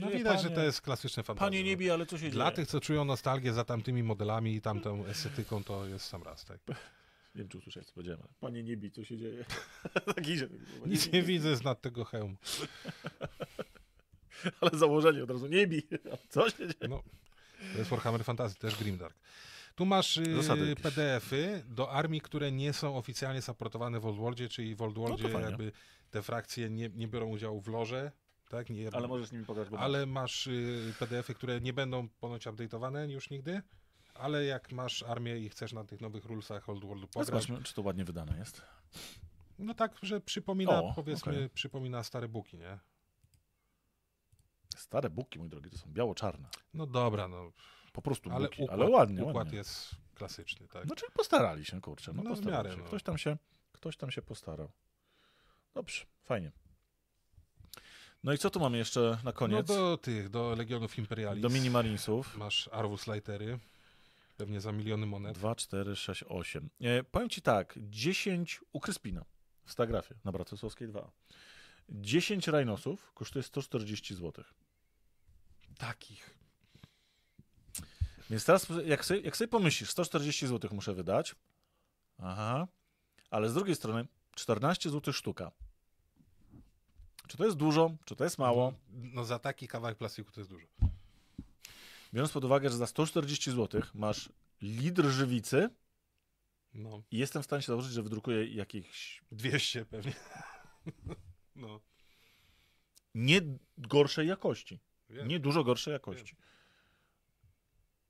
no widać, panie, że to jest klasyczne fantazje. Panie no. niebie, ale co się Dla dzieje? Dla tych, co czują nostalgię za tamtymi modelami i tamtą estetyką, to jest sam raz, tak? Nie wiem, czy usłyszałeś, co powiedziałem. Panie niebie, co się dzieje? Gizie, tak Nic nie widzę z nad tego hełmu. ale założenie od razu, niebi, co się dzieje? No, to jest Warhammer Fantasy, też Grimdark. Tu masz y, PDFy PDF-y do armii, które nie są oficjalnie supportowane w Old Worldzie, czyli w Old no Worldzie no jakby te frakcje nie, nie biorą udziału w lorze, tak? Nie, ale możesz z nimi pograć. Bo ale masz y, PDFy, PDF-y, które nie będą ponoć update'owane już nigdy, ale jak masz armię i chcesz na tych nowych rulesach Old Worldu no pograć... Zobaczmy, czy to ładnie wydane jest. No tak, że przypomina, o, powiedzmy, okay. przypomina stare buki, nie? Stare buki, mój drogi, to są biało-czarne. No dobra, no. Po prostu ale buki, układ, ale ładnie. Układ ładnie. jest klasyczny, tak? No czyli postarali się, kurczę. No, no postarali miarę, się. No. Ktoś, tam się. ktoś tam się postarał. Dobrze, fajnie. No i co tu mamy jeszcze na koniec? No do tych, do Legionów Imperialis. Do Minimarinsów. Masz Arwus Lightery. Pewnie za miliony monet. 2, 4, 6, 8. E, powiem ci tak, 10 ukryspina w Stagrafie na Bratysławskiej 2. 10 rajnosów kosztuje 140 zł. Takich. Więc teraz, jak sobie, jak sobie pomyślisz, 140 zł muszę wydać, aha, ale z drugiej strony 14 zł sztuka. Czy to jest dużo, czy to jest mało? No, no za taki kawałek plastiku to jest dużo. Biorąc pod uwagę, że za 140 zł masz litr żywicy no. i jestem w stanie się założyć, że wydrukuję jakichś... 200 pewnie. No. Nie gorszej jakości. Wiem. Nie dużo gorszej jakości. Wiem.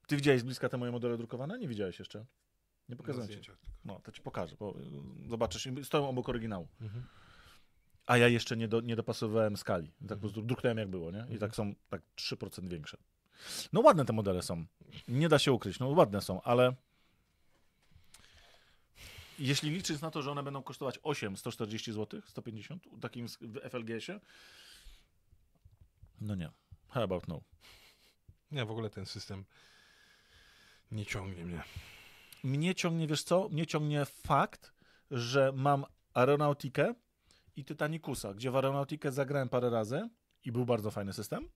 Ty widziałeś z bliska te moje modele drukowane? Nie widziałeś jeszcze? Nie pokazałem ci. No, to ci pokażę, bo y, zobaczysz, stoją obok oryginału. Mhm. A ja jeszcze nie, do, nie dopasowywałem skali. Tak po mhm. prostu druknąłem jak było, nie? I tak mhm. tak są tak 3% większe. No ładne te modele są. Nie da się ukryć, no ładne są, ale jeśli liczyć na to, że one będą kosztować 8, 140 zł, 150 w takim w FLGS-ie, no nie. How about no? Nie, w ogóle ten system nie ciągnie mnie. Mnie ciągnie, wiesz co? Mnie ciągnie fakt, że mam aeronautikę i Titanicusa, gdzie w aeronautikę zagrałem parę razy i był bardzo fajny system.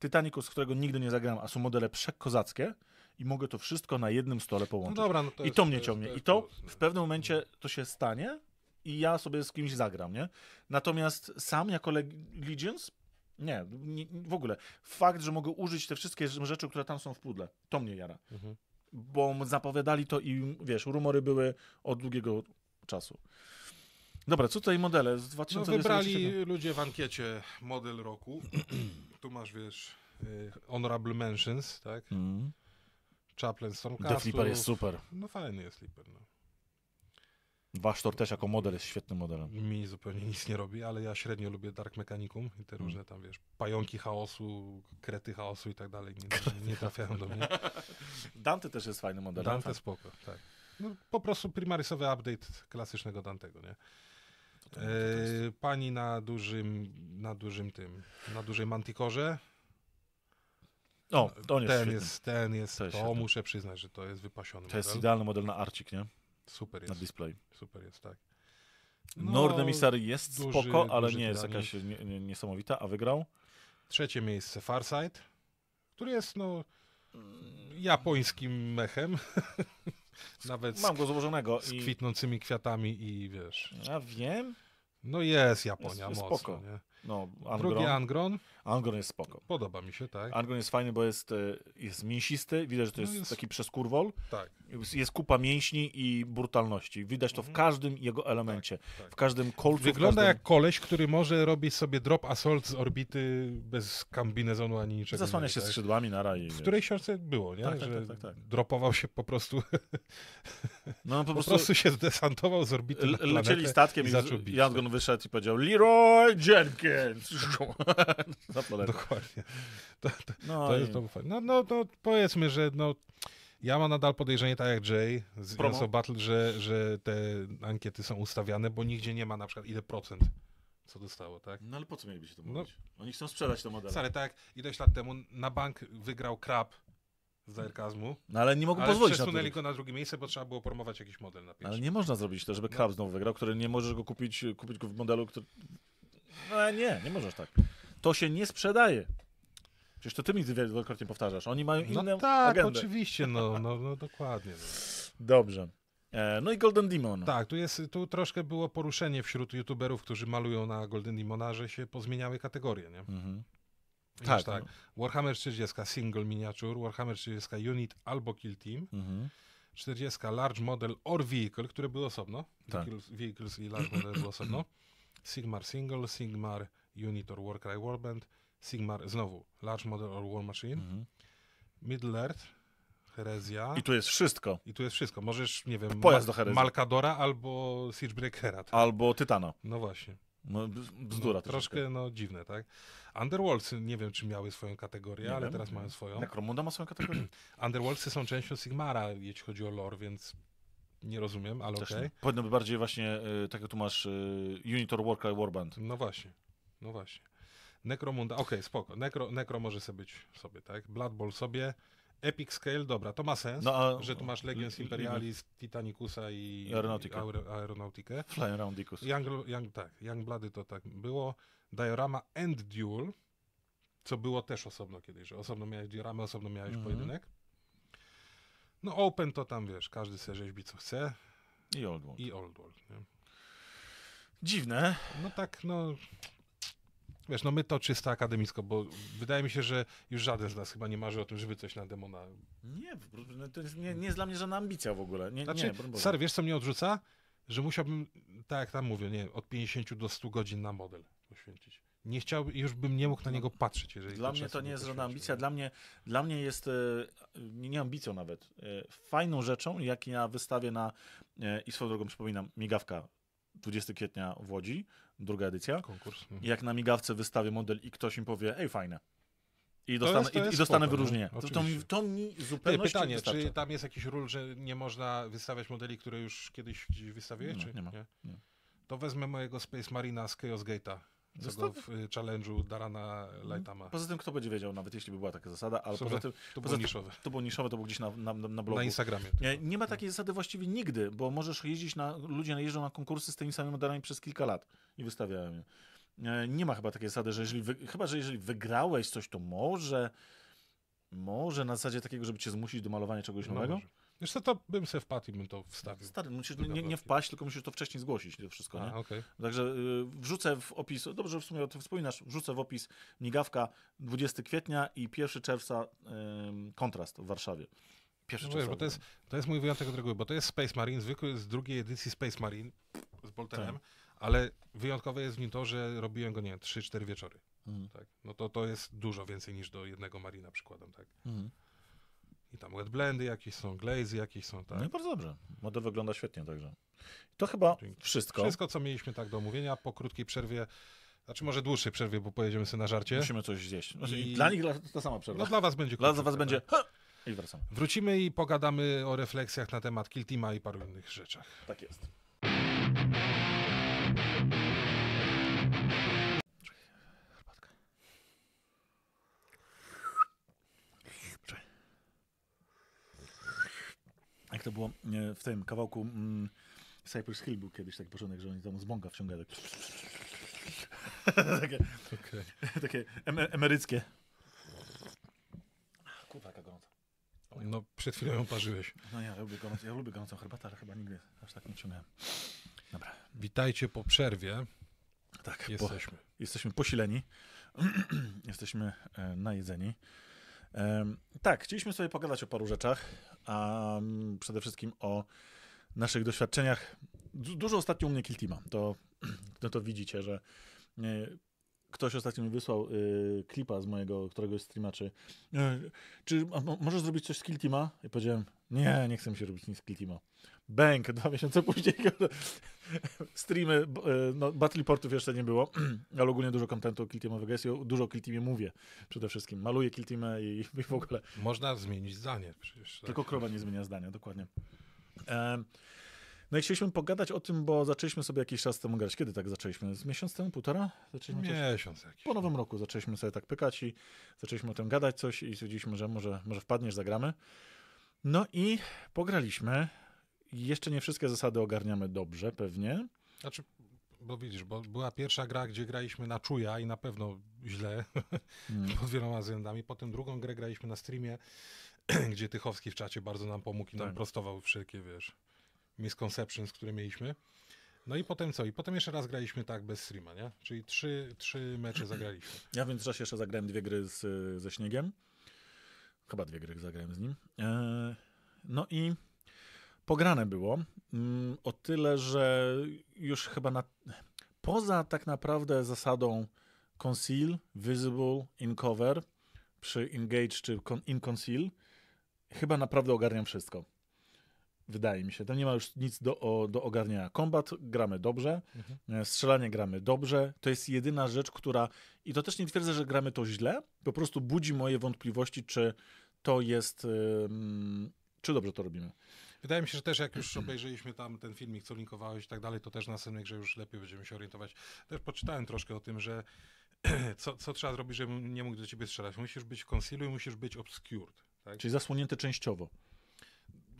Titanicus, którego nigdy nie zagrałem, a są modele przekozackie i mogę to wszystko na jednym stole no połączyć. No dobra, no to I jest, to mnie to ciągnie. Jest, I to no. w pewnym momencie mhm. to się stanie i ja sobie z kimś zagram, nie? Natomiast sam jako Legions nie, nie, w ogóle. Fakt, że mogę użyć te wszystkie rzeczy, które tam są w pudle, to mnie jara. Mhm. Bo zapowiadali to i wiesz, rumory były od długiego czasu. Dobra, co tutaj modele z 2020? No wybrali ludzie w ankiecie model roku. tu masz, wiesz, y, honorable mentions, tak? Mm. Chaplin Stormcastu. The Flipper jest super. No fajny jest Flipper, no. Wasztor też jako model jest świetnym modelem. Mi zupełnie nic nie robi, ale ja średnio lubię Dark Mechanicum i te mm. różne tam, wiesz, pająki chaosu, krety chaosu i tak dalej nie, nie trafiają do mnie. Dante też jest fajnym model. Dante tak? spoko, tak. No, po prostu primarysowy update klasycznego Dantego, nie? E, pani na dużym, na dużym tym, na dużej mantikorze o, to nie ten jest, jest Ten jest, to, jest to muszę przyznać, że to jest wypasiony To jest idealny model na arcik, nie? Super jest. Na display. Super jest, tak. No, jest duży, spoko, ale nie jest jakaś nie, nie, niesamowita, a wygrał? Trzecie miejsce Farsight, który jest no japońskim mechem. Nawet Mam go złożonego. Z i... kwitnącymi kwiatami i wiesz. Ja wiem. No jest Japonia jest, mocno, spoko. nie? No, Angron. Drugi Angron. Angron jest spoko. Podoba mi się, tak. Angron jest fajny, bo jest, e, jest mięsisty, widać, że to no jest, jest... taki przeskurwol. Tak. Jest kupa mięśni i brutalności. Widać to w mhm. każdym jego tak, elemencie. Tak, tak. W każdym kolcu. Wygląda każdym... jak koleś, który może robić sobie drop assault z orbity bez kombinezonu ani niczego. Zasłania się tak. skrzydłami na raj. W której książce było, nie? Tak, tak Że tak, dropował się po prostu... No, po, po prostu... się zdesantował z orbity na Lecieli statkiem i, zaczął bić. Jan tak. wyszedł i powiedział Leroy Jenkins! Dokładnie. To, to, no, to jest to fajne. No, no, no powiedzmy, że no... Ja mam nadal podejrzenie, tak jak Jay z Promo. Battle, że, że te ankiety są ustawiane, bo nigdzie nie ma na przykład ile procent co dostało, tak? No ale po co mieliby się to no. mówić? No. Oni chcą sprzedać to model. Stary, tak, ileś lat temu na bank wygrał Krab z Erkazmu. No ale nie mogą ale pozwolić na to. go na drugie miejsce, bo trzeba było promować jakiś model na pierwszy. Ale nie można zrobić to, żeby no. Krab no. znowu wygrał, który nie możesz go kupić, kupić go w modelu, który... No nie, nie możesz tak. To się nie sprzedaje. Przecież to ty mi wielokrotnie powtarzasz. Oni mają no inne no tak, agendę. oczywiście, no, no, no dokładnie. No. Dobrze. E, no i Golden Demon. Tak, tu, jest, tu troszkę było poruszenie wśród youtuberów, którzy malują na Golden Demona, że się pozmieniały kategorie, nie? Mhm. tak, tak. No. Warhammer 40 single miniature, Warhammer 30 unit albo kill team, mhm. 40 large model or vehicle, które były osobno, tak. vehicles i large model były osobno, Sigmar single, Sigmar unit or Warcry warband, Sigmar, znowu, Large Model or War Machine, mhm. Middle Earth, Herezja. I tu jest wszystko. I tu jest wszystko. Możesz, nie wiem, Pojazd do Herezji. Malkadora albo Siegebreakera. Tak? Albo Tytana. No właśnie. No, bzdura no, troszkę. no dziwne, tak? Underworlds, nie wiem, czy miały swoją kategorię, nie ale wiem. teraz mają swoją. Necromunda ma swoją kategorię. Underworldsy są częścią Sigmara, jeśli chodzi o lore, więc nie rozumiem, ale okej. Okay. Powinno by bardziej właśnie, y, tak jak tu masz y, Unitor Warcry Warband. No właśnie, no właśnie. Necromunda, okej, okay, spoko. Necro, Necro może sobie być sobie, tak? Blood Bowl sobie. Epic Scale, dobra, to ma sens, no, że tu masz Legends Imperialis, Titanicusa i Aeronautikę. Flying Roundicus. Young, young, tak, Young Bloody to tak było. Diorama and Duel, co było też osobno kiedyś, że osobno miałeś dioramę, osobno miałeś mhm. pojedynek. No Open to tam, wiesz, każdy se rzeźbi co chce. I Old World. I Old World, nie? Dziwne. No tak, no wiesz, no my to czysto akademicko, bo wydaje mi się, że już żaden z nas chyba nie marzy o tym, żeby coś na demona. Nie, no to jest, nie, nie jest dla mnie żadna ambicja w ogóle. Nie, znaczy, nie, ser, wiesz co mnie odrzuca? Że musiałbym, tak jak tam mówię, nie od 50 do 100 godzin na model poświęcić nie chciałbym, już bym nie mógł na no, niego patrzeć. Jeżeli dla mnie to nie jest żadna ambicja. Dla mnie, dla mnie jest, e, nie ambicją nawet, e, fajną rzeczą, jak ja wystawię na, e, i swoją drogą przypominam, migawka 20 kwietnia w Łodzi, druga edycja. Konkurs. Mhm. jak na migawce wystawię model i ktoś im powie, ej, fajne. I dostanę, to jest, to jest i, dostanę spoko, no. wyróżnienie. No, to, to, mi, to mi zupełnie nie, Pytanie, czy tam jest jakiś ról, że nie można wystawiać modeli, które już kiedyś gdzieś wystawiłeś? No, nie, ma. Nie? nie? To wezmę mojego Space Marina z Chaos Gate'a tego w y, challenge'u Darana Lightama. Poza tym, kto będzie wiedział, nawet jeśli by była taka zasada, ale poza tym... To było niszowe. To było niszowe, to było gdzieś na, na, na blogu. Na Instagramie. Nie, nie ma no. takiej zasady właściwie nigdy, bo możesz jeździć na... Ludzie jeżdżą na konkursy z tymi samymi modelami przez kilka lat i wystawiają je. Nie ma chyba takiej zasady, że jeżeli... Wy, chyba, że jeżeli wygrałeś coś, to może... Może na zasadzie takiego, żeby cię zmusić do malowania czegoś no nowego? Wiesz co, to bym sobie wpadł i bym to wstawił. Stary, musisz nie, nie wpaść, tylko musisz to wcześniej zgłosić to wszystko, A, nie? Okay. Także y, wrzucę w opis, dobrze w sumie o tym wspominasz, wrzucę w opis migawka 20 kwietnia i 1 czerwca y, kontrast w Warszawie. Pierwszy no, bo to jest, to jest mój wyjątek od reguły, bo to jest Space Marine, zwykły z drugiej edycji Space Marine z Boltonem tak. ale wyjątkowe jest w nim to, że robiłem go, nie 3-4 wieczory. Mhm. Tak? No to, to jest dużo więcej niż do jednego Marina przykładam, tak? Mhm. I tam red blendy jakieś są, glazy jakieś są, tak? No i bardzo dobrze. Model wygląda świetnie także. To chyba Dzięki. wszystko. Wszystko, co mieliśmy tak do omówienia po krótkiej przerwie. Znaczy może dłuższej przerwie, bo pojedziemy sobie na żarcie. Musimy coś zjeść. Znaczy, I... Dla nich ta sama przerwa. No dla was będzie Dla was będzie... I wracamy. Wrócimy i pogadamy o refleksjach na temat Kiltima i paru innych rzeczach. Tak jest. Jak to było e, w tym kawałku mm, Cypress Hill był kiedyś taki porządek, że oni tam z bąka wciągali. takie okay. takie emeryckie. Kurwa, jaka gorąca. No, przed chwilą ją parzyłeś. No ja lubię gorącą, ja lubię gorącą herbatę, ale chyba nigdy aż tak nie ciągnąłem. Dobra. Witajcie po przerwie. Tak, jesteśmy. Po, jesteśmy posileni. jesteśmy e, najedzeni. Tak, chcieliśmy sobie pogadać o paru rzeczach, a mm, przede wszystkim o naszych doświadczeniach. Dużo ostatnio u mnie Kiltima, to, no to widzicie, że e, ktoś ostatnio mi wysłał y, klipa z mojego któregoś streama, czy, y, czy a, możesz zrobić coś z Kiltima? I powiedziałem, nie, nie chcę się robić nic z Kiltima. Bęk, dwa miesiące później streamy, e, no Battle Portów jeszcze nie było, ale ogólnie dużo kontentu Killteamowego jest dużo o Kiltimie mówię przede wszystkim. Maluję Kiltimę i, i w ogóle. Można zmienić zdanie przecież. Tak? Tylko krowa nie zmienia zdania, dokładnie. no i chcieliśmy pogadać o tym, bo zaczęliśmy sobie jakiś czas temu grać. Kiedy tak zaczęliśmy? Z miesiąc temu, półtora? Zaczęliśmy Miesiąc jakiś. Po nowym roku zaczęliśmy sobie tak pykać i zaczęliśmy o tym gadać coś i stwierdziliśmy, że może, może wpadniesz, zagramy. No i pograliśmy jeszcze nie wszystkie zasady ogarniamy dobrze, pewnie. Znaczy, bo widzisz, bo była pierwsza gra, gdzie graliśmy na czuja i na pewno źle mm. pod wieloma względami. Potem drugą grę graliśmy na streamie, gdzie Tychowski w czacie bardzo nam pomógł i tak. nam prostował wszelkie, wiesz, misconceptions, które mieliśmy. No i potem co? I potem jeszcze raz graliśmy tak bez streama, nie? Czyli trzy, trzy mecze zagraliśmy. Ja w międzyczasie jeszcze zagrałem dwie gry z, ze Śniegiem. Chyba dwie gry zagrałem z nim. Eee, no i pograne było. Mm, o tyle, że już chyba na, poza tak naprawdę zasadą conceal, visible, in cover przy engage czy in conceal, chyba naprawdę ogarniam wszystko. Wydaje mi się, tam nie ma już nic do, o, do ogarniania. Kombat gramy dobrze, mhm. E, strzelanie gramy dobrze. To jest jedyna rzecz, która. I to też nie twierdzę, że gramy to źle, po prostu budzi moje wątpliwości, czy to jest. Yy, czy dobrze to robimy. Wydaje mi się, że też jak już obejrzeliśmy tam ten filmik, co linkowałeś i tak dalej, to też na następnej że już lepiej będziemy się orientować. Też poczytałem troszkę o tym, że co, co trzeba zrobić, żebym nie mógł do ciebie strzelać. Musisz być w concealu i musisz być obscured. Tak? Czyli zasłonięty częściowo.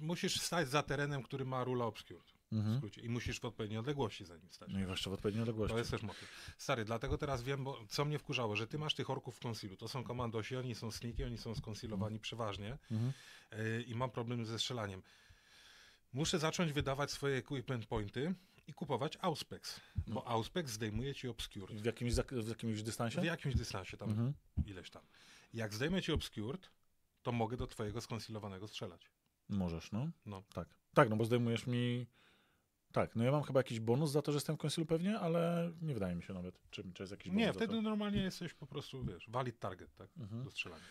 Musisz stać za terenem, który ma rula obscured. Mhm. I musisz w odpowiedniej odległości za nim stać. No i właśnie w odpowiedniej odległości. To jest też motyw. Stary, dlatego teraz wiem, bo co mnie wkurzało, że ty masz tych orków w konsilu. To są komandosi, oni są sniki, oni są skonsilowani mhm. przeważnie. Mhm. E, I mam problem ze strzelaniem. Muszę zacząć wydawać swoje equipment pointy i kupować Auspex, no. bo mhm. Auspex zdejmuje ci obscured. W jakimś, w jakimś dystansie? W jakimś dystansie, tam mhm. ileś tam. Jak zdejmę ci obscured, to mogę do twojego skonsilowanego strzelać. Możesz, no. no. Tak. tak, no bo zdejmujesz mi... Tak, no ja mam chyba jakiś bonus za to, że jestem w konsilu pewnie, ale nie wydaje mi się nawet, czy, czy jest jakiś bonus. Nie, wtedy normalnie jesteś po prostu, wiesz, valid target, tak, mhm. do strzelania.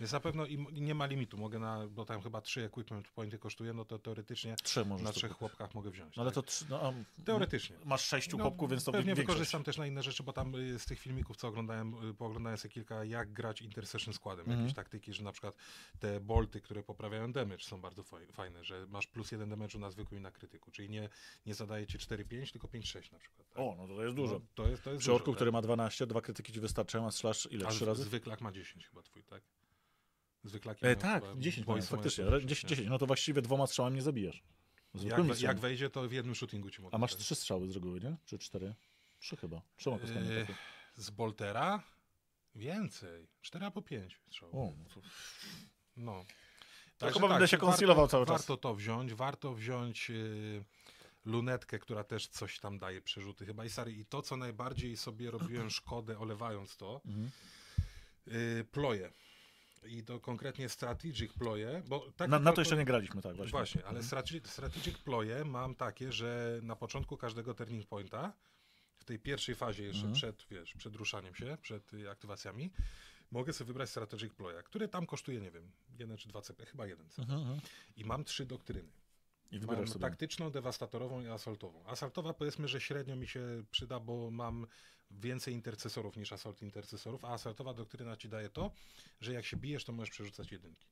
Więc na pewno i nie ma limitu. Mogę na, bo tam chyba trzy equipment pointy kosztuje, no to teoretycznie trzy na trzech kupić. chłopkach mogę wziąć. No ale tak? to no, teoretycznie. Masz sześciu no, chłopków, więc to Pewnie większość. wykorzystam też na inne rzeczy, bo tam y, z tych filmików, co oglądałem, y, pooglądałem sobie kilka, jak grać intersession składem. Mhm. Jakieś taktyki, że na przykład te bolty, które poprawiają damage są bardzo fajne, że masz plus jeden damage'u na zwykłym i na krytyku, czyli nie, nie zadaje ci 4-5, tylko 5-6 na przykład. Tak? O, no to jest dużo. No, to jest, to jest Przy orku, tak? który ma 12, dwa krytyki ci wystarczają, a strzelasz ile? Trzy razy? Zwyklak ma 10 chyba twój, tak? zwykle. E, tak, chyba, 10 no, faktycznie. 10, 10, no to właściwie dwoma strzałami nie zabijasz. jak, jak wejdzie, to w jednym shootingu ci mogę. A masz trzy strzały z reguły, nie? Czy cztery? Trzy chyba. Trzema e, Yy, z Boltera? Więcej. Cztery po pięć strzałów. O, no to... No. chyba tak, będę się konsilował cały czas. Warto to wziąć, warto wziąć yy, lunetkę, która też coś tam daje przerzuty chyba i sary. I to, co najbardziej sobie robiłem szkodę, olewając to, yy, ploje i to konkretnie Strategic Ploje, bo... Tak na, na, to jeszcze nie graliśmy, tak właśnie. Właśnie, ale mhm. strategic, strategic Ploje mam takie, że na początku każdego turning pointa, w tej pierwszej fazie jeszcze mhm. przed, wiesz, przed ruszaniem się, przed y, aktywacjami, mogę sobie wybrać Strategic Ploja, który tam kosztuje, nie wiem, 1 czy 2 CP, chyba 1 CP. Mhm, mhm, I mam trzy doktryny. I mam sobie. taktyczną, dewastatorową i asaltową. Asaltowa powiedzmy, że średnio mi się przyda, bo mam więcej intercesorów niż asalt intercesorów, a asaltowa doktryna ci daje to, że jak się bijesz, to możesz przerzucać jedynki.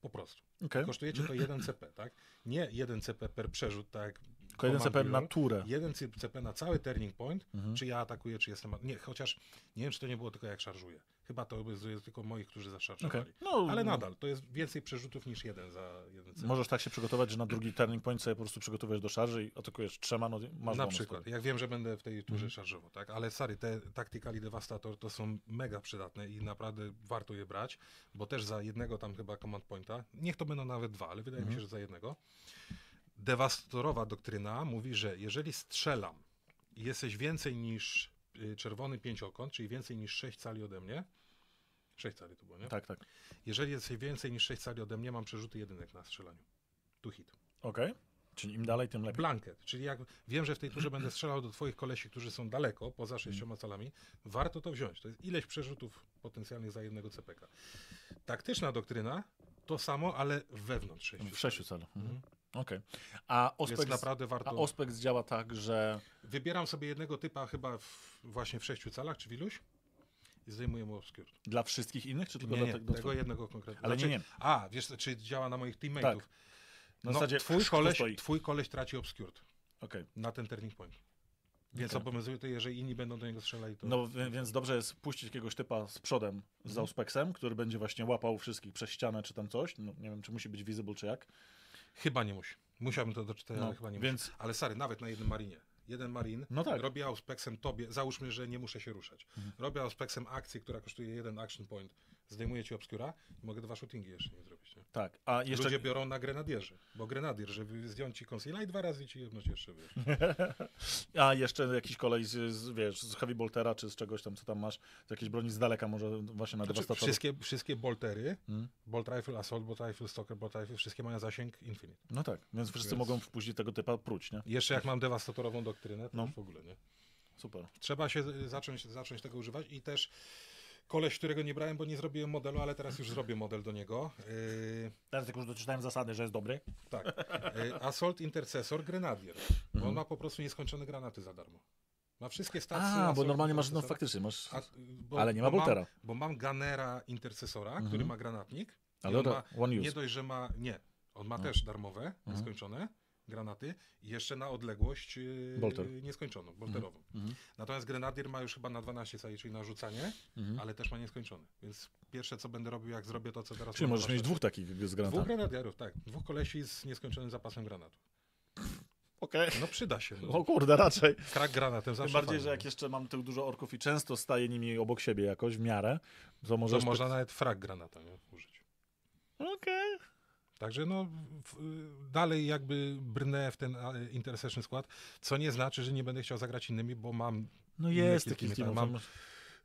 Po prostu. Okay. Kosztujecie to 1 CP, tak? Nie 1 CP per przerzut, tak? Tylko 1 CP na turę. 1 CP na cały turning point, mhm. czy ja atakuję, czy jestem... Nie, chociaż nie wiem, czy to nie było tylko jak szarżuję. Chyba to obowiązuje tylko moich, którzy zaszarżowali. Okay. No, Ale nadal, to jest więcej przerzutów niż jeden za jeden cel. Możesz tak się przygotować, że na drugi turning point sobie po prostu przygotowujesz do szarży i atakujesz trzema, no masz Na przykład, jak wiem, że będę w tej turze mm. szarżował, tak? Ale sary, te taktykali Devastator to są mega przydatne i naprawdę warto je brać, bo też za jednego tam chyba command pointa, niech to będą nawet dwa, ale wydaje mm. mi się, mhm. że za jednego. devastorowa doktryna mówi, że jeżeli strzelam i jesteś więcej niż Y, czerwony pięciokąt, czyli więcej niż 6 cali ode mnie, 6 cali to było, nie? Tak, tak. Jeżeli jest więcej niż 6 cali ode mnie, mam przerzuty jedynek na strzelaniu. Tu hit. Okej. Okay. Czyli im dalej, tym lepiej. Blanket. Czyli jak wiem, że w tej turze będę strzelał do twoich kolesi, którzy są daleko, poza 6 mhm. calami, warto to wziąć. To jest ileś przerzutów potencjalnych za jednego CPK. Taktyczna doktryna to samo, ale wewnątrz 6 W 6 cali. Mhm. mhm. Okej. Okay. A Ospex, naprawdę warto... działa tak, że... Wybieram sobie jednego typa chyba w, właśnie w 6 calach, czy w iluś? I zdejmuję mu obscure. Dla wszystkich innych, czy tylko nie, dla nie, tego jednego konkretnego? Ale znaczy, nie, nie. A, wiesz, czy działa na moich teammateów. Tak. Na no, zasadzie twój koleś, twój koleś traci obskur. okay. na ten turning point. Więc okay. obowiązuje to, jeżeli inni będą do niego strzelali, to... No więc dobrze jest puścić jakiegoś typa z przodem, z mm. który będzie właśnie łapał wszystkich przez ścianę czy tam coś. No, nie wiem, czy musi być visible, czy jak. Chyba nie musi. Musiałbym to doczytać, no, ale chyba nie więc... musi. Ale Sary nawet na jednym marinie. Jeden marin no tak. robi auspeksem tobie, załóżmy, że nie muszę się ruszać. Mhm. Robię auspeksem akcji, która kosztuje jeden action point zdejmuję ci obskura i mogę dwa shootingi jeszcze nie zrobić. Nie? Tak, a jeszcze... Ludzie biorą na grenadierzy, bo grenadier, żeby zdjąć ci conceala i dwa razy ci jedność jeszcze wiesz. a jeszcze jakiś kolej z, z, wiesz, z heavy boltera czy z czegoś tam, co tam masz, z jakiejś broni z daleka może właśnie na znaczy, wszystkie, wszystkie boltery, hmm? bolt rifle, assault, bolt rifle, stalker, bolt rifle, wszystkie mają zasięg infinite. No tak, więc wszyscy więc... mogą później tego typa pruć, nie? Jeszcze jak mam dewastatorową doktrynę, to no. w ogóle, nie? Super. Trzeba się y, zacząć, zacząć tego używać i też Koleś, którego nie brałem, bo nie zrobiłem modelu, ale teraz już zrobię model do niego. Yy... Teraz tylko już doczytałem zasady, że jest dobry. Tak. Y, Assault Intercessor Grenadier. Bo on ma po prostu nieskończone granaty za darmo. Ma wszystkie stacje. A, bo normalnie masz, no faktycznie masz, A, bo, ale nie ma boltera. Bo, bo mam Ganera Intercessora, mhm. który ma granatnik. Ale ma, nie dość, że ma, nie, on ma no. też darmowe, mhm. nieskończone granaty i jeszcze na odległość y, Bolter. nieskończoną, mhm. bolterową. Mhm. Natomiast grenadier ma już chyba na 12 cali, czyli na rzucanie, mhm. ale też ma nieskończony. Więc pierwsze, co będę robił, jak zrobię to, co teraz... Czyli możesz mieć dwóch takich z granatami. Dwóch grenadierów, tak. Dwóch kolesi z nieskończonym zapasem granatów. Okay. No przyda się. No. O kurde, raczej. Krak granatem zawsze Tym bardziej, fajnie. że jak jeszcze mam tych dużo orków i często staję nimi obok siebie jakoś w miarę, to, możesz... to można nawet frak granata nie? użyć. Okej. Okay. Także no, w, dalej jakby brnę w ten intercession skład, co nie znaczy, że nie będę chciał zagrać innymi, bo mam... No jest taki team, mam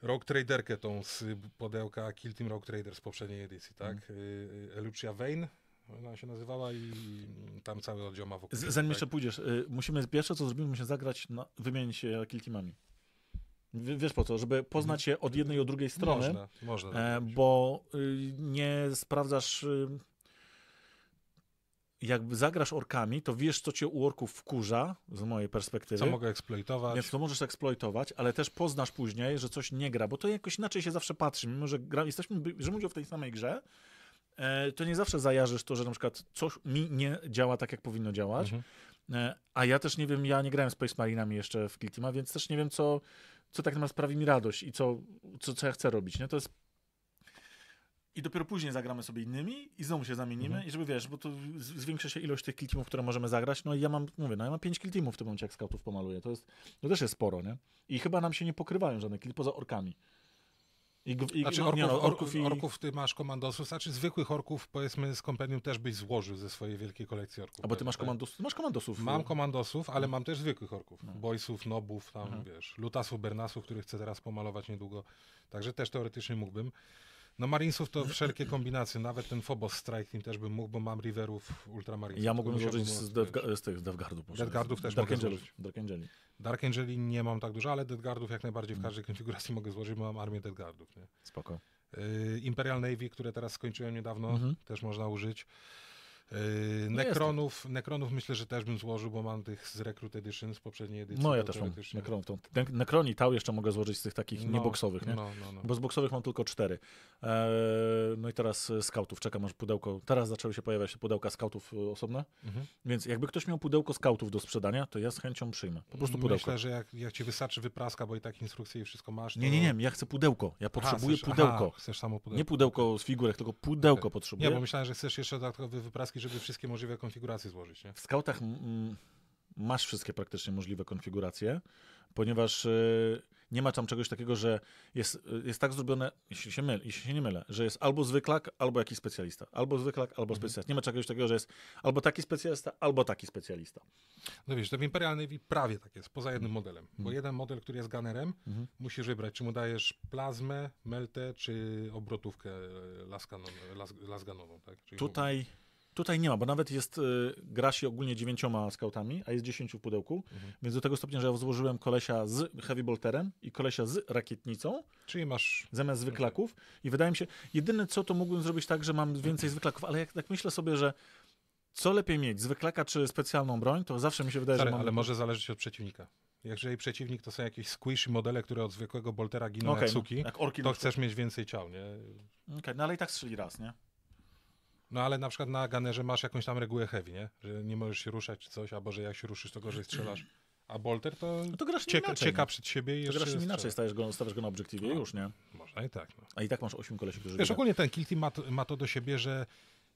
Rogue Traderkę tą z pudełka Kill Team Rogue Trader z poprzedniej edycji, tak? Elucja mhm. Elucia y, y, Vane, ona się nazywała i tam cały oddział ma wokół. Zanim tak? jeszcze pójdziesz, y, musimy pierwsze co zrobimy, musimy zagrać, na, wymienić się kilkimami. Wiesz po co, żeby poznać mhm. się od jednej i od drugiej strony. Można, można. Tak e, bo y, nie sprawdzasz y, jak zagrasz orkami, to wiesz, co cię u orków wkurza, z mojej perspektywy. Co mogę eksploitować. Więc to możesz eksploitować, ale też poznasz później, że coś nie gra, bo to jakoś inaczej się zawsze patrzy, mimo że gra, jesteśmy, że mówią w tej samej grze, e, to nie zawsze zajarzysz to, że na przykład coś mi nie działa tak, jak powinno działać, mhm. E, a ja też nie wiem, ja nie grałem Space Marinami jeszcze w Kiltima, więc też nie wiem, co, co tak naprawdę sprawi mi radość i co, co, co ja chcę robić, nie? To jest i dopiero później zagramy sobie innymi i znowu się zamienimy mhm. i żeby wiesz, bo to zwiększa się ilość tych kill teamów, które możemy zagrać. No i ja mam, mówię, no ja mam pięć kill teamów w tym momencie, jak scoutów pomaluję. To jest, to też jest sporo, nie? I chyba nam się nie pokrywają żadne kill poza orkami. I, i, znaczy, no, orków, no, orków, i... orków, ty masz komandosów znaczy zwykłych orków powiedzmy z kompendium też byś złożył ze swojej wielkiej kolekcji orków. A bo ty masz, komandos, ty masz komandosów? Mam y, komandosów, ale no. mam też zwykłych orków. No. Boysów, nobów, tam mhm. wiesz, lutasów, bernasów, których chcę teraz pomalować niedługo. Także też teoretycznie mógłbym. No Marinesów to wszelkie kombinacje, nawet ten Phobos Strike Team też bym mógł, bo mam Riverów Ultramarinesów. Ja mogłem złożyć z, z tych Death Guardów. Death Guardów też Dark mogę Angel, złożyć. Dark Angeli. Dark Angeli nie mam tak dużo, ale Death Guardów jak najbardziej w każdej konfiguracji mogę złożyć, bo mam armię Death Guardów. Nie? Spoko. Y, Imperial Navy, które teraz skończyłem niedawno, mhm. też można użyć. Yy, no nekronów, nekronów myślę, że też bym złożył, bo mam tych z Recruit Edition z poprzedniej edycji. No ja też mam nekron, tą, Nekroni Tau jeszcze mogę złożyć z tych takich no, nieboksowych, nie? No, no, no, bo z boksowych mam tylko cztery. Eee, no i teraz e, skautów, czekam aż pudełko, teraz zaczęły się pojawiać pudełka skautów e, osobne, mhm. więc jakby ktoś miał pudełko skautów do sprzedania, to ja z chęcią przyjmę, po prostu pudełko. Myślę, że jak, jak ci wystarczy wypraska, bo i tak instrukcje i wszystko masz. To... Nie, nie, nie, ja chcę pudełko, ja potrzebuję aha, chcesz, pudełko. Aha, chcesz samo pudełko. Nie pudełko z figurek, tylko pudełko okay. potrzebuję. Nie, bo myślałem, że chcesz jeszcze dodatkowe wypraski żeby wszystkie możliwe konfiguracje złożyć. Nie? W skautach masz wszystkie praktycznie możliwe konfiguracje, ponieważ e, nie ma tam czegoś takiego, że jest, e, jest tak zrobione, jeśli się, mylę, jeśli się nie mylę, że jest albo zwyklak, albo jakiś specjalista. Albo zwyklak, albo mhm. specjalista. Nie ma czegoś takiego, że jest albo taki specjalista, albo taki specjalista. No wiesz, to w Imperialnej prawie tak jest, poza jednym mhm. modelem. Mhm. Bo jeden model, który jest gunnerem, mhm. musisz wybrać, czy mu dajesz plazmę, meltę, czy obrotówkę e, lasganową. Las, las tak? Tutaj Tutaj nie ma, bo nawet jest, y, gra się ogólnie dziewięcioma skautami, a jest dziesięciu w pudełku, mhm. więc do tego stopnia, że ja złożyłem kolesia z heavy bolterem i kolesia z rakietnicą. Czyli masz... Zamiast mhm. zwyklaków. I wydaje mi się, jedyne co, to mógłbym zrobić tak, że mam więcej zwyklaków, ale jak tak myślę sobie, że co lepiej mieć, zwyklaka czy specjalną broń, to zawsze mi się wydaje, że mam... Ale może zależeć od przeciwnika. Jeżeli przeciwnik to są jakieś squishy modele, które od zwykłego boltera giną okay, jak no. suki, jak to chcesz mieć więcej ciał, nie? Okej, okay, no ale i tak strzeli raz, nie? No ale na przykład na ganerze masz jakąś tam regułę heavy, nie? Że nie możesz się ruszać czy coś, albo że jak się ruszysz, to gorzej strzelasz. A bolter to, no to grasz cieka, inaczej, cieka no. przed siebie i To grasz inaczej, stajesz go, stawiasz go na obiektywie no. już, nie? Można i tak. No. A i tak masz osiem kolesi, którzy... Wiesz, ogólnie ten kill team ma to, ma to do siebie, że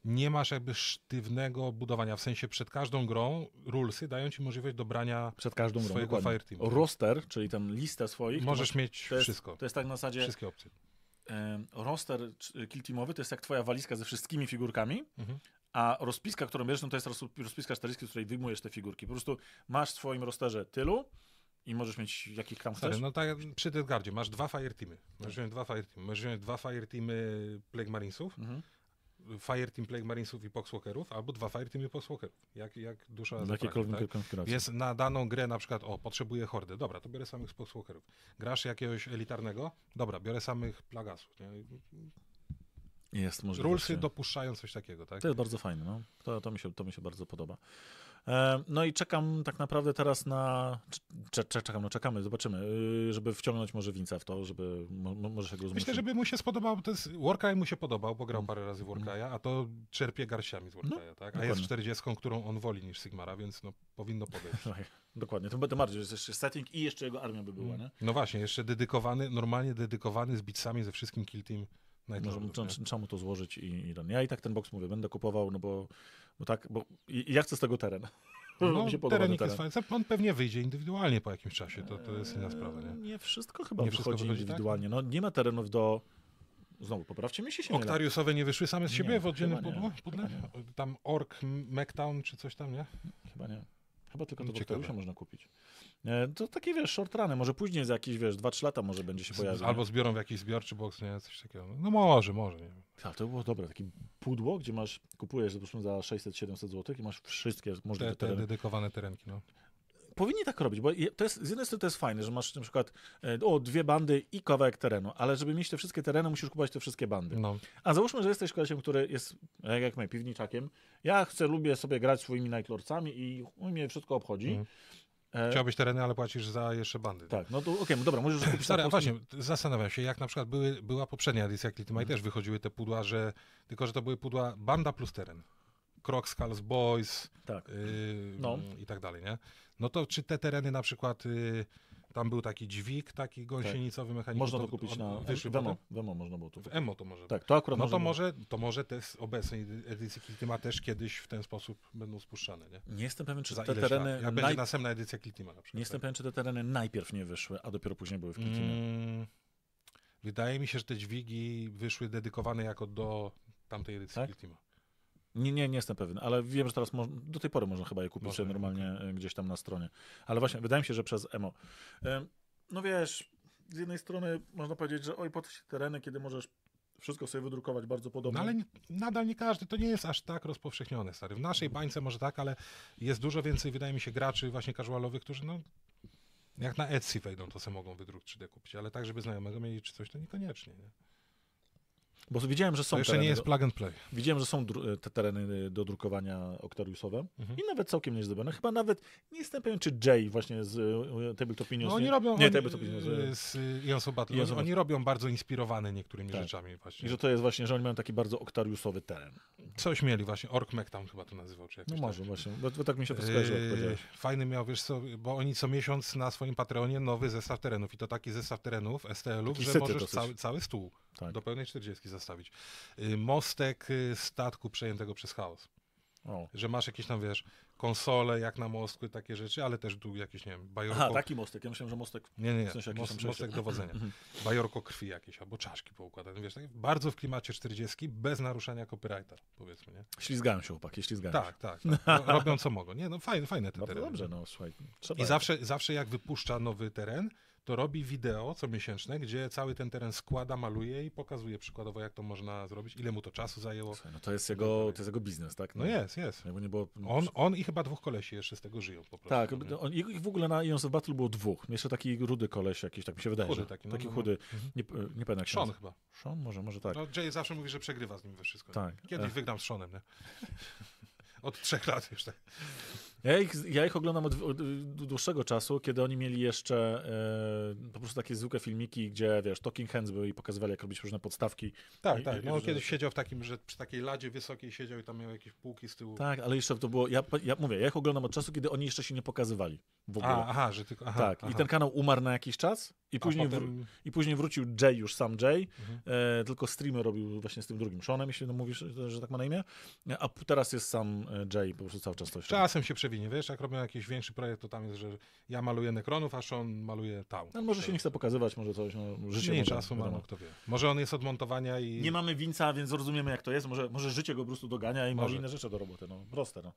nie masz jakby sztywnego budowania, w sensie przed każdą grą rulesy dają ci możliwość dobrania przed każdą swojego grą, swojego Fireteamu. Tak. Roster, czyli tam listę swoich, możesz masz, mieć to jest, wszystko. To jest tak na zasadzie wszystkie opcje roster kiltimowy to jest jak twoja walizka ze wszystkimi figurkami, mhm. a rozpiska, którą bierzesz, no to jest rozpiska 40, z której wyjmujesz te figurki. Po prostu masz w swoim rosterze tylu, i możesz mieć jakich tam Stary, No tak, przy Deadguardzie masz dwa fireteamy. Możesz tak. dwa fireteamy. Możesz dwa fireteamy Plague Marinesów. Mhm. Fireteam Plague Marinesów i Poxwalkerów, albo dwa Fireteamy Poxwalkerów. Jak, jak dusza na jakiekolwiek tak? konfiguracji. Jest na daną grę na przykład, o, potrzebuję hordy, dobra, to biorę samych z Poxwalkerów. Grasz jakiegoś elitarnego? Dobra, biorę samych Plagasów. Nie? Jest możliwe. Rulsy dopuszczają coś takiego, tak? To jest bardzo fajne, no. To, to, mi, się, to mi się bardzo podoba. E, no i czekam tak naprawdę teraz na. czekam, no czekamy, zobaczymy, y, żeby wciągnąć może Winca w to, żeby może się go zmusić. Myślę, żeby mu się spodobał, to jest Warcry mu się podobał, bo grał mm. parę razy w mm. Warcry'a, a to czerpie garściami z Warcry'a, no, tak? A dokładnie. jest 40, którą on woli niż Sigmara, więc no, powinno podejść. No, dokładnie, to będę bardziej, jest jeszcze setting i jeszcze jego armia by była, mm. nie? No właśnie, jeszcze dedykowany, normalnie dedykowany z bitsami ze wszystkim kill team Możemy, no, czemu to złożyć i, i ten. Ja i tak ten boks mówię, będę kupował, no bo, bo tak, bo i, ja chcę z tego teren. No, terenik teren. jest fajny. On pewnie wyjdzie indywidualnie po jakimś czasie, to, to jest inna sprawa. Nie, nie wszystko chyba nie wychodzi, wszystko wychodzi tak? indywidualnie. Tak? No, nie ma terenów do. Znowu, poprawcie mi się. się Oktariusowe nie, nie wyszły same z siebie nie, w oddzielnym pudle? Tam Ork, Town czy coś tam, nie? Chyba nie. Chyba tylko to Oktariusa można kupić. E, to takie, wiesz, short runy, może później za jakieś, wiesz, 2-3 lata może będzie się pojawił. Albo zbiorą w jakiś zbiorczy box, nie, coś takiego. No może, może, nie Tak, to było dobre, takie pudło, gdzie masz, kupujesz załóżmy za 600-700 zł i masz wszystkie możliwe te, te tereny. dedykowane terenki, no. Powinni tak robić, bo to jest, z jednej strony to jest fajne, że masz na przykład e, o, dwie bandy i kawałek terenu, ale żeby mieć te wszystkie tereny, musisz kupować te wszystkie bandy. No. A załóżmy, że jesteś kolesiem, który jest, jak, my, piwniczakiem. Ja chcę, lubię sobie grać swoimi Nightlordsami i mnie wszystko obchodzi. Mm. E, Chciałbyś tereny, ale płacisz za jeszcze bandy. Tak, no to okej, okay, no dobra, możesz kupić... Stary, właśnie, zastanawiam się, jak na przykład były, była poprzednia edycja Klitma i mhm. też wychodziły te pudła, że tylko, że to były pudła banda plus teren. Krok, Skulls Boys tak. Y, no. i tak dalej, nie? No to czy te tereny na przykład... Y, tam był taki dźwig, taki tak. gąsienicowy tak. mechanizm. Można to, kupić na wyższy demo, można było to. W Emo to może. Tak, to akurat No to może, to może te obecnej edycji Klitima też kiedyś w ten sposób będą spuszczane, nie? Nie jestem pewien, czy Za te tereny... Lat? Jak naj... będzie następna edycja Klitima na przykład. Nie jestem tak. pewien, czy te tereny najpierw nie wyszły, a dopiero później były w Klitimie. Mm, wydaje mi się, że te dźwigi wyszły dedykowane jako do tamtej edycji tak? Klitima. Nie, nie, nie jestem pewien, ale wiem, że teraz mo- do tej pory można chyba je kupić można, normalnie okay. E, gdzieś tam na stronie. Ale właśnie, wydaje mi się, że przez Emo. E, no wiesz, z jednej strony można powiedzieć, że oj, pod tereny, kiedy możesz wszystko sobie wydrukować bardzo podobnie. No ale nie, nadal nie każdy, to nie jest aż tak rozpowszechnione, stary. W naszej mhm. bańce może tak, ale jest dużo więcej, wydaje mi się, graczy właśnie casualowych, którzy no, jak na Etsy wejdą, to sobie mogą wydruk 3D kupić, ale tak, żeby znajomego mieli czy coś, to niekoniecznie, nie? Bo widziałem, że są. To jeszcze nie jest do... plug and play. Widziałem, że są e, te tereny e, do drukowania Octariusowe mhm. i nawet całkiem nieźle Chyba nawet nie jestem pewien, czy Jay właśnie z y, Tabletop News. No oni nie, robią. Nie, oni, Tabletop News. Z, z Jansu Battle. Jansu oni, robią bardzo inspirowane niektórymi tak. rzeczami. Właśnie. I że to jest właśnie, że oni mają taki bardzo Octariusowy teren. Coś mieli właśnie. Orkmek tam chyba to nazywał. Czy no może, tak. właśnie. Bo, bo, tak mi się to skojarzyło, yy, Fajny miał, wiesz co, bo oni co miesiąc na swoim Patreonie nowy zestaw terenów i to taki zestaw terenów STL-ów, że możesz cały, cały stół tak. do pełnej 40 zastawić. Y, mostek y, statku przejętego przez chaos. O. Że masz jakieś tam, wiesz, konsole jak na mostku, takie rzeczy, ale też tu jakieś, nie wiem, bajorko... A, taki mostek, ja myślałem, że mostek... Nie, nie, nie. W sensie Most, mostek dowodzenia. Mhm. bajorko krwi jakieś, albo czaszki poukładane, wiesz, tak, bardzo w klimacie 40, bez naruszania copyrighta, powiedzmy, nie? Ślizgają się chłopaki, ślizgają Tak, się. tak, tak. No, robią co mogą. Nie, no fajne, fajne te no, tereny. dobrze, no, no słuchaj. I zawsze, zawsze jak wypuszcza nowy teren, to robi wideo comiesięczne, gdzie cały ten teren składa, maluje i pokazuje przykładowo, jak to można zrobić, ile mu to czasu zajęło. Słuchaj, no to jest tak jego, to jest jego biznes, tak? No, no jest, jest. nie było... on, on i chyba dwóch kolesi jeszcze z tego żyją po prostu. Tak, no on, ich w ogóle na Eons of Battle było dwóch. Jeszcze taki rudy koleś jakiś, tak mi się wydaje. Chudy taki. No, taki no, no. chudy. Mhm. Nie, nie pamiętam jak Sean chyba. Sean? Może, może tak. No Jay zawsze mówi, że przegrywa z nim we wszystko. Tak. Kiedyś Ech. z Seanem, nie? Od trzech lat jeszcze. Ja ich, ja ich oglądam od, od, dłuższego czasu, kiedy oni mieli jeszcze e, po prostu takie zwykłe filmiki, gdzie wiesz, Talking Hands były i pokazywali, jak robić różne podstawki. Tak, i, tak. I, no, kiedyś siedział w takim, że przy takiej ladzie wysokiej siedział i tam miał jakieś półki z tyłu. Tak, ale jeszcze to było, ja, ja mówię, ja ich oglądam od czasu, kiedy oni jeszcze się nie pokazywali w ogóle. A, aha, że tylko, aha, Tak, aha. i ten kanał umarł na jakiś czas i później, potem... i później wrócił Jay, już sam Jay, mhm. e, tylko streamy robił właśnie z tym drugim Seanem, jeśli mówisz, że tak ma na imię, e, a teraz jest sam e, Jay, po prostu cały czas to się... Czasem się przewijają nie Wiesz, jak robią jakiś większy projekt, to tam jest, że ja maluję nekronów, aż on maluje Tau. No, może się nie chce pokazywać, może coś, no, życie Mniej czasu ma, no, kto wie. Może on jest od montowania i... Nie mamy winca, więc rozumiemy, jak to jest. Może, może życie go po prostu dogania i może. ma inne rzeczy do roboty. No, proste, no.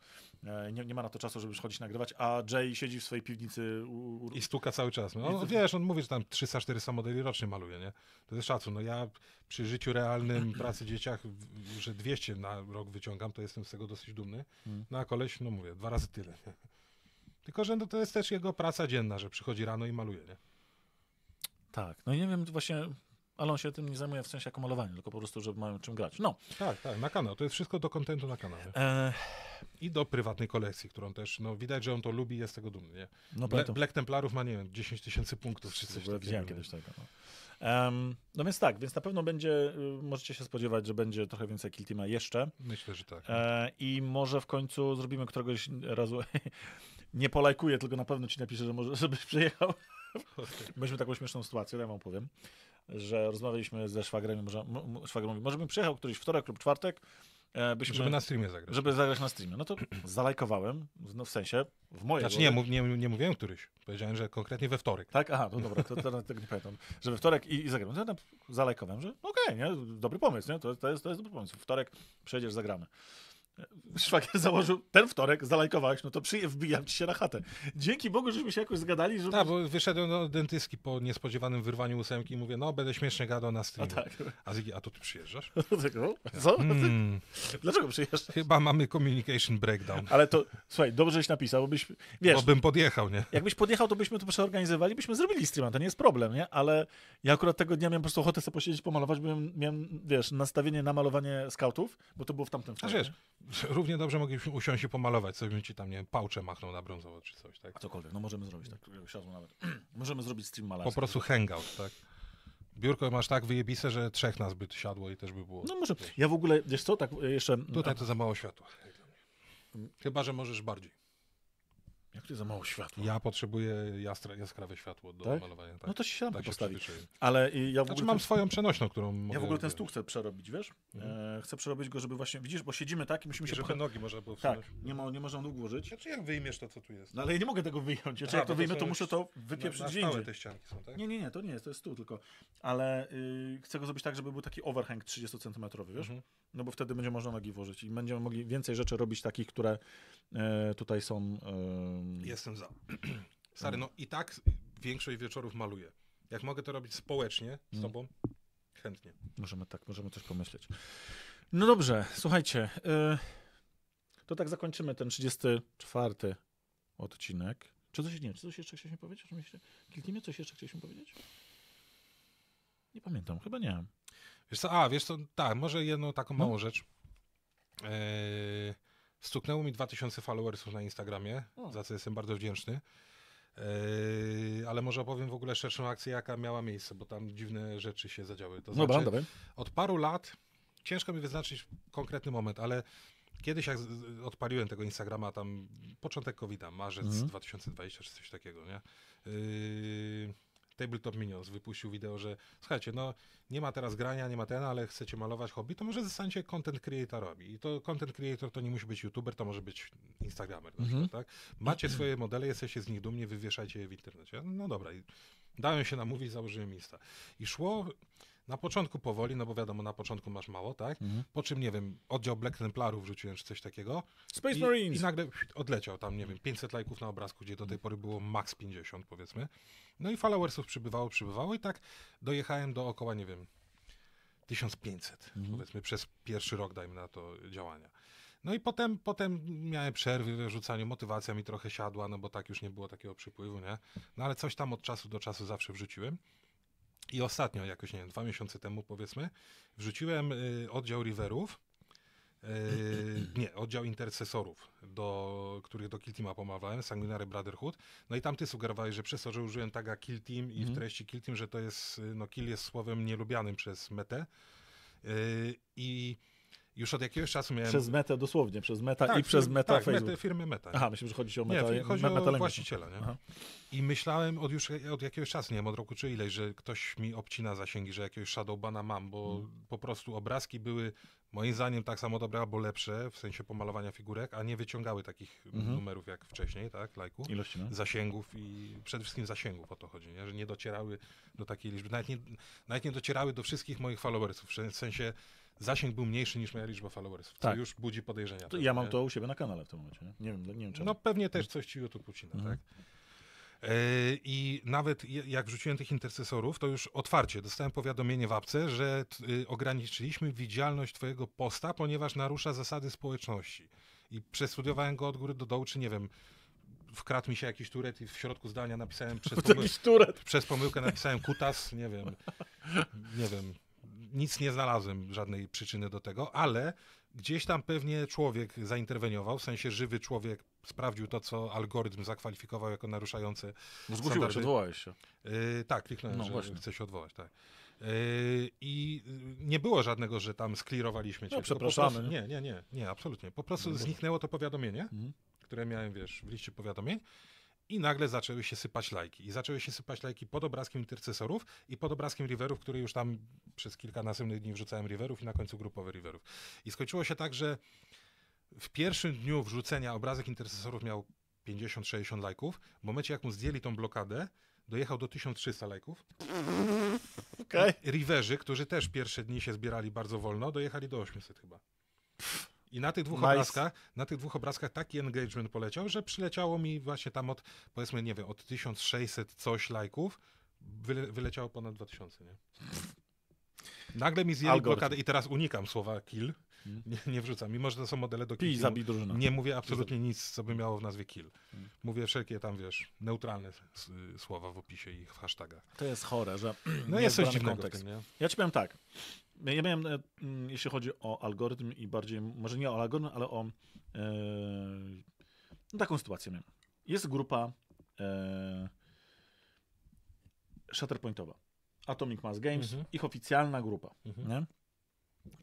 E, nie, nie ma na to czasu, żeby chodzić nagrywać, a Jay siedzi w swojej piwnicy... U... I stuka cały czas. No, on, wiesz, on mówi, że tam 300-400 modeli rocznie maluje, nie? To jest szacun. No, ja przy życiu realnym, pracy dzieciach, że 200 na rok wyciągam, to jestem z tego dosyć dumny. Mm. No a koleś, no mówię, dwa razy tyle. Nie? Tylko, że no to jest też jego praca dzienna, że przychodzi rano i maluje, nie? Tak, no i nie wiem, właśnie ale on się tym nie zajmuje w sensie jako malowanie, tylko po prostu, żeby mają czym grać. No. Tak, tak, na kanał. To jest wszystko do kontentu na kanale. E... I do prywatnej kolekcji, którą też, no widać, że on to lubi i jest tego dumny, nie? No, Black Templarów ma, nie wiem, 10 tysięcy punktów czy coś Widziałem kiedyś tego. No no więc tak, więc na pewno będzie, y, możecie się spodziewać, że będzie trochę więcej Kiltima jeszcze. Myślę, że tak. E, I może w końcu zrobimy któregoś razu, nie polajkuję, tylko na pewno ci napiszę, że może, żebyś przyjechał. Myśmy taką śmieszną sytuację, no ja wam powiem, że rozmawialiśmy ze szwagrem, może, szwagrem mówi, może bym przyjechał któryś wtorek lub czwartek, E, byśmy, żeby na streamie zagrać. Żeby zagrać na streamie. No to zalajkowałem, no w sensie w mojej Znaczy nie, nie, nie mówiłem któryś. Powiedziałem, że konkretnie we wtorek. Tak? Aha, no dobra, to, to, to nie pamiętam. Że we wtorek i, i zagram. No, zalajkowałem, że okej, okay, nie, dobry pomysł, nie? To, to, jest, to jest dobry pomysł. W wtorek przejdziesz, zagramy. Szwagier założył ten wtorek, zalajkowałeś, no to przyje, wbijam ci się na chatę. Dzięki Bogu, żeśmy się jakoś zgadali. Żeby... Tak, bo wyszedłem do dentystki po niespodziewanym wyrwaniu ósemki i mówię, no będę śmiesznie gadał na streamie. A, tak. a, Zygi, a to ty przyjeżdżasz? No tak, no. Co? Hmm. Dlaczego przyjeżdżasz? Chyba mamy communication breakdown. Ale to, słuchaj, dobrze żeś napisał, bo byś, wiesz... Bo bym podjechał, nie? Jakbyś podjechał, to byśmy to przeorganizowali, byśmy zrobili streama, to nie jest problem, nie? Ale ja akurat tego dnia miałem po prostu ochotę sobie posiedzieć, pomalować, bo miałem, miałem wiesz, nastawienie na malowanie skautów, bo to było w tamtym wtorek. A wiesz, równie dobrze mogliśmy usiąść i pomalować, sobie ci tam, nie wiem, pałcze machnął na brązowo czy coś, tak? A cokolwiek, no możemy zrobić tak, nawet. możemy zrobić stream malarski. Po prostu hangout, tak? Biurko masz tak wyjebise, że trzech nas by siadło i też by było... No może, ja w ogóle, wiesz co, tak y, jeszcze... Tutaj to za mało światła. Mm. Chyba, że możesz bardziej. Jak to za mało światła? Ja potrzebuję jastra, jaskrawe światło do tak? malowania. Tak. No to się lampę tak postawi. Się Ale y, ja w znaczy, ogóle... Znaczy mam swoją przenośną, którą mogę... Ja w ogóle ten stół chcę przerobić, wiesz? Mhm. E, chcę przerobić go, żeby właśnie... Widzisz, bo siedzimy tak i musimy I się... Żeby pocha... nogi można było Tak, nie, ma, nie można nóg ułożyć. Znaczy jak wyjmiesz to, co tu jest? No ale ja nie mogę tego wyjąć. Znaczy, A, jak to wyjmę, to, to muszę to wypieprzyć na, na stałe te ścianki są, tak? Nie, nie, nie, to nie jest, to jest stół tylko. Ale y, chcę go zrobić tak, żeby był taki overhang 30 cm, wiesz? Mhm. No bo wtedy będzie można nogi włożyć i będziemy mogli więcej rzeczy robić takich, które e, tutaj są. E... Jestem za. Sary, no i tak większość wieczorów maluję. Jak mogę to robić społecznie z mm. tobą, mm. chętnie. Możemy tak, możemy coś pomyśleć. No dobrze, słuchajcie. E, to tak zakończymy ten 34 odcinek. Czy coś, nie, czy coś jeszcze chcieliśmy powiedzieć? Kilkimy coś jeszcze chcieliśmy powiedzieć? Nie pamiętam, chyba nie. Wiesz co, a wiesz co, tak, może jedną taką no. małą rzecz. Yy, stuknęło mi 2000 followersów na Instagramie, o. za co jestem bardzo wdzięczny. E, ale może opowiem w ogóle szerszą akcję, jaka miała miejsce, bo tam dziwne rzeczy się zadziały. To no znaczy, Dobra, od paru lat, ciężko mi wyznaczyć konkretny moment, ale kiedyś jak odpaliłem tego Instagrama, tam początek covid marzec mm. 2020 czy coś takiego, nie? E, Tabletop Minions wypuścił wideo, że słuchajcie, no nie ma teraz grania, nie ma ten, ale chcecie malować hobby, to może zostańcie content creatorowi. I to content creator to nie musi być youtuber, to może być instagramer na przykład, mhm. tak? Macie swoje modele, jesteście z nich dumni, wywieszajcie je w internecie. No dobra, i dałem się namówić, założyłem Insta. I szło na początku powoli, no bo wiadomo, na początku masz mało, tak? Mhm. Po czym, nie wiem, oddział Black Templarów wrzuciłem, czy coś takiego. Space I, Marines! I nagle odleciał tam, nie wiem, 500 lajków na obrazku, gdzie do tej pory było max 50, powiedzmy. No i followersów przybywało, przybywało i tak dojechałem do około nie wiem, 1500, mhm. powiedzmy, przez pierwszy rok, dajmy na to, działania. No i potem, potem miałem przerwy w rzucaniu, motywacja mi trochę siadła, no bo tak już nie było takiego przypływu, nie? No ale coś tam od czasu do czasu zawsze wrzuciłem. I ostatnio, jakoś nie wiem, dwa miesiące temu powiedzmy, wrzuciłem y, oddział riverów, y, nie, oddział intercesorów, do, których do Kiltima pomawałem, Sanguinary Brotherhood. No i tam ty sugerowałeś, że przez to, że użyłem taga Kill Team i mm. w mhm. treści Kill Team, że to jest, y, no kill jest słowem nielubianym przez metę. Yy, I już od jakiegoś czasu miałem... Przez metę dosłownie, przez meta tak, i przez meta tak, Facebook. Mety, firmy meta. Aha, myślę, że chodzi o meta. Nie, chodzi meta o właściciela. Nie? I myślałem od już od jakiegoś czasu, nie wiem, od roku czy ileś, że ktoś mi obcina zasięgi, że jakiegoś shadowbana mam, bo hmm. po prostu obrazki były moim zdaniem tak samo dobre albo lepsze, w sensie pomalowania figurek, a nie wyciągały takich hmm. numerów jak wcześniej, tak, lajku, Ilości, no? zasięgów i przede wszystkim zasięgów o to chodzi, nie? że nie docierały do takiej liczby, nawet nie, nawet nie docierały do wszystkich moich followersów, w sensie zasięg był mniejszy niż moja liczba followersów, tak. co już budzi podejrzenia. To ja mam to u siebie na kanale w tym momencie, nie, nie wiem, nie wiem czemu. No pewnie też mhm. coś ci YouTube ucina, mhm. tak? E, I nawet jak wrzuciłem tych intercesorów, to już otwarcie dostałem powiadomienie w apce, że y, ograniczyliśmy widzialność twojego posta, ponieważ narusza zasady społeczności. I przestudiowałem go od góry do dołu, czy nie wiem, wkradł mi się jakiś turet i w środku zdania napisałem przez, pomyłkę przez pomyłkę napisałem kutas, nie wiem, nie wiem, nic nie znalazłem, żadnej przyczyny do tego, ale gdzieś tam pewnie człowiek zainterweniował, w sensie żywy człowiek sprawdził to, co algorytm zakwalifikował jako naruszające. No zgłosiłeś, odwołałeś się. Yy, tak, kliknąłem, no, że właśnie. chcę się odwołać, tak. Y, I nie było żadnego, że tam sklirowaliśmy cię. No, przepraszamy. Prostu, nie, nie, nie, nie, absolutnie. Po prostu no zniknęło to powiadomienie, mhm. które miałem, wiesz, w liście powiadomień. I nagle zaczęły się sypać lajki. I zaczęły się sypać lajki pod obrazkiem intercesorów i pod obrazkiem riverów, który już tam przez kilka następnych dni wrzucałem riverów i na końcu grupowe riverów. I skończyło się tak, że w pierwszym dniu wrzucenia obrazek intercesorów miał 50-60 lajków. W momencie, jak mu zdjęli tą blokadę, dojechał do 1300 lajków. Okay. Riverzy, którzy też pierwsze dni się zbierali bardzo wolno, dojechali do 800 chyba. I na tych dwóch nice. obrazkach, na tych dwóch obrazkach taki engagement poleciał, że przyleciało mi właśnie tam od, powiedzmy, nie wiem, od 1600 coś lajków, wyle, wyleciało ponad 2000, nie? Nagle mi zjęli blokadę i teraz unikam słowa kill, Hmm? nie, nie wrzucam. Mimo, że to są modele do kill. I zabij drużynę. Nie mówię absolutnie nic, co by miało w nazwie kill. Hmm. Mówię wszelkie tam, wiesz, neutralne słowa w opisie i w hashtagach. To jest chore, że no jest coś dziwnego kontekst. Tym, nie? Ja ci powiem tak. Ja miałem, e, mm, jeśli chodzi o algorytm i bardziej, może nie o algorytm, ale o e, no taką sytuację miałem. Jest grupa e, Shutterpointowa. Atomic Mass Games, mhm. ich oficjalna grupa. Mhm.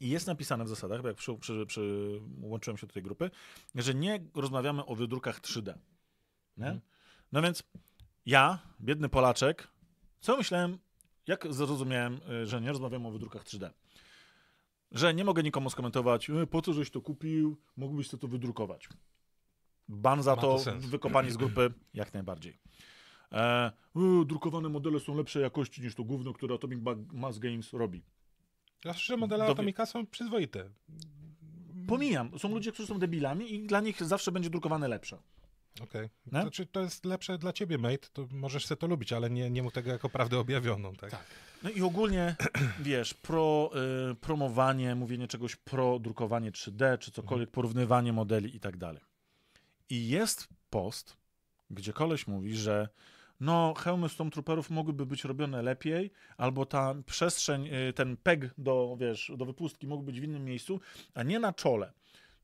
I jest napisane w zasadach, bo jak przy, przy, przyłączyłem się do tej grupy, że nie rozmawiamy o wydrukach 3D. Mhm. No więc ja, biedny Polaczek, co myślałem, jak zrozumiałem, y, że nie rozmawiamy o wydrukach 3D? Że nie mogę nikomu skomentować, y, po co żeś to kupił, mógłbyś to wydrukować. Ban za Ma to, to wykopani z grupy jak najbardziej. E, y, drukowane modele są lepszej jakości niż to główne, które Atomic Mass Games robi. Znaczy, że modele Atomika są przyzwoite. Pomijam. Są ludzie, którzy są debilami i dla nich zawsze będzie drukowane lepsze. Okej. Okay. Znaczy, to jest lepsze dla ciebie, mate, to możesz sobie to lubić, ale nie, nie mu tego jako prawdę objawioną, tak? tak. No i ogólnie, wiesz, pro, y, promowanie, mówienie czegoś pro, drukowanie 3D, czy cokolwiek, mhm. porównywanie modeli i tak dalej. I jest post, gdzie koleś mówi, że no hełmy Stormtrooperów mogłyby być robione lepiej, albo ta przestrzeń, y, ten peg do, wiesz, do wypustki mógł być w innym miejscu, a nie na czole.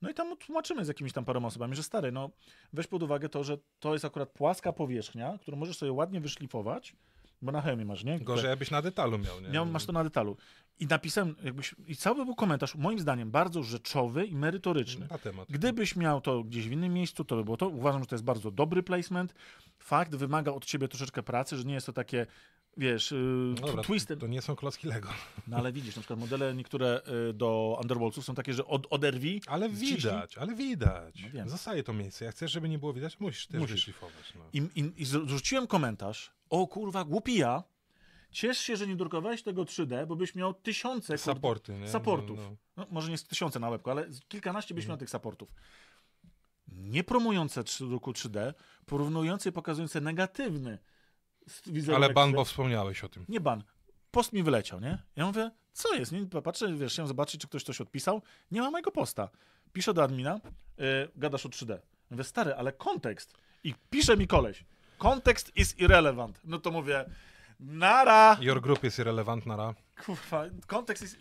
No i tam tłumaczymy z jakimiś tam paroma osobami, że stary, no weź pod uwagę to, że to jest akurat płaska powierzchnia, którą możesz sobie ładnie wyszlifować, bo na hełmie masz, nie? Gorzej, jakbyś na detalu miał, nie? Miał, masz to na detalu. I napisałem, jakbyś, i cały był komentarz, moim zdaniem, bardzo rzeczowy i merytoryczny. Na temat. Gdybyś miał to gdzieś w innym miejscu, to by było to. Uważam, że to jest bardzo dobry placement. Fakt wymaga od ciebie troszeczkę pracy, że nie jest to takie, wiesz, y, no dobra, To nie są klocki Lego. No ale widzisz, na przykład modele niektóre y, do Underworldsów są takie, że od, oderwi. Ale widać, ale widać. No Zostaje to miejsce. Jak chcesz, żeby nie było widać, musisz też musisz. No. I, i, I zrzuciłem komentarz, o kurwa, głupija, ciesz się, że nie drukowałeś tego 3D, bo byś miał tysiące... Saporty, nie? Saportów. No, no. no, może nie tysiące na łebku, ale kilkanaście byś miał mhm. tych saportów nie promujące druku 3D, porównujące i pokazujące negatywny wizerunek. Ale ban, bo wspomniałeś o tym. Nie ban. Post mi wyleciał, nie? Ja mówię, co jest? Nie, patrzę, wiesz, chciałem zobaczyć, czy ktoś coś odpisał. Nie ma mojego posta. Piszę do admina, yy, gadasz o 3D. Mówię, stary, ale kontekst. I pisze mi koleś, Kontekst is irrelevant. No to mówię, nara. Your group is irrelevant, nara. Kurwa, kontekst is...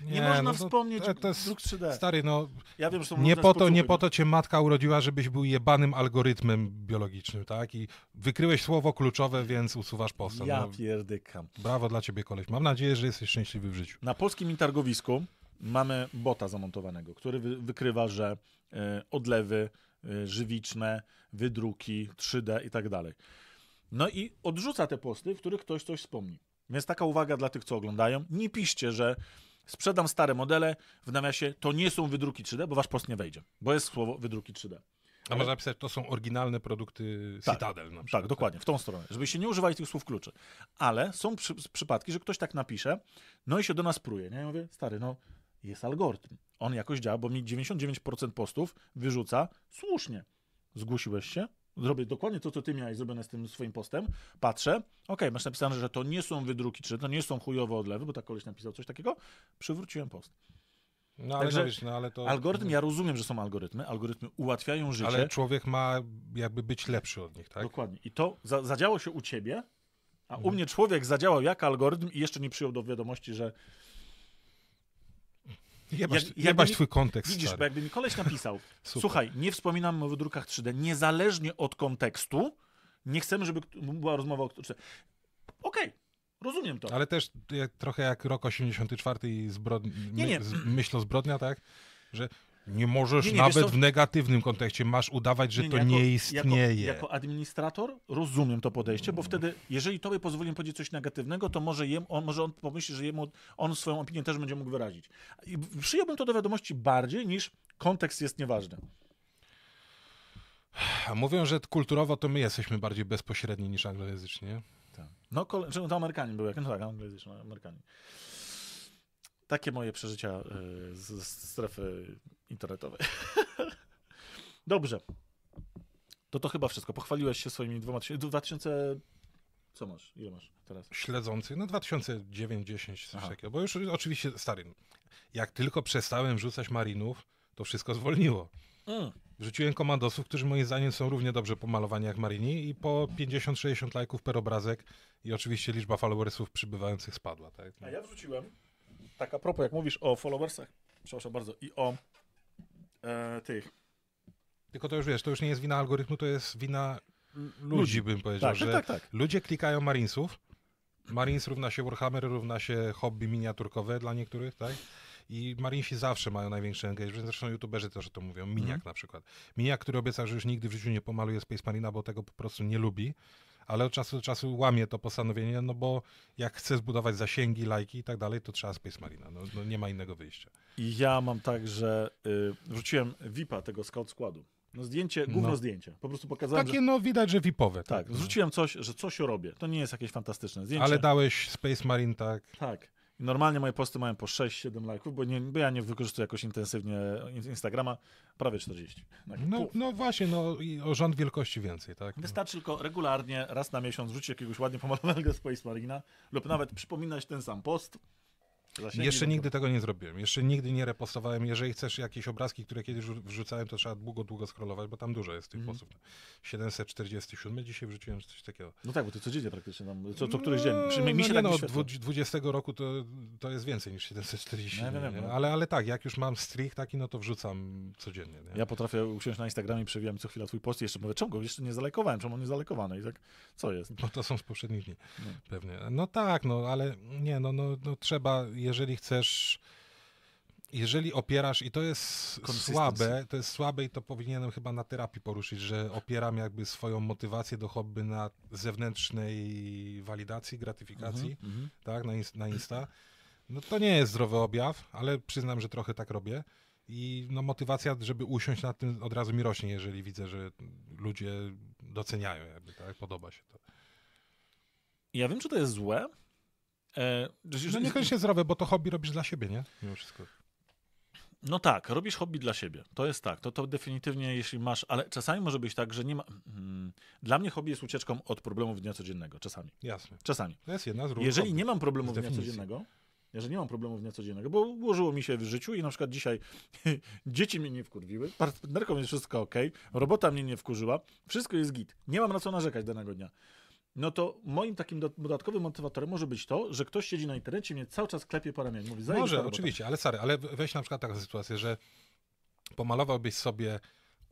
Nie, nie można no wspomnieć to, to jest, 3D. Stary, no. Ja wiem, nie, po to, nie po to cię matka urodziła, żebyś był jebanym algorytmem biologicznym, tak? I wykryłeś słowo kluczowe, więc usuwasz postęp. Ja no, pierdykam. Brawo dla ciebie, koleś. Mam nadzieję, że jesteś szczęśliwy w życiu. Na polskim intargowisku mamy bota zamontowanego, który wykrywa, że e, odlewy e, żywiczne, wydruki 3D i tak dalej. No i odrzuca te posty, w których ktoś coś wspomni. Więc taka uwaga dla tych, co oglądają. Nie piszcie, że sprzedam stare modele, w nawiasie to nie są wydruki 3D, bo wasz post nie wejdzie, bo jest słowo wydruki 3D. A można napisać, to są oryginalne produkty tak, Citadel na przykład. Tak, dokładnie, tak. w tą stronę, żeby się nie używali tych słów kluczy. Ale są przy, przypadki, że ktoś tak napisze, no i się do nas pruje. Nie? Ja mówię, stary, no jest algorytm. On jakoś działa, bo mi 99% postów wyrzuca słusznie zgłosiłeś się, zrobię dokładnie to, co ty miałeś zrobione z tym swoim postem, patrzę, okej, masz napisane, że to nie są wydruki, czy to nie są chujowe odlewy, bo tak koleś napisał coś takiego, przywróciłem post. No, ale, wiesz, no, ale to... Algorytm, ja rozumiem, że są algorytmy, algorytmy ułatwiają życie. Ale człowiek ma jakby być lepszy od nich, tak? Dokładnie. I to za, zadziało się u ciebie, a u mnie człowiek zadziałał jak algorytm i jeszcze nie przyjął do wiadomości, że Jebaś, jak, twój kontekst. Widzisz, stary. bo jakby mi koleś napisał, słuchaj, nie wspominam o wydrukach 3D, niezależnie od kontekstu, nie chcemy, żeby była rozmowa o 3D. Okej, okay. Rozumiem to. Ale też trochę jak rok 84 i zbrodni, nie, nie. My, z, myśl o zbrodnia, tak? Że nie możesz nie, nie, nawet co... w negatywnym kontekście, masz udawać, że nie, to jako, nie istnieje. Jako, jako, administrator rozumiem to podejście, bo wtedy, jeżeli tobie pozwolimy powiedzieć coś negatywnego, to może, jem, on, może on pomyśli, że jemu, on swoją opinię też będzie mógł wyrazić. I przyjąłbym to do wiadomości bardziej niż kontekst jest nieważny. Mówią, że kulturowo to my jesteśmy bardziej bezpośredni niż anglojęzycznie. Tak. No, kole... Znaczy, no to Amerykanie były, jak no tak, anglojęzyczni, Amerykanie. Takie moje przeżycia e, z, strefy internetowej. Dobrze. To to chyba wszystko. Pochwaliłeś się swoimi dwoma... 2000... Co masz? Ile masz teraz? Śledzący, no 2009-10, coś takiego. Bo już oczywiście, stary, jak tylko przestałem rzucać marinów, to wszystko zwolniło. Mm. Rzuciłem komandosów, którzy moim zdaniem są równie dobrze pomalowani jak marini i po 50-60 lajków per obrazek i oczywiście liczba followersów przybywających spadła. Tak? A ja wrzuciłem tak a propos, jak mówisz o followersach, przepraszam bardzo, i o e, tych. Tylko to już wiesz, to już nie jest wina algorytmu, to jest wina ludzi, ludzi. bym powiedział, tak, tak, że tak, tak, ludzie klikają Marinesów, Marines równa się Warhammer, równa się hobby miniaturkowe dla niektórych, tak? I Marinesi zawsze mają największy engagement, zresztą youtuberzy też o to mówią, Miniak mm. na przykład. Miniak, który obiecał, że już nigdy w życiu nie pomaluje Space Marina, bo tego po prostu nie lubi, ale od czasu do czasu łamie to postanowienie, no bo jak chcę zbudować zasięgi, lajki i tak dalej, to trzeba Space Marina. No, no nie ma innego wyjścia. I ja mam tak, że y, wrzuciłem VIP-a tego scout składu. No zdjęcie, główne no. zdjęcie. Po prostu pokazałem. Takie, że... no widać, że VIPowe. Tak, tak no. coś, że coś robię. To nie jest jakieś fantastyczne zdjęcie. Ale dałeś Space Marine, tak. Tak normalnie moje posty mają po 6-7 lajków, bo, nie, bo ja nie wykorzystuję jakoś intensywnie Instagrama, prawie 40. no, no, właśnie, no i o rząd wielkości więcej, tak? Wystarczy tylko regularnie, raz na miesiąc wrzucić jakiegoś ładnie pomalowanego Space Marina lub nawet przypominać ten sam post, jeszcze nigdy tego nie zrobiłem. Jeszcze nigdy nie repostowałem. Jeżeli chcesz jakieś obrazki, które kiedyś wrzucałem, to trzeba długo, długo scrollować, bo tam dużo jest tych mm. postów. 747 dzisiaj wrzuciłem coś takiego. No tak, bo ty codziennie praktycznie tam, co, co któryś dzień. Mi, mi no, się no, tak no, od 20 roku to, to jest więcej niż 740. No, nie, nie, no. nie, ale, ale tak, jak już mam streak taki, no to wrzucam codziennie. Ja potrafię usiąść na Instagramie i przewijam co chwila twój post i jeszcze mówię, czemu go jeszcze nie zalekowałem, czemu on nie zalekowany i tak, co jest? No to są z poprzednich dni, pewnie. No tak, no ale nie, no, no, no trzeba jeżeli chcesz, jeżeli opierasz, i to jest słabe, to jest słabe i to powinienem chyba na terapii poruszyć, że opieram jakby swoją motywację do hobby na zewnętrznej walidacji, gratyfikacji, mhm, mhm. tak, na, na Insta. No to nie jest zdrowy objaw, ale przyznam, że trochę tak robię. I no, motywacja, żeby usiąść nad tym, od razu mi rośnie, jeżeli widzę, że ludzie doceniają, jakby, tak? Podoba się to. Ja wiem, czy to jest złe, E, no niekoniecznie zdrowe, bo to hobby robisz dla siebie, nie? Mimo wszystko. No tak, robisz hobby dla siebie. To jest tak. To, to definitywnie, jeśli masz, ale czasami może być tak, że nie ma. Mm, dla mnie hobby jest ucieczką od problemów dnia codziennego. Czasami. Jasne. Czasami. To jest jedna z różnych. Jeżeli hobby. nie mam problemów dnia codziennego, jeżeli nie mam problemów dnia codziennego, bo ułożyło mi się w życiu i na przykład dzisiaj dzieci mnie nie wkurwiły, partnerką jest wszystko ok, robota mnie nie wkurzyła, wszystko jest git. Nie mam na co narzekać danego dnia no to moim takim dodatkowym motywatorem może być to, że ktoś siedzi na internecie i mnie cały czas klepie po ramieniu. Mówi, Może, oczywiście, ale stary, ale weź na przykład taką sytuację, że pomalowałbyś sobie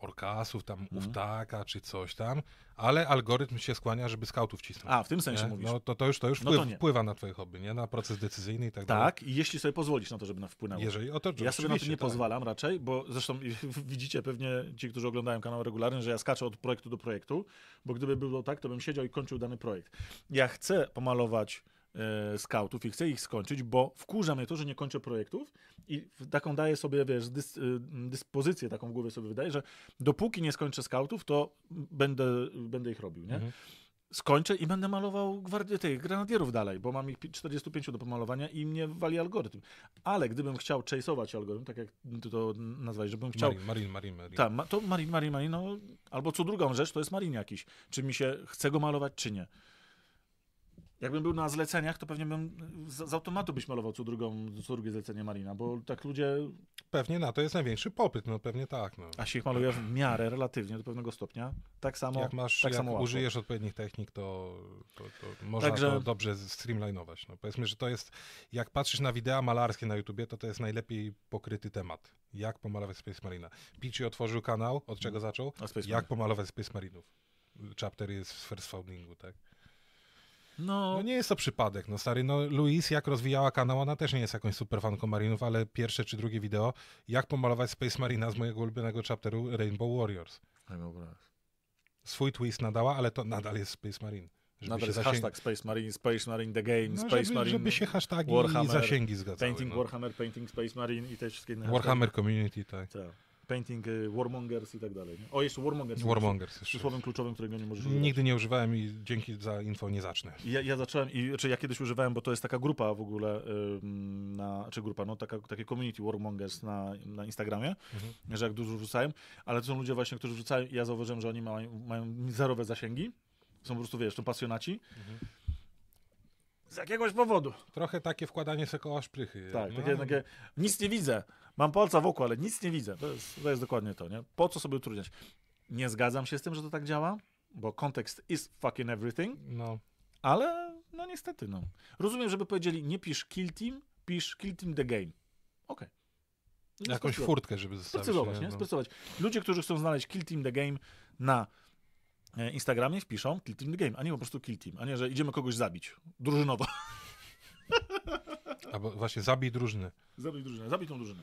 orkasów, tam mhm. uftaka czy coś tam, ale algorytm się skłania, żeby skautów wcisnąć. A, w tym sensie nie? mówisz. No to, to już, to już no wpływ, no to nie. wpływa na twoje hobby, nie? Na proces decyzyjny i tak, tak dalej. Tak, i jeśli sobie pozwolisz na to, żeby na wpłynęło. Jeżeli o to, ja sobie na to nie tak. pozwalam raczej, bo zresztą widzicie pewnie ci, którzy oglądają kanał regularny, że ja skaczę od projektu do projektu, bo gdyby było tak, to bym siedział i kończył dany projekt. Ja chcę pomalować e, scoutów i chcę ich skończyć, bo wkurza mnie to, że nie kończę projektów i taką daję sobie, wiesz, dys, e, dyspozycję taką w głowie sobie wydaje, że dopóki nie skończę scoutów, to będę, będę ich robił, nie? Mhm skończę i będę malował gwardy, tych granadierów dalej, bo mam ich 45 do pomalowania i mnie wali algorytm. Ale gdybym chciał chase'ować algorytm, tak jak ty to nazwałeś, żebym chciał... Marin, Marin, Marin. Tak, to Marin, Marin, Marin, no, albo co drugą rzecz, to jest Marin jakiś. Czy mi się chce go malować, czy nie. Jakbym był na zleceniach, to pewnie bym z, z automatu byś malował co, drugą, co drugie zlecenie Marina, bo tak ludzie... Pewnie na to jest największy popyt, no pewnie tak. No. A się ich maluje w miarę, relatywnie, do pewnego stopnia. Tak samo Jak masz, tak jak samo łatwo. użyjesz odpowiednich technik, to, to, to można Także... to dobrze streamlinować. No, powiedzmy, że to jest, jak patrzysz na wideo malarskie na YouTubie, to to jest najlepiej pokryty temat. Jak pomalować Space Marina. Pici otworzył kanał, od czego mm. zaczął? Jak pomalować Space Marinów. Chapter jest w first foundingu, tak? No... no nie jest to przypadek, no stary, no Luis jak rozwijała kanał, ona też nie jest jakąś superfanką Marinów, ale pierwsze czy drugie wideo, jak pomalować Space Marina z mojego ulubionego chapteru Rainbow Warriors. Rainbow Warriors. Swój twist nadała, ale to nadal jest Space Marine. Żeby Nadal jest zasięg... hashtag Space Marine, Space Marine The Game, no, Space żeby, Marine. Żeby się hashtagi Warhammer, i zasięgi zgadzały. Painting no. Warhammer, Painting Space Marine i te wszystkie inne Warhammer Community, tak. tak. Painting, y, Warmongers i tak dalej. O, jeszcze Warmongers. Warmongers. Jeszcze słowem kluczowym, którego nie możesz używać. Nigdy nie używałem i dzięki za info nie zacznę. Ja, ja zacząłem, i, czy ja kiedyś używałem, bo to jest taka grupa w ogóle, y, na, czy grupa, no taka, takie community Warmongers na, na Instagramie, mhm. że jak dużo wrzucałem, ale to są ludzie właśnie, którzy wrzucają i ja zauważyłem, że oni mają, mają zerowe zasięgi, są po prostu, wiesz, to pasjonaci. Mhm z jakiegoś powodu. Trochę takie wkładanie się koła szprychy. Tak, no, takie, takie nic nie widzę. Mam palca wokół, ale nic nie widzę. To jest, to jest dokładnie to, nie? Po co sobie utrudniać? Nie zgadzam się z tym, że to tak działa, bo kontekst is fucking everything. No. Ale no niestety, no. Rozumiem, żeby powiedzieli, nie pisz kill team, pisz kill team the game. Okej. Okay. Jakąś furtkę, żeby zostawić. Sprecyzować, nie? nie? Sprecyzować. No. Ludzie, którzy chcą znaleźć kill team the game na E, Instagramie wpiszą Kill Team The Game, a nie po prostu Kill Team, a nie, że idziemy kogoś zabić. Drużynowo. Albo właśnie zabij drużynę. Zabij drużynę, zabij tą drużynę.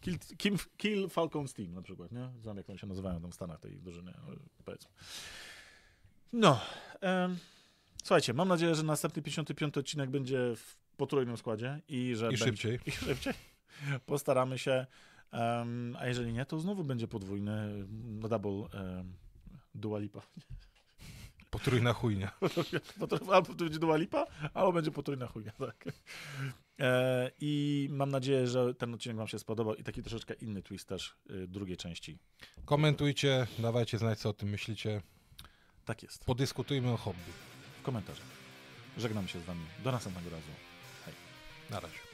Kill, Kim, kill Falcons Team na przykład, nie? Znam jak oni się nazywają tam w Stanach tej drużyny, e, powiedzmy. No. Em, słuchajcie, mam nadzieję, że następny 55 odcinek będzie w potrójnym składzie i że I będzie, szybciej. I szybciej. Postaramy się. a jeżeli nie, to znowu będzie podwójny mm, double Dualipa. Potrójna chujnia. Albo to będzie Dualipa, albo będzie potrójna chujnia, tak. E, I mam nadzieję, że ten odcinek wam się spodobał i taki troszeczkę inny twist też y, drugiej części. Komentujcie, dawajcie znać, co o tym myślicie. Tak jest. Podyskutujmy o hobby. W komentarzach. Żegnam się z wami. Do następnego razu. Hej. Na razie.